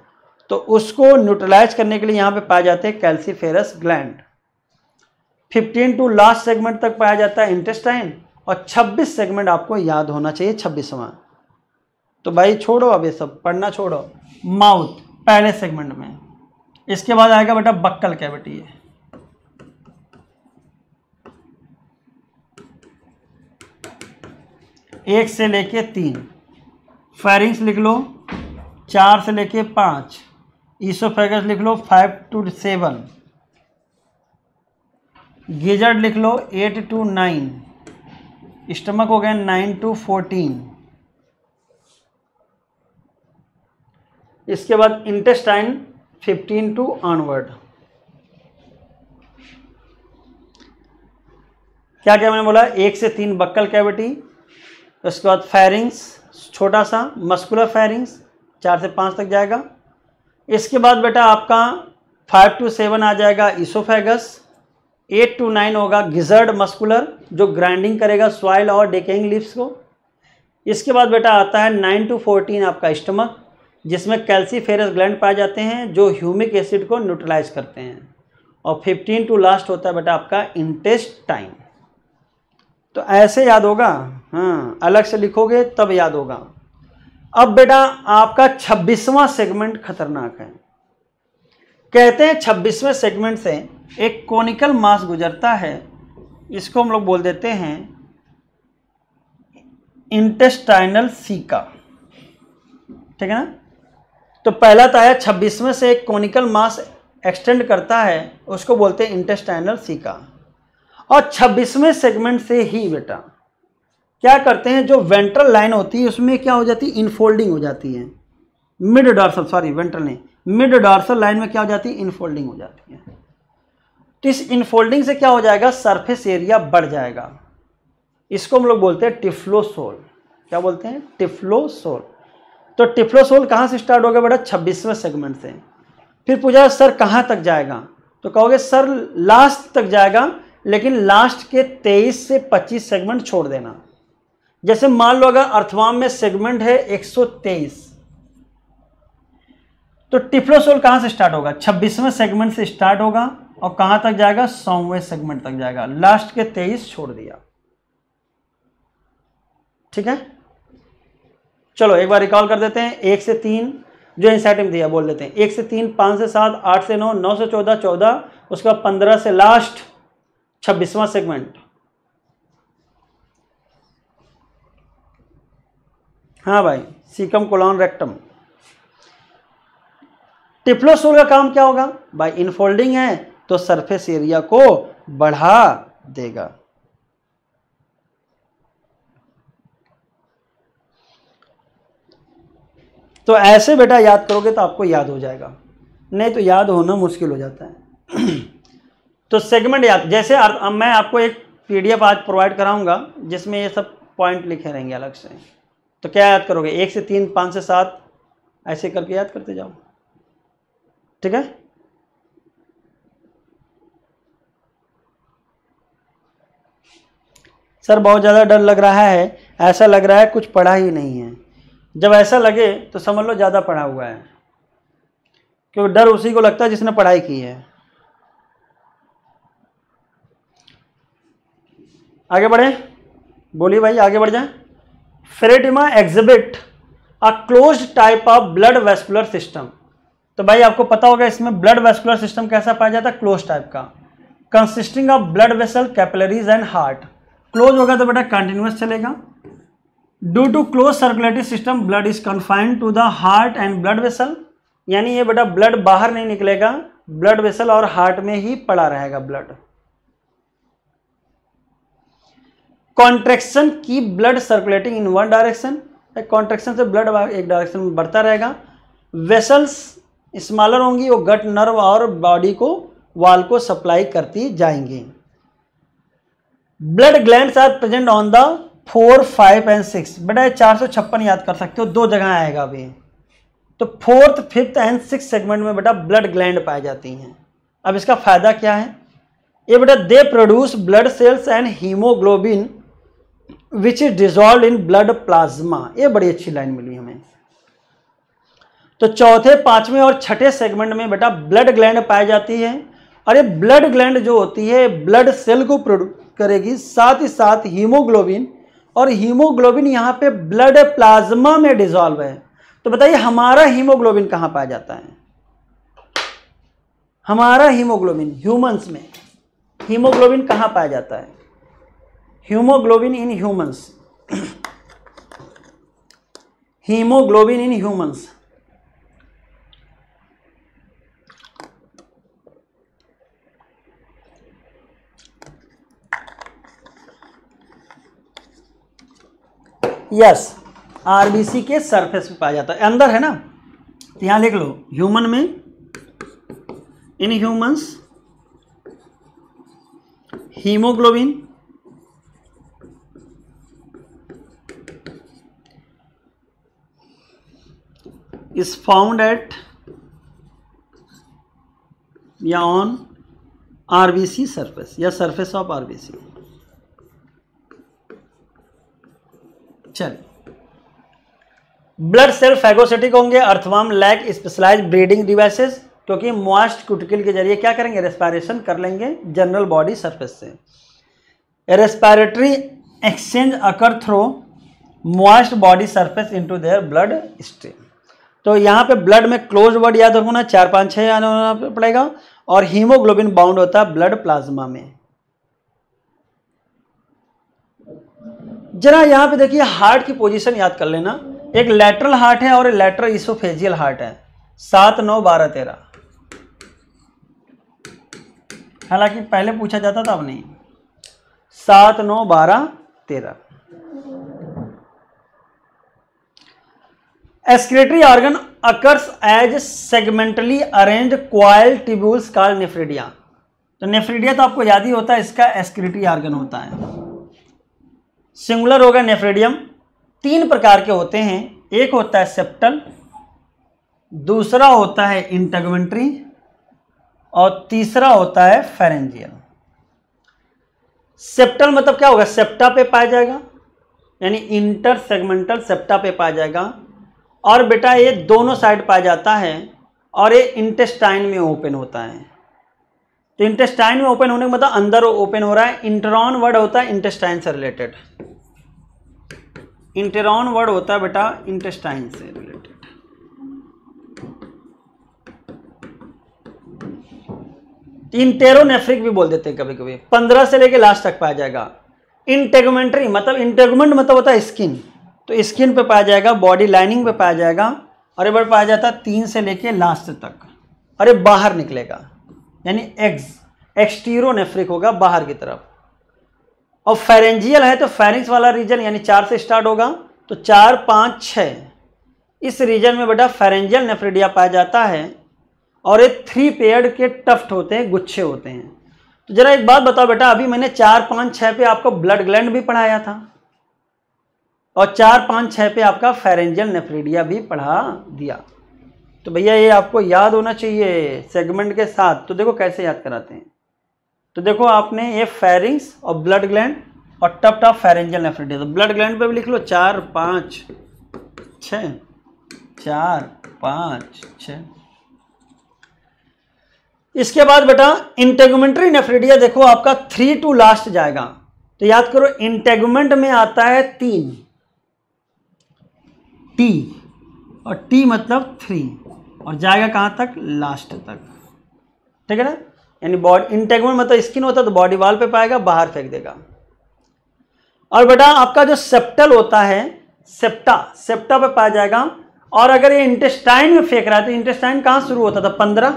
तो उसको न्यूट्रलाइज करने के लिए यहाँ पे पाए जाते हैं calciferous gland 15 to last segment तक पाया जाता है इंटेस्टाइन और 26 सेगमेंट आपको याद होना चाहिए छब्बीसवा तो भाई छोड़ो अब ये सब पढ़ना छोड़ो माउथ पहले सेगमेंट में इसके बाद आएगा बेटा बक्कल कैविटी है एक से लेके तीन फायरिंग्स लिख लो चार से लेके पाँच ईसोफेगस लिख लो फाइव टू सेवन गिजर्ड लिख लो एट टू नाइन स्टमक हो गया नाइन टू फोर्टीन इसके बाद इंटेस्टाइन फिफ्टीन टू ऑनवर्ड क्या क्या मैंने बोला एक से तीन बक्कल कैविटी उसके बाद फायरिंग्स छोटा सा मस्कुलर फायरिंग्स चार से पाँच तक जाएगा इसके बाद बेटा आपका फाइव टू सेवन आ जाएगा इसोफेगस एट टू नाइन होगा गिजर्ड मस्कुलर जो ग्राइंडिंग करेगा स्वाइल और डेकेंग लिप्स को इसके बाद बेटा आता है नाइन टू फोर्टीन आपका स्टमक जिसमें कैल्सीफेरस ग्लैंड पाए जाते हैं जो ह्यूमिक एसिड को न्यूट्रलाइज करते हैं और फिफ्टीन टू लास्ट होता है बेटा आपका इंटेस्ट टाइम तो ऐसे याद होगा हाँ अलग से लिखोगे तब याद होगा अब बेटा आपका छब्बीसवां सेगमेंट खतरनाक है कहते हैं छब्बीसवें सेगमेंट से एक कोनिकल मास गुजरता है इसको हम लोग बोल देते हैं इंटेस्टाइनल सीका ठीक है ना तो पहला तो आया छब्बीसवें से एक कोनिकल मास एक्सटेंड करता है उसको बोलते हैं इंटेस्टाइनल सीका और छब्बीसवें सेगमेंट से ही बेटा क्या करते हैं जो वेंट्रल लाइन होती है उसमें क्या हो जाती है इनफोल्डिंग हो जाती है मिड डॉर्सल सॉरी वेंट्रल नहीं मिड डार्सल लाइन में क्या हो जाती है इनफोल्डिंग हो जाती है तो इस इनफोल्डिंग से क्या हो जाएगा सरफेस एरिया बढ़ जाएगा इसको हम लोग बोलते हैं टिफ्लोसोल क्या बोलते हैं टिफ्लोसोल तो टिफ्लोसोल कहाँ से स्टार्ट हो गया बेटा छब्बीसवें सेगमेंट से फिर पूछा सर कहाँ तक जाएगा तो कहोगे सर लास्ट तक जाएगा लेकिन लास्ट के 23 से 25 सेगमेंट छोड़ देना जैसे मान लो अगर अर्थवाम में सेगमेंट है 123 तो टिफ्लोसोल कहाँ से स्टार्ट होगा छब्बीसवें सेगमेंट से स्टार्ट होगा और कहाँ तक जाएगा सौवें सेगमेंट तक जाएगा लास्ट के तेईस छोड़ दिया ठीक है चलो एक बार रिकॉल कर देते हैं एक से तीन जो इंसाइटिम दिया बोल देते हैं एक से तीन पाँच से सात आठ से नौ नौ से चौदह चौदह उसके बाद पंद्रह से लास्ट छब्बीसवां सेगमेंट हाँ भाई सीकम कोलॉन रेक्टम टिप्लोसूल का काम क्या होगा बाई इनफोल्डिंग है तो सरफेस एरिया को बढ़ा देगा तो ऐसे बेटा याद करोगे तो आपको याद हो जाएगा नहीं तो याद होना मुश्किल हो जाता है तो सेगमेंट याद जैसे अब मैं आपको एक पीडीएफ आज प्रोवाइड कराऊंगा जिसमें ये सब पॉइंट लिखे रहेंगे अलग से तो क्या याद करोगे एक से तीन पाँच से सात ऐसे करके याद करते जाओ ठीक है सर बहुत ज़्यादा डर लग रहा है ऐसा लग रहा है कुछ पढ़ा ही नहीं है जब ऐसा लगे तो समझ लो ज़्यादा पढ़ा हुआ है क्योंकि डर उसी को लगता है जिसने पढ़ाई की है आगे बढ़े बोलिए भाई आगे बढ़ जाए Pheretima exhibit a close type of blood vascular system तो भाई आपको पता होगा इसमें ब्लड वेस्कुलर सिस्टम कैसा पाया जाता है क्लोज टाइप का consisting of blood vessel capillaries and heart close होगा तो बेटा कंटिन्यूस चलेगा due to close circulatory system blood is confined to the heart and blood vessel यानी ये बेटा ब्लड बाहर नहीं निकलेगा ब्लड वेसल और हार्ट में ही पड़ा रहेगा ब्लड कॉन्ट्रेक्शन की blood circulating in one direction contraction से ब्लड एक डायरेक्शन में बढ़ता रहेगा वेसल्स स्मॉलर होंगी वो गट नर्व और बॉडी को वाल को सप्लाई करती जाएंगी blood gland are present on the four five and six बेटा चार सौ छप्पन याद कर सकते हो दो जगह आएगा अभी तो fourth fifth and six segment में बेटा ब्लड ग्लैंड पाई जाती हैं अब इसका फायदा क्या है ये बेटा they produce blood cells and haemoglobin which is dissolve in blood plasma ये बड़ी अच्छी लाइन मिली हमें तो चौथे पांचवें और छठे सेगमेंट में बेटा ब्लड ग्लैंड पाई जाती है और ये ब्लड ग्लैंड जो होती है ब्लड सेल को प्रोड्यूस करेगी साथ ही साथ हीमोग्लोबिन और हीमोग्लोबिन यहाँ पे ब्लड प्लाज्मा में डिजॉल्व है तो बताइए हमारा हीमोग्लोबिन कहाँ पाया जाता है हमारा हीमोग्लोबिन ह्यूमंस में हीमोग्लोबिन कहाँ पाया जाता है haemoglobin in humans haemoglobin in humans yes RBC के सरफेस पे पाया जाता है अंदर है ना तो यहां लिख लो ह्यूमन में in humans haemoglobin is found at या ऑन आरबीसी सरफेस या सरफेस ऑफ आरबीसी चलिए ब्लड सेल फैगोसिटिक होंगे earthworm lack specialise breathing devices क्योंकि मोस्ट क्यूटिकल के जरिए क्या करेंगे रेस्पायरेशन कर लेंगे जनरल बॉडी सरफेस से respiratory exchange occur through moist body surface into their blood stream तो यहाँ पे ब्लड में क्लोज वर्ड याद रखना चार पाँच छः याद होना पड़ेगा और हीमोग्लोबिन बाउंड होता है ब्लड प्लाज्मा में जरा यहाँ पे देखिए हार्ट की पोजीशन याद कर लेना एक लेटरल हार्ट है और एक लेटरल इसोफेजियल हार्ट है सात नौ बारह तेरह हालांकि पहले पूछा जाता था अब नहीं सात नौ बारह तेरह excretory organ occurs as segmentally arrange coil tubules call nephridia तो नेफ्रिडिया तो आपको याद ही होता है इसका एस्क्रेटरी ऑर्गन होता है सिंगुलर होगा नेफ्रेडियम तीन प्रकार के होते हैं एक होता है सेप्टल दूसरा होता है इंटगमेंट्री और तीसरा होता है फेरेंजियल सेप्टल मतलब क्या होगा सेप्टा पे पाया जाएगा यानी इंटर सेगमेंटल सेप्टा पे पाया जाएगा और बेटा ये दोनों साइड पाया जाता है और ये इंटेस्टाइन में ओपन होता है तो इंटेस्टाइन में ओपन होने का मतलब अंदर ओपन हो रहा है इंटरॉन वर्ड होता है इंटेस्टाइन से रिलेटेड इंटेरॉन वर्ड होता है बेटा इंटेस्टाइन से रिलेटेड इंटेरोनेफ्रिक भी बोल देते हैं कभी कभी पंद्रह से लेके लास्ट तक पाया जाएगा इंटेगमेंट्री मतलब इंटेगमेंट मतलब होता है स्किन तो स्किन पे पाया जाएगा बॉडी लाइनिंग पे पाया जाएगा और एक बार पाया जाता है तीन से लेके लास्ट तक और ये बाहर निकलेगा यानी एग्स एक्सटीरोनेफ्रिक होगा बाहर की तरफ और फेरेंजियल है तो फेरिंग्स वाला रीजन यानी चार से स्टार्ट होगा तो चार पाँच छः इस रीजन में बेटा फेरेंजियल नेफ्रीडिया पाया जाता है और ये थ्री पेयर के टफ्ट होते हैं गुच्छे होते हैं तो ज़रा एक बात बताओ बेटा अभी मैंने चार पाँच छः पे आपको ब्लड ग्लैंड भी पढ़ाया था और चार पाँच छः पे आपका फेरेंजियल नेफ्रिडिया भी पढ़ा दिया तो भैया ये आपको याद होना चाहिए सेगमेंट के साथ तो देखो कैसे याद कराते हैं तो देखो आपने ये फेरिंग्स और ब्लड ग्लैंड और टप टप फेरेंजल नेफ्रिटिस तो ब्लड ग्लैंड पे भी लिख लो चार पाँच छ चार पाँच छ इसके बाद बेटा इंटेगमेंट्री नेफ्रिडिया देखो आपका थ्री टू लास्ट जाएगा तो याद करो इंटेगमेंट में आता है तीन टी और टी मतलब थ्री और जाएगा कहां तक लास्ट तक ठीक है ना यानी बॉडी इंटेगमेंट मतलब स्किन होता है तो बॉडी वाल पे पाएगा बाहर फेंक देगा और बेटा आपका जो सेप्टल होता है सेप्टा सेप्टा पे पाया जाएगा और अगर ये इंटेस्टाइन में फेंक रहा है तो इंटेस्टाइन कहां शुरू होता था पंद्रह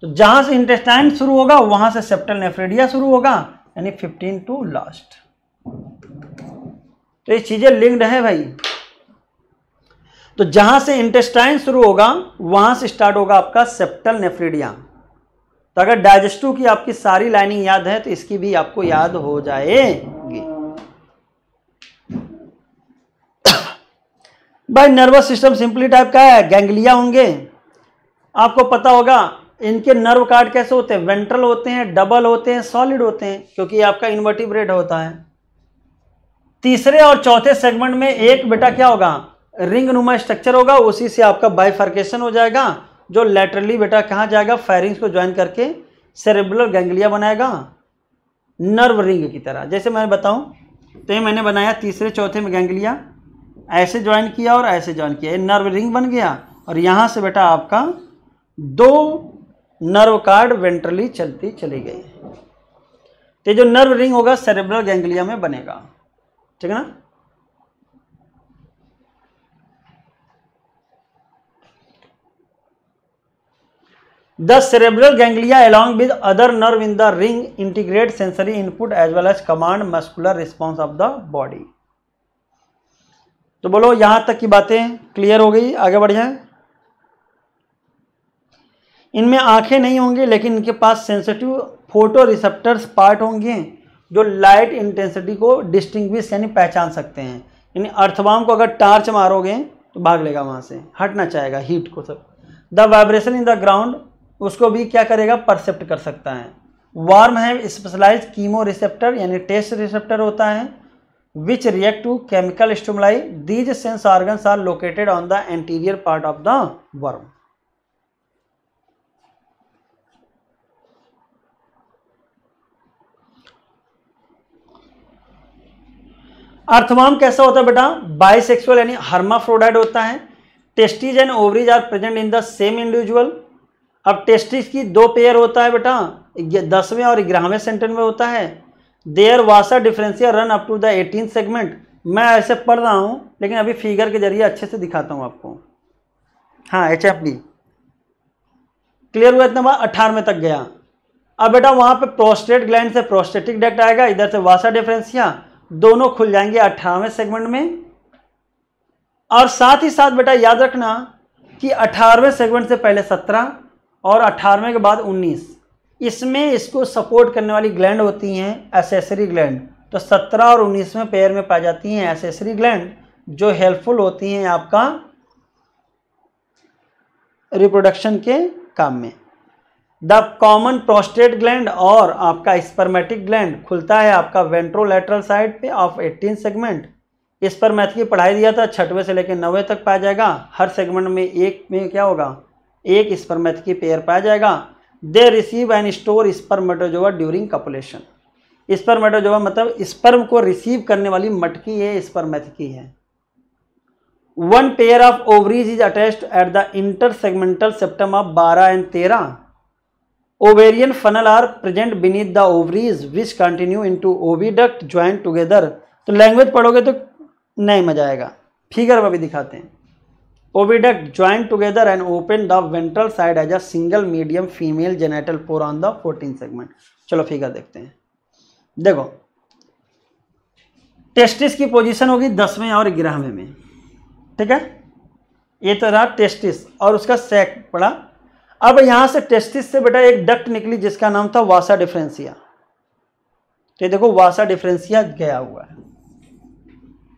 तो जहां से इंटेस्टाइन शुरू होगा वहां से सेप्टल नेफ्रेडिया शुरू होगा यानी फिफ्टीन टू लास्ट तो ये चीज़ें लिंक्ड है भाई तो जहां से इंटेस्टाइन शुरू होगा वहां से स्टार्ट होगा आपका सेप्टल नेफ्रीडिया तो अगर डाइजेस्टिव की आपकी सारी लाइनिंग याद है तो इसकी भी आपको याद हो जाएगी भाई नर्वस सिस्टम सिंपली टाइप का है गैंगलिया होंगे आपको पता होगा इनके नर्व कार्ड कैसे होते हैं वेंट्रल होते हैं डबल होते हैं सॉलिड होते हैं क्योंकि आपका इन्वर्टिब्रेट होता है तीसरे और चौथे सेगमेंट में एक बेटा क्या होगा रिंग नुमा स्ट्रक्चर होगा उसी से आपका बाइफर्केशन हो जाएगा जो लेटरली बेटा कहाँ जाएगा फायरिंग्स को ज्वाइन करके सेरेबुलर गैंगलिया बनाएगा नर्व रिंग की तरह जैसे मैं बताऊँ तो ये मैंने बनाया तीसरे चौथे में गैंगलिया ऐसे ज्वाइन किया और ऐसे ज्वाइन किया ये नर्व रिंग बन गया और यहाँ से बेटा आपका दो नर्व कार्ड वेंट्रली चलती चली गई तो जो नर्व रिंग होगा सेरेब्रल गैंगलिया में बनेगा ठीक है ना the cerebral ganglia along with other nerve in the ring integrate sensory input as well as command muscular response of the body तो बोलो यहां तक की बातें क्लियर हो गई आगे बढ़ जाए इनमें आंखें नहीं होंगी लेकिन इनके पास सेंसिटिव फोटो रिसेप्टर्स पार्ट होंगे जो लाइट इंटेंसिटी को डिस्टिंग यानी पहचान सकते हैं यानी अर्थवाम को अगर टार्च मारोगे तो भाग लेगा वहां से हटना चाहेगा हीट को सब the vibration in the ground उसको भी क्या करेगा परसेप्ट कर सकता है वार्म है स्पेशलाइज कीमो रिसेप्टर यानी टेस्ट रिसेप्टर होता है which react to chemical stimuli these sense organs are located on the anterior part of the worm earthworm कैसा होता है बेटा बाइसेक्सुअल यानी हर्माफ्रोडाइड होता है testes and ovaries are present in the same individual अब टेस्टिस की दो पेयर होता है बेटा दसवें और ग्यारहवें सेंटेंस में होता है there was a differential run up to the eighteen segment मैं ऐसे पढ़ रहा हूँ लेकिन अभी फिगर के जरिए अच्छे से दिखाता हूँ आपको हाँ एच एफ बी क्लियर हुआ इतना बार अठारहवें तक गया अब बेटा वहाँ पे प्रोस्टेट ग्लैंड से प्रोस्टेटिक डेक्ट आएगा इधर से वासा डिफरेंसिया दोनों खुल जाएंगे अठारहवें सेगमेंट में और साथ ही साथ बेटा याद रखना कि अठारहवें सेगमेंट से पहले सत्रह और अट्ठारहवें के बाद उन्नीस इसमें इसको सपोर्ट करने वाली ग्लैंड होती हैं एसेसरी ग्लैंड तो सत्रह और उन्नीसवें पेयर में पाई जाती हैं एसेसरी ग्लैंड जो हेल्पफुल होती हैं आपका रिप्रोडक्शन के काम में द कॉमन प्रोस्टेट ग्लैंड और आपका स्पर्मेटिक ग्लैंड खुलता है आपका वेंट्रोलेटरल साइड पे ऑफ 18 सेगमेंट इस पर की पढ़ाई दिया था छठवें से लेकर नवे तक पाया जाएगा हर सेगमेंट में एक में क्या होगा एक स्पर्मेथ की पेयर पाया जाएगा they receive and store spermatozoa during copulation spermatozoa मतलब स्पर्म को रिसीव करने वाली मटकी है स्पर्मेथ की है one pair of ovaries is attached at the inter intersegmental septum of बारह एंड तेरह funnel are present beneath the ovaries which continue into oviduct joined together तो लैंग्वेज पढ़ोगे तो नहीं मजा आएगा फिगर में भी दिखाते हैं Oviduct join together and open the ventral side as a single medium female genital pore on the fourteen segment चलो फिगर देखते हैं देखो टेस्टिस की पोजीशन होगी दसवें और ग्यारहवें में ठीक है ये तो रहा टेस्टिस और उसका सेक पड़ा अब यहां से टेस्टिस से बेटा एक डक्ट निकली जिसका नाम था वासा डिफ्रेंसिया तो देखो वासा डिफ्रेंसिया गया हुआ है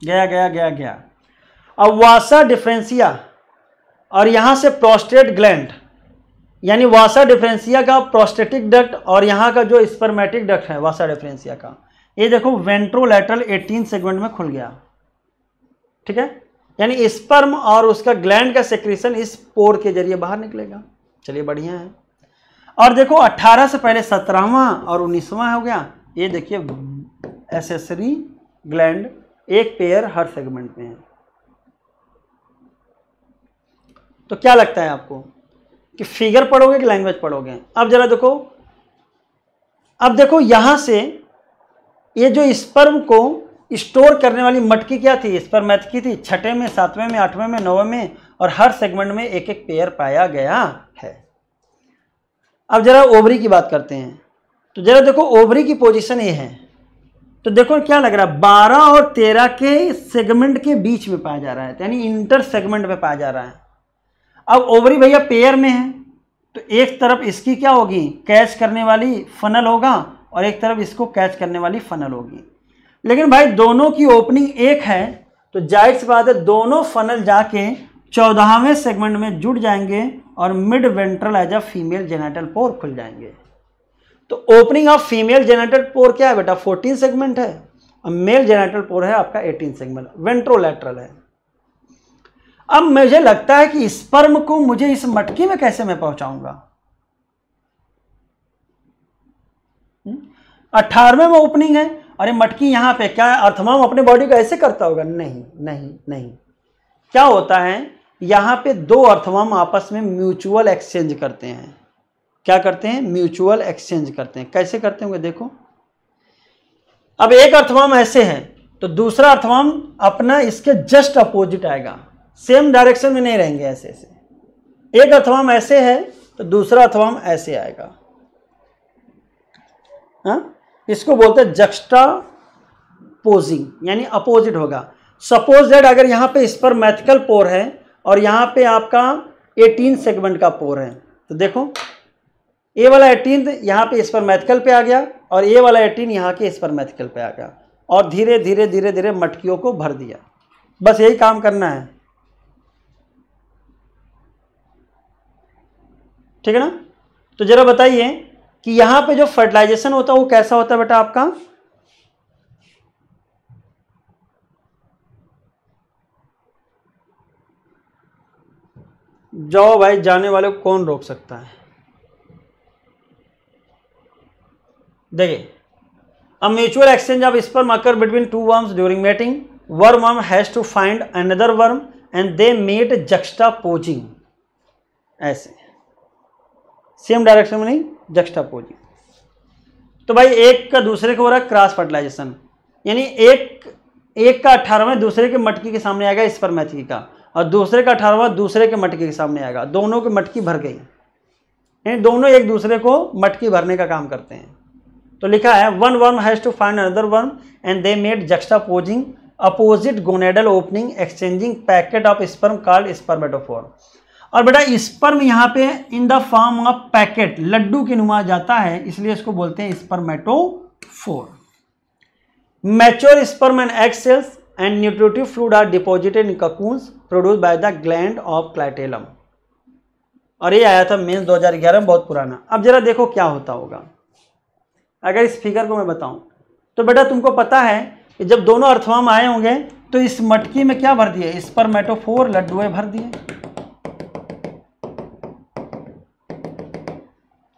गया गया गया गया अब डिफ्रेंसिया और यहाँ से प्रोस्टेट ग्लैंड यानी वासा डिफ्रेंसिया का प्रोस्टेटिक डक्ट और यहाँ का जो स्पर्मेटिक डक्ट है वासा डिफ्रेंसिया का ये देखो वेंट्रोलेटरल 18 सेगमेंट में खुल गया ठीक है यानी स्पर्म और उसका ग्लैंड का सेक्रेशन इस पोर के जरिए बाहर निकलेगा चलिए बढ़िया है और देखो 18 से पहले सत्रहवा और उन्नीसवा हो गया ये देखिए एसेसरी ग्लैंड एक पेयर हर सेगमेंट में है तो क्या लगता है आपको कि फिगर पढ़ोगे कि लैंग्वेज पढ़ोगे अब जरा देखो अब देखो यहां से ये जो स्पर्म को स्टोर करने वाली मटकी क्या थी मैथ की थी छठे में सातवें में आठवें में नौवें में और हर सेगमेंट में एक एक पेयर पाया गया है अब जरा ओवरी की बात करते हैं तो जरा देखो ओवरी की पोजीशन ये है तो देखो क्या लग रहा है बारह और तेरह के सेगमेंट के बीच में पाया जा रहा है यानी इंटर सेगमेंट में पाया जा रहा है अब ओवरी भैया पेयर में है तो एक तरफ इसकी क्या होगी कैच करने वाली फनल होगा और एक तरफ इसको कैच करने वाली फनल होगी लेकिन भाई दोनों की ओपनिंग एक है तो जाहिर सी बात है दोनों फनल जाके चौदहवें सेगमेंट में जुड़ जाएंगे और mid ventral as a female genital pore खुल जाएंगे तो opening of female genital pore क्या है बेटा 14 सेगमेंट है और मेल जेनेटल पोर है आपका 18 सेगमेंट वेंट्रोलेट्रल है अब मुझे लगता है कि स्पर्म को मुझे इस मटकी में कैसे मैं पहुंचाऊंगा हम्म? अठारहवें में ओपनिंग है अरे मटकी यहां पे क्या अर्थमाम अपने बॉडी को ऐसे करता होगा नहीं नहीं नहीं क्या होता है यहां पे दो अर्थवाम आपस में म्यूचुअल एक्सचेंज करते हैं क्या करते हैं म्यूचुअल एक्सचेंज करते हैं कैसे करते होंगे देखो अब एक अर्थवाम ऐसे है तो दूसरा अर्थवाम अपना इसके जस्ट अपोजिट आएगा सेम डायरेक्शन में नहीं रहेंगे ऐसे ऐसे एक अथवाम ऐसे है तो दूसरा अथवाम ऐसे आएगा हा? इसको बोलते हैं जक्स्टा पोजिंग यानी अपोजिट होगा सपोज डेट अगर यहाँ पे इस पर मैथिकल पोर है और यहाँ पे आपका 18 सेगमेंट का पोर है तो देखो ए वाला 18 यहाँ पे इस पर मैथिकल पे आ गया और ए वाला 18 यहाँ के इस पर मैथिकल पे आ गया और धीरे धीरे धीरे धीरे मटकियों को भर दिया बस यही काम करना है ठीक है ना तो ज़रा बताइए कि यहां पे जो फर्टिलाइजेशन होता है वो कैसा होता है बेटा आपका जाओ भाई जाने वाले को कौन रोक सकता है देखिए a mutual exchange of sperm occur between two worms during mating worm worm has to find another worm and they mate juxtaposing ऐसे सेम डायरेक्शन में नहीं जक्स्टा पोजिंग तो भाई एक का दूसरे को हो रहा है क्रॉस फर्टिलाइजेशन यानी एक एक का अठारहवें दूसरे के मटकी के सामने आएगा इस पर मैथी का और दूसरे का अठारहवा दूसरे के मटके के सामने आएगा दोनों की मटकी भर गई यानी दोनों एक दूसरे को मटकी भरने का काम करते हैं तो लिखा है one worm has to find another worm and they mate juxtaposing opposite gonadal opening exchanging packet of sperm called spermatophore और बेटा स्पर्म यहाँ पे in the form of packet लड्डू के नुमा जाता है इसलिए इसको बोलते हैं spermatophore mature sperm and egg cells and nutritive fluid are deposited in cocoons produced by the gland of clitellum और ये आया था मेन्स 2011 में बहुत पुराना अब जरा देखो क्या होता होगा अगर इस फिगर को मैं बताऊं तो बेटा तुमको पता है कि जब दोनों अर्थवाम आए होंगे तो इस मटकी में क्या भर दिए स्पर्मेटोफोर लड्डुए भर दिए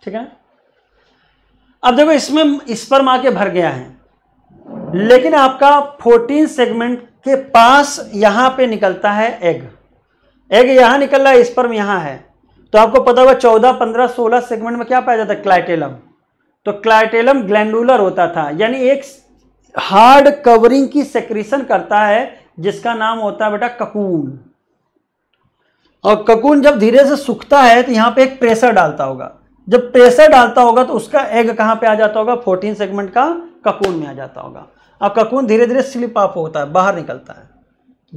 ठीक है ना अब देखो इसमें इस पर भर गया है लेकिन आपका 14 सेगमेंट के पास यहां पे निकलता है एग एग यहां निकल रहा है स्पर्म यहां है तो आपको पता होगा 14, 15, 16 सेगमेंट में क्या पाया जाता है क्लाइटेलम तो क्लाइटेलम ग्लैंडुलर होता था यानी एक हार्ड कवरिंग की सेक्रीशन करता है जिसका नाम होता है बेटा ककून और ककून जब धीरे से सूखता है तो यहां पे एक प्रेशर डालता होगा जब प्रेशर डालता होगा तो उसका एग कहाँ पे आ जाता होगा फोर्टीन सेगमेंट का ककून में आ जाता होगा अब ककून धीरे धीरे स्लिप ऑफ होता है बाहर निकलता है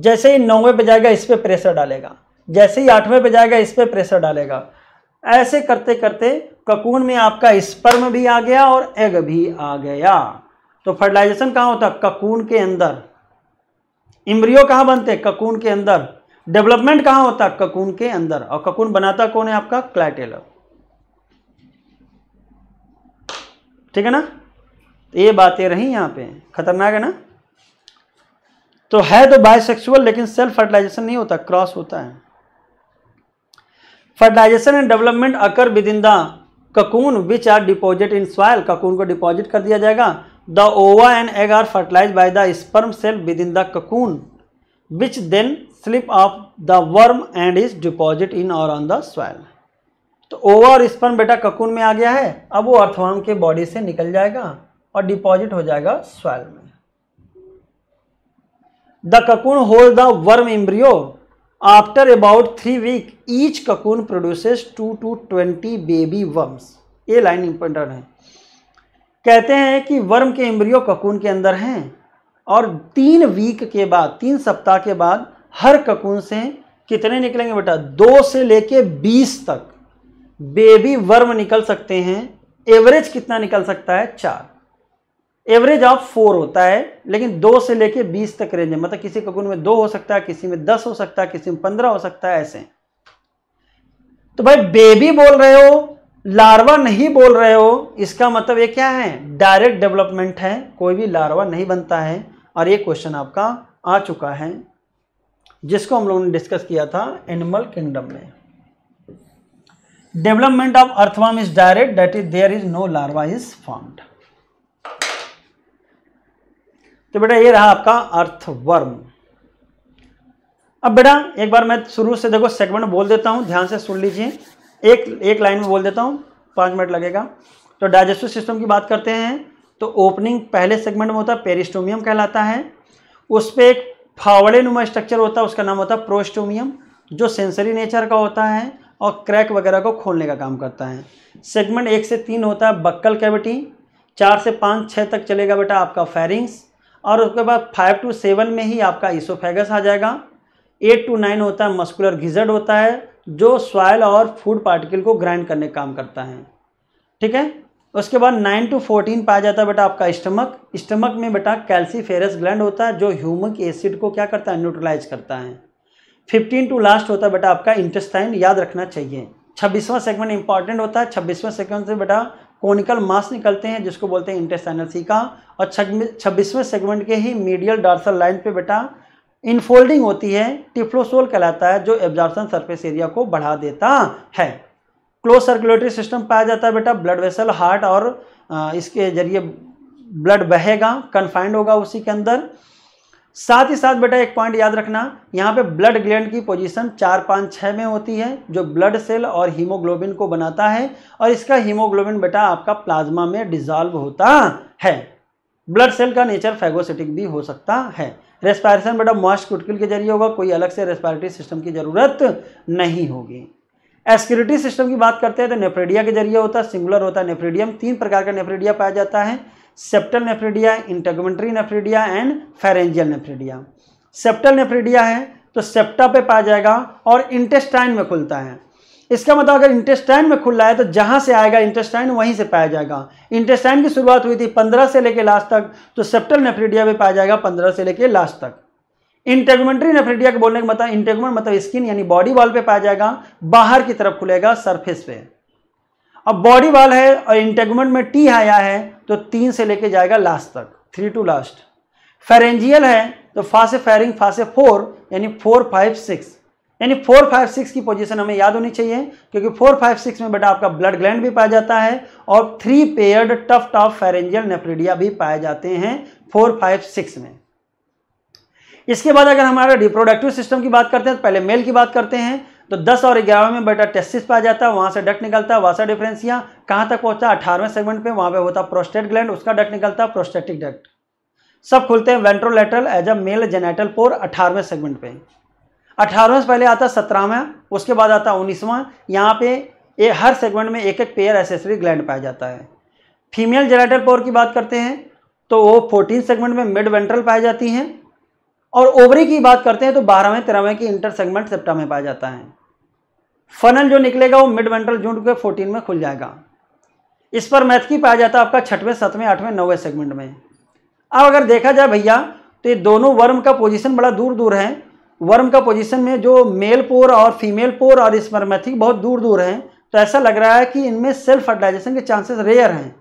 जैसे ही नौवें पे जाएगा इस पर प्रेशर डालेगा जैसे ही आठवें पे जाएगा इस पर प्रेशर डालेगा ऐसे करते करते ककून में आपका स्पर्म भी आ गया और एग भी आ गया तो फर्टिलाइजेशन कहाँ होता है ककून के अंदर इम्रियो कहाँ बनते हैं ककून के अंदर डेवलपमेंट कहाँ होता है ककून के अंदर और ककून बनाता कौन है आपका क्लाइटेलर ठीक है ना तो ये बातें रही यहाँ पे खतरनाक है ना तो है तो बायोसेक्सुअल लेकिन सेल्फ फर्टिलाइजेशन नहीं होता क्रॉस होता है fertilization and development occur within the cocoon which are deposit in soil cocoon को डिपॉजिट कर दिया जाएगा the ova and egg are fertilize by the sperm cell within the cocoon which then slip off the worm and is deposit in और on the soil तो over sperm बेटा cocoon में आ गया है अब वो अर्थवाम के बॉडी से निकल जाएगा और डिपॉजिट हो जाएगा स्वेल में the cocoon hold the worm embryo after about three week each cocoon produces two to twenty baby worms ये लाइन इंपॉर्टेंट है कहते हैं कि वर्म के इम्ब्रियो ककून के अंदर हैं और तीन वीक के बाद तीन सप्ताह के बाद हर ककून से कितने निकलेंगे बेटा दो से लेके बीस तक बेबी वर्म निकल सकते हैं एवरेज कितना निकल सकता है चार एवरेज ऑफ फोर होता है लेकिन दो से लेके बीस तक रेंज है मतलब किसी ककुन में दो हो सकता है किसी में दस हो सकता है किसी में पंद्रह हो सकता है ऐसे तो भाई बेबी बोल रहे हो लार्वा नहीं बोल रहे हो इसका मतलब ये क्या है डायरेक्ट डेवलपमेंट है कोई भी लार्वा नहीं बनता है और ये क्वेश्चन आपका आ चुका है जिसको हम लोगों ने डिस्कस किया था एनिमल किंगडम में development of earthworm is direct that is there is no larva is formed तो बेटा ये रहा आपका अर्थवर्म अब बेटा एक बार मैं शुरू से देखो सेगमेंट बोल देता हूँ ध्यान से सुन लीजिए एक एक लाइन में बोल देता हूँ पांच मिनट लगेगा तो डाइजेस्टिव सिस्टम की बात करते हैं तो ओपनिंग पहले सेगमेंट में होता है पेरिस्टोमियम कहलाता है उस पर एक फावड़े नुमा स्ट्रक्चर होता है उसका नाम होता है प्रोस्टोमियम जो सेंसरी नेचर का होता है और क्रैक वगैरह को खोलने का काम करता है सेगमेंट एक से तीन होता है बक्कल कैविटी चार से पाँच छः तक चलेगा बेटा आपका फेरिंग्स और उसके बाद फाइव टू सेवन में ही आपका इसोफेगस आ जाएगा एट टू नाइन होता है मस्कुलर घिजड होता है जो सॉयल और फूड पार्टिकल को ग्राइंड करने का काम करता है ठीक है उसके बाद नाइन टू फोर्टीन पाया जाता है बेटा आपका स्टमक स्टमक में बेटा कैल्सीफेरस ग्लैंड होता है जो ह्यूमिक एसिड को क्या करता है न्यूट्रलाइज करता है फिफ्टीन टू लास्ट होता है बेटा आपका इंटेस्टाइन याद रखना चाहिए छब्बीसवां सेगमेंट इंपॉर्टेंट होता है छब्बीसवां सेगमेंट से बेटा कोनिकल मास निकलते हैं जिसको बोलते हैं इंटेस्टाइनल सीका और छब्बीसवें सेगमेंट के ही मीडियल डार्सल लाइन पे बेटा इनफोल्डिंग होती है टिफ्लोसोल कहलाता है जो एब्जॉर्सन सरफेस एरिया को बढ़ा देता है क्लोज सर्कुलेटरी सिस्टम पाया जाता है बेटा ब्लड वेसल हार्ट और इसके जरिए ब्लड बहेगा कन्फाइंड होगा उसी के अंदर साथ ही साथ बेटा एक पॉइंट याद रखना यहाँ पे ब्लड ग्लैंड की पोजीशन चार पाँच छः में होती है जो ब्लड सेल और हीमोग्लोबिन को बनाता है और इसका हीमोग्लोबिन बेटा आपका प्लाज्मा में डिजॉल्व होता है ब्लड सेल का नेचर फैगोसिटिक भी हो सकता है रेस्पायरेशन बेटा मॉस्ट कुटकिल के जरिए होगा कोई अलग से रेस्पायरेटरी सिस्टम की ज़रूरत नहीं होगी एस्क्यूरिटी सिस्टम की बात करते हैं तो नेफ्रेडिया के जरिए होता है सिंगुलर होता है नेफ्रेडियम तीन प्रकार का नेफ्रेडिया पाया जाता है septal nephridia integumentary nephridia and pharyngeal nephridia septal nephridia है तो सेप्टा पे पाया जाएगा और इंटेस्टाइन में खुलता है इसका मतलब अगर इंटेस्टाइन में खुल रहा है तो जहाँ से आएगा इंटेस्टाइन वहीं से पाया जाएगा इंटेस्टाइन की शुरुआत हुई थी पंद्रह से लेकर लास्ट तक तो सेप्टल नेफ्रीडिया भी पाया जाएगा पंद्रह से लेकर लास्ट तक इंटेगमेंट्री नेफ्रीडिया के बोलने का मतलब इंटेगमेंट मतलब स्किन यानी बॉडी वॉल पे पाया जाएगा बाहर की तरफ खुलेगा सरफेस पे अब बॉडी वाल है और इंटेगमेंट में टी आया है तो तीन से लेके जाएगा लास्ट तक थ्री टू लास्ट फेरेंजियल है तो फासे फेरिंग फासे फोर यानी फोर फाइव सिक्स यानी फोर फाइव सिक्स की पोजीशन हमें याद होनी चाहिए क्योंकि फोर फाइव सिक्स में बेटा आपका ब्लड ग्लैंड भी पाया जाता है और three paired tuft tuft pharyngeal nephridia भी पाए जाते हैं फोर फाइव सिक्स में इसके बाद अगर हमारा रिप्रोडक्टिव सिस्टम की बात करते हैं तो पहले मेल की बात करते हैं तो 10 और 11 में बेटा टेस्टिस पे आ जाता वहाँ से डट निकलता है वासा डिफरेंस यहाँ कहाँ तक पहुँचता अठारहवें सेगमेंट पे वहाँ पे होता प्रोस्टेट ग्लैंड उसका डट निकलता है प्रोस्टेटिक डक्ट सब खुलते हैं ventrolateral as a male genital pore अठारहवें सेगमेंट पे अठारहवें से पहले आता सत्रहवें उसके बाद आता उन्नीसवां यहाँ पे ये हर सेगमेंट में एक एक पेयर एसेसरी ग्लैंड पाया जाता है फीमेल जेनेटल पोर की बात करते हैं तो वो फोर्टीन सेगमेंट में मिड वेंट्रल पाई जाती हैं और ओवरी की बात करते हैं तो बारहवें तेरहवें की इंटर सेगमेंट सेप्टा में पाया जाता है फनल जो निकलेगा वो मिड वेंट्रल जूंट के फोर्टीन में खुल जाएगा इस पर मैथ की पाया जाता है आपका छठवें सातवें आठवें नौवें सेगमेंट में अब अगर देखा जाए भैया तो ये दोनों वर्म का पोजीशन बड़ा दूर दूर है वर्म का पोजीशन में जो मेल पोर और फीमेल पोर और स्पर्मेथिक बहुत दूर दूर हैं तो ऐसा लग रहा है कि इनमें सेल्फ फर्टिलाइजेशन के चांसेस रेयर हैं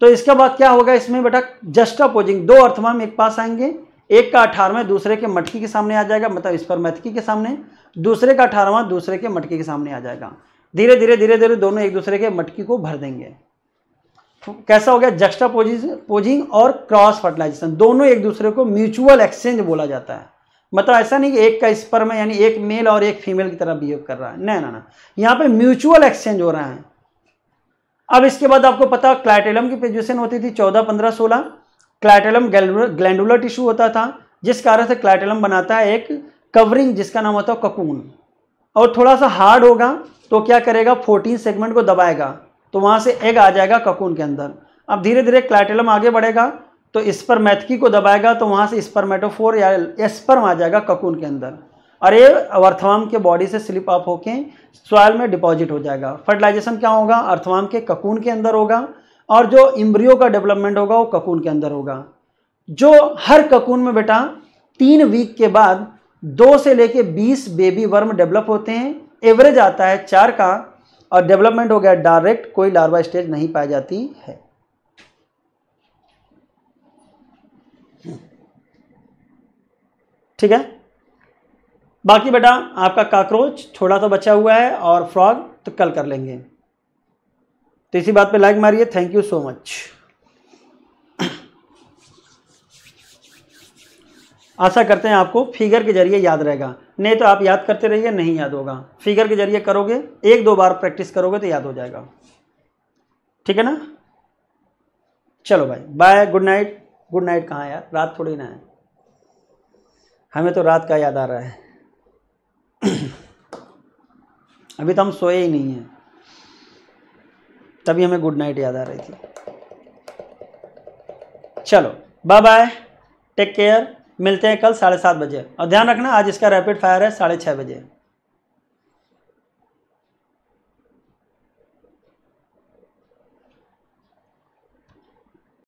तो इसके बाद क्या होगा इसमें बेटा जस्ट अपोजिंग दो में एक पास आएंगे एक का अठारहवें दूसरे के मटकी के सामने आ जाएगा मतलब स्पर्मेथिकी के सामने दूसरे का अठारहवां दूसरे के मटके के सामने आ जाएगा धीरे धीरे धीरे धीरे दोनों एक दूसरे के मटकी को भर देंगे तो कैसा हो गया जक्स्टा पोजिंग और क्रॉस फर्टिलाइजेशन दोनों एक दूसरे को म्यूचुअल एक्सचेंज बोला जाता है मतलब ऐसा नहीं कि एक का स्पर्म है यानी एक मेल और एक फीमेल की तरह बिहेव कर रहा है ना ना ना यहाँ पे म्यूचुअल एक्सचेंज हो रहा है अब इसके बाद आपको पता क्लाइटेलम की पोजिशन होती थी चौदह पंद्रह सोलह क्लाइटेलम ग्लैंडुलर टिश्यू होता था जिस कारण से क्लाइटेलम बनाता है एक कवरिंग जिसका नाम होता है ककून और थोड़ा सा हार्ड होगा तो क्या करेगा फोर्टीन सेगमेंट को दबाएगा तो वहाँ से एग आ जाएगा ककून के अंदर अब धीरे धीरे क्लाइटेलम आगे बढ़ेगा तो स्पर्मैथकी को दबाएगा तो वहाँ से स्पर्मेटोफोर या एस्पर्म आ जाएगा ककून के अंदर और ये अर्थवाम के बॉडी से स्लिप अप होके सॉयल में डिपॉजिट हो जाएगा फर्टिलाइजेशन क्या होगा अर्थवाम के ककून के अंदर होगा और जो इम्ब्रियो का डेवलपमेंट होगा वो ककून के अंदर होगा जो हर ककून में बेटा तीन वीक के बाद दो से लेके बीस बेबी वर्म डेवलप होते हैं एवरेज आता है चार का और डेवलपमेंट हो गया डायरेक्ट कोई लार्वा स्टेज नहीं पाई जाती है ठीक है बाकी बेटा आपका काकरोच थोड़ा तो बचा हुआ है और फ्रॉग तो कल कर लेंगे तो इसी बात पे लाइक मारिए थैंक यू सो मच आशा करते हैं आपको फिगर के जरिए याद रहेगा नहीं तो आप याद करते रहिए नहीं याद होगा फिगर के जरिए करोगे एक दो बार प्रैक्टिस करोगे तो याद हो जाएगा ठीक है ना चलो भाई bye good night good night कहाँ यार रात थोड़ी ना है हमें तो रात का याद आ रहा है अभी तो हम सोए ही नहीं हैं तभी हमें गुड नाइट याद आ रही थी चलो बाय बाय टेक केयर मिलते हैं कल साढ़े सात बजे और ध्यान रखना आज इसका रैपिड फायर है साढ़े छः बजे